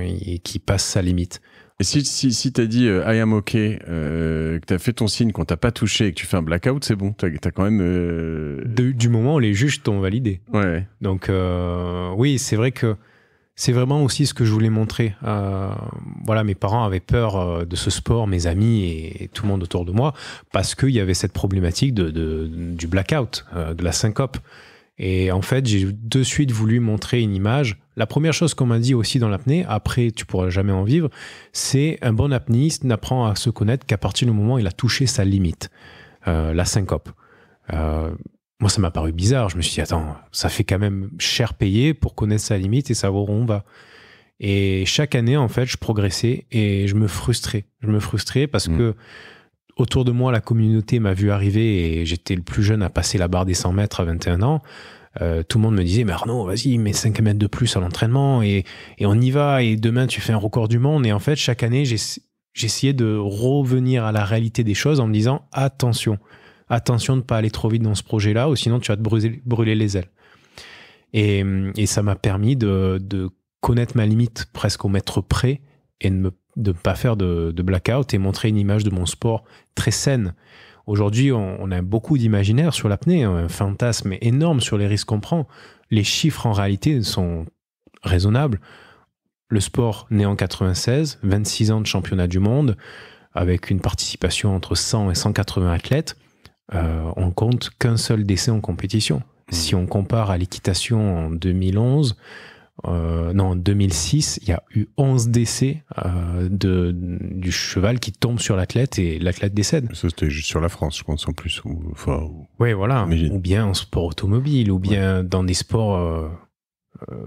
et qui passe sa limite. Et si, si, si t'as dit euh, I am OK, euh, que t'as fait ton signe, qu'on t'a pas touché et que tu fais un blackout, c'est bon. T'as as quand même. Euh, du moment où les juges t'ont validé. Ouais. Donc, euh, oui, c'est vrai que c'est vraiment aussi ce que je voulais montrer. voilà, mes parents avaient peur de ce sport, mes amis et, tout le monde autour de moi, parce qu'il y avait cette problématique de, de du blackout, de la syncope. Et en fait, j'ai de suite voulu montrer une image. La première chose qu'on m'a dit aussi dans l'apnée, après tu pourras jamais en vivre, c'est un bon apnéiste n'apprend à se connaître qu'à partir du moment où il a touché sa limite, euh, la syncope. Euh, moi, ça m'a paru bizarre. Je me suis dit, attends, ça fait quand même cher payer pour connaître sa limite et savoir où on va. Et chaque année, en fait, je progressais et je me frustrais. Je me frustrais parce mmh. que autour de moi, la communauté m'a vu arriver et j'étais le plus jeune à passer la barre des 100 mètres à 21 ans. Euh, tout le monde me disait, mais Arnaud, vas-y, mets 5 mètres de plus à l'entraînement et, on y va. Et demain, tu fais un record du monde. Et en fait, chaque année, j'essayais de revenir à la réalité des choses en me disant, attention, attention de ne pas aller trop vite dans ce projet-là, ou sinon tu vas te brûler, les ailes. Et, ça m'a permis de, de, connaître ma limite presque au mètre près et de me de ne pas faire de, blackout et montrer une image de mon sport très saine. Aujourd'hui, on, a beaucoup d'imaginaire sur l'apnée, hein, un fantasme énorme sur les risques qu'on prend. Les chiffres en réalité sont raisonnables. Le sport né en 96, 26 ans de championnat du monde, avec une participation entre 100 et 180 athlètes, euh, on compte qu'un seul décès en compétition. Mmh. Si on compare à l'équitation en 2011, euh, non, en 2006, il y a eu 11 décès euh, de, du cheval qui tombe sur l'athlète et l'athlète décède. Ça, c'était juste sur la France, je pense, en plus. Ou, enfin, ou... oui, voilà. Ou bien en sport automobile, ou bien dans des sports euh,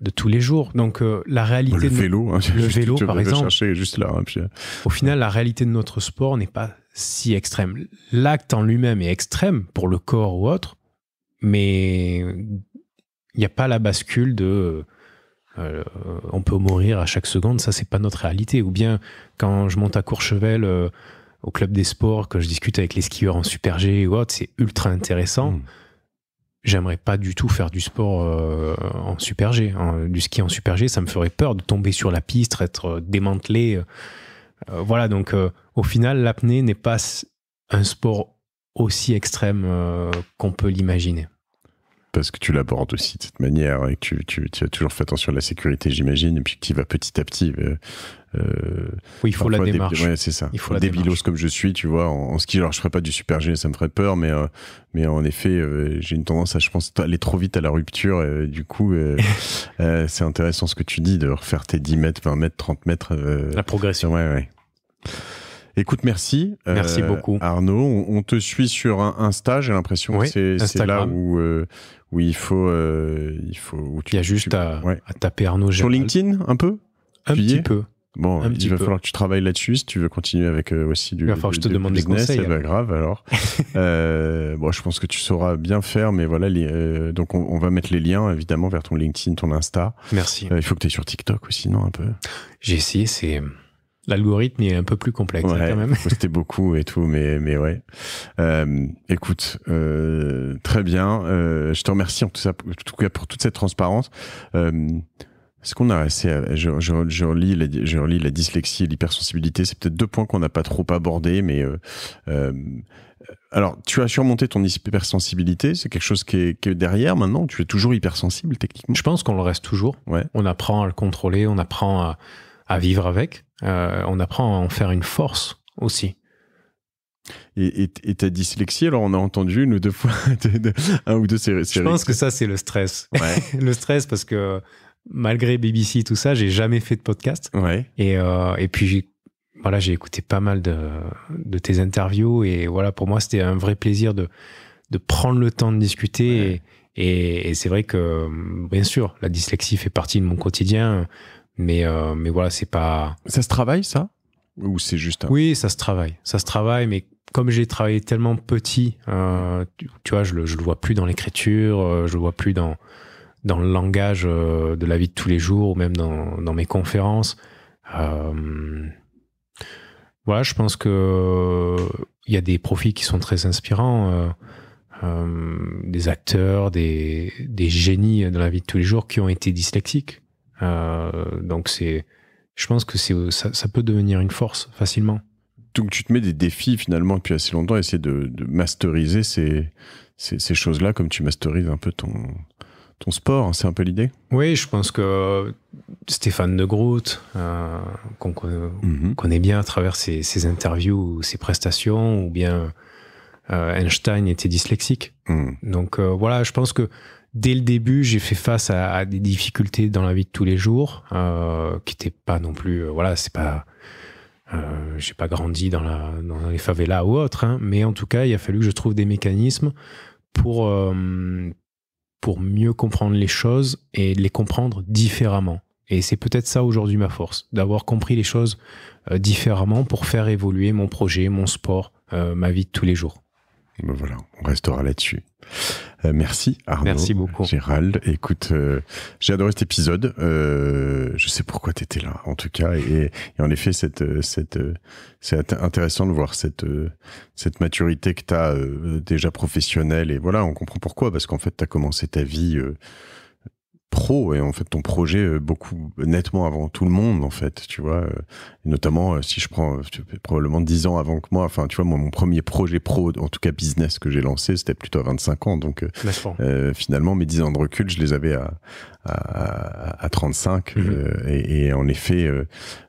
de tous les jours. Donc, la réalité. Le vélo, hein, [laughs] le vélo par exemple. juste là. Hein, puis... Au final, la réalité de notre sport n'est pas si extrême. L'acte en lui-même est extrême pour le corps ou autre, mais il n'y a pas la bascule de euh, on peut mourir à chaque seconde, ça c'est pas notre réalité. Ou bien quand je monte à Courchevel euh, au club des sports, que je discute avec les skieurs en super G c'est ultra intéressant. Mm. J'aimerais pas du tout faire du sport euh, en super G, du ski en super G, ça me ferait peur de tomber sur la piste, être démantelé. voilà, donc au final, l'apnée n'est pas un sport aussi extrême qu'on peut l'imaginer parce que tu l'abordes aussi de cette manière et que tu, tu, tu, as toujours fait attention à la sécurité, j'imagine, et puis que tu vas petit à petit. Euh, euh, oui, il faut la démarche. Ouais, c'est ça. Il faut la comme je suis, tu vois, en, ce ski, alors je ferais pas du super G, ça me ferait peur, mais euh, mais en effet, j'ai une tendance à, je pense, aller trop vite à la rupture. du coup, [laughs] c'est intéressant ce que tu dis de refaire tes 10 mètres, 20 mètres, 30 mètres. la progression. Ouais, ouais. Écoute, merci. Merci beaucoup. Arnaud, on, te suit sur un Insta, j'ai l'impression que c'est là où, oui, il faut, euh, il faut. Tu, il y a juste à, à, taper Arnaud Gérald. Sur LinkedIn, un peu. Un petit peu. Bon, il va falloir que tu travailles là-dessus si tu veux continuer avec euh, aussi du. Il va falloir que je te demande des conseils. C'est eh pas ben, grave alors. [laughs] Euh, bon, je pense que tu sauras bien faire, mais voilà. Les, donc, on, on, va mettre les liens évidemment vers ton LinkedIn, ton Insta. Merci. il faut que tu es sur TikTok aussi, non Un peu. J'ai essayé, c'est. L'algorithme est un peu plus complexe hein, quand même. [laughs] C'était beaucoup et tout, mais mais ouais. Euh, écoute, euh, très bien. Euh, je te remercie en tout, cas pour toute cette transparence. Est-ce qu'on a assez je, relis la, je la dyslexie et l'hypersensibilité. C'est peut-être deux points qu'on n'a pas trop abordés, mais alors, tu as surmonté ton hypersensibilité, c'est quelque chose qui est, derrière maintenant, tu es toujours hypersensible techniquement Je pense qu'on le reste toujours. On apprend à le contrôler, on apprend à, à vivre avec. Euh, on apprend à en faire une force aussi. Et, ta dyslexie, alors on a entendu une ou deux fois, [laughs] un ou deux séries. Je pense que ça, c'est le stress. [laughs] le stress parce que malgré BBC, tout ça, j'ai jamais fait de podcast. Ouais. Et, euh, et puis, voilà, j'ai écouté pas mal de, de, tes interviews et voilà, pour moi, c'était un vrai plaisir de, de prendre le temps de discuter. Et, et c'est vrai que, bien sûr, la dyslexie fait partie de mon quotidien. Mais, euh, mais voilà, c'est pas. Ça se travaille, ça Ou c'est juste un... Oui, ça se travaille. Ça se travaille, mais comme j'ai travaillé tellement petit, euh, tu, vois, je le, je le vois plus dans l'écriture, euh, je le vois plus dans, dans le langage de la vie de tous les jours, ou même dans, dans mes conférences. voilà, je pense que il y a des profils qui sont très inspirants, des acteurs, des, des, génies de la vie de tous les jours qui ont été dyslexiques, euh, donc c'est, je pense que c'est, ça, peut devenir une force facilement. Donc tu te mets des défis finalement depuis assez longtemps, essayer de, de masteriser ces, choses-là comme tu masterises un peu ton, ton sport, hein, c'est un peu l'idée Oui, je pense que Stéphane de Groot, euh, qu'on mhm. connaît, bien à travers ses, ses, interviews, ses prestations, ou bien euh, Einstein était dyslexique. Mhm. Donc voilà, je pense que dès le début, j'ai fait face à, des difficultés dans la vie de tous les jours, euh, qui n'étaient pas non plus. Euh, voilà, c'est pas. Euh, j'ai pas grandi dans, les favelas ou autre, hein, mais en tout cas, il a fallu que je trouve des mécanismes pour, pour mieux comprendre les choses et les comprendre différemment. Et c'est peut-être ça aujourd'hui ma force, d'avoir compris les choses différemment pour faire évoluer mon projet, mon sport, ma vie de tous les jours. Et ben voilà, on restera là-dessus. Euh, merci Arnaud. Gérald, écoute, euh, j'ai adoré cet épisode. Euh, je sais pourquoi tu étais là, en tout cas. Et, en effet, c'est intéressant de voir cette, cette maturité que tu as déjà professionnelle. Et voilà, on comprend pourquoi, parce qu'en fait, tu as commencé ta vie pro et en fait ton projet euh, beaucoup nettement avant tout le monde en fait tu vois euh, et notamment euh, si je prends probablement 10 ans avant que moi enfin tu vois moi mon premier projet pro en tout cas business que j'ai lancé c'était plutôt à 25 ans donc finalement mes 10 ans de recul je les avais à, à, 35. Mhm. Euh, et, et, en effet, euh,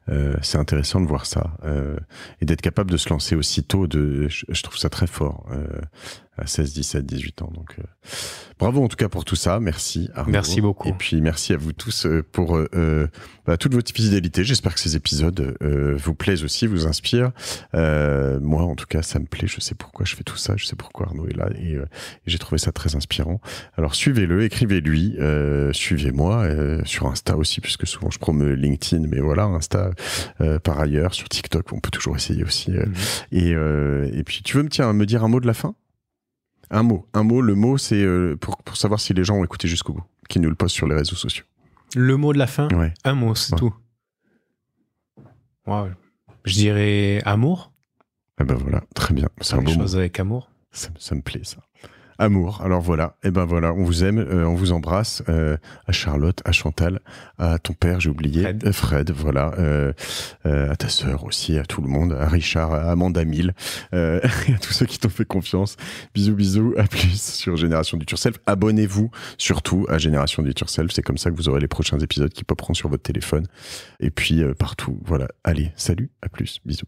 euh, c'est intéressant de voir ça. et d'être capable de se lancer aussitôt, de, je, trouve ça très fort à 16, 17, 18 ans. Donc, bravo en tout cas pour tout ça. Merci. Arnaud. Merci beaucoup. Et puis merci à vous tous pour bah, vos votre J'espère que ces épisodes euh, vous plaisent aussi, vous inspirent. Euh, moi, en tout cas, ça me plaît. Je sais pourquoi je fais tout ça. Je sais pourquoi Arnaud est là. Et, euh, j'ai trouvé ça très inspirant. Alors, suivez-le, écrivez-lui, suivez-moi sur Insta aussi, puisque souvent je promeux LinkedIn, mais voilà, Insta par ailleurs, sur TikTok, on peut toujours essayer aussi. Mhm. Et, puis, tu veux me, dire un mot de la fin un mot. Un mot, le mot, c'est pour, pour savoir si les gens ont écouté jusqu'au bout, qui nous le postent sur les réseaux sociaux. Le mot de la fin Un mot, c'est tout. Je dirais amour. Et ah ben bah voilà, très bien. C'est un beau mot. avec amour. ça, me plaît, ça. Amour. Alors voilà, et eh ben voilà, on vous aime, euh, on vous embrasse. Euh, à Charlotte, à Chantal, à ton père, j'ai oublié, Fred, euh, Fred voilà, à ta sœur aussi, à tout le monde, à Richard, à Amanda Mille, [laughs] à tous ceux qui t'ont fait confiance. Bisous, bisous, à plus sur Génération du Turself. Abonnez-vous surtout à Génération du Turself, c'est comme ça que vous aurez les prochains épisodes qui popperont sur votre téléphone. Et puis partout, voilà. Allez, salut, à plus, bisous.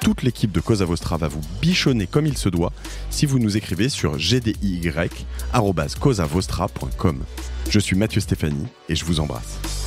toute l'équipe de Cosa Vostra va vous bichonner comme il se doit si vous nous écrivez sur gdy@causa-vostra.com. Je suis Mathieu Stéphanie et je vous embrasse.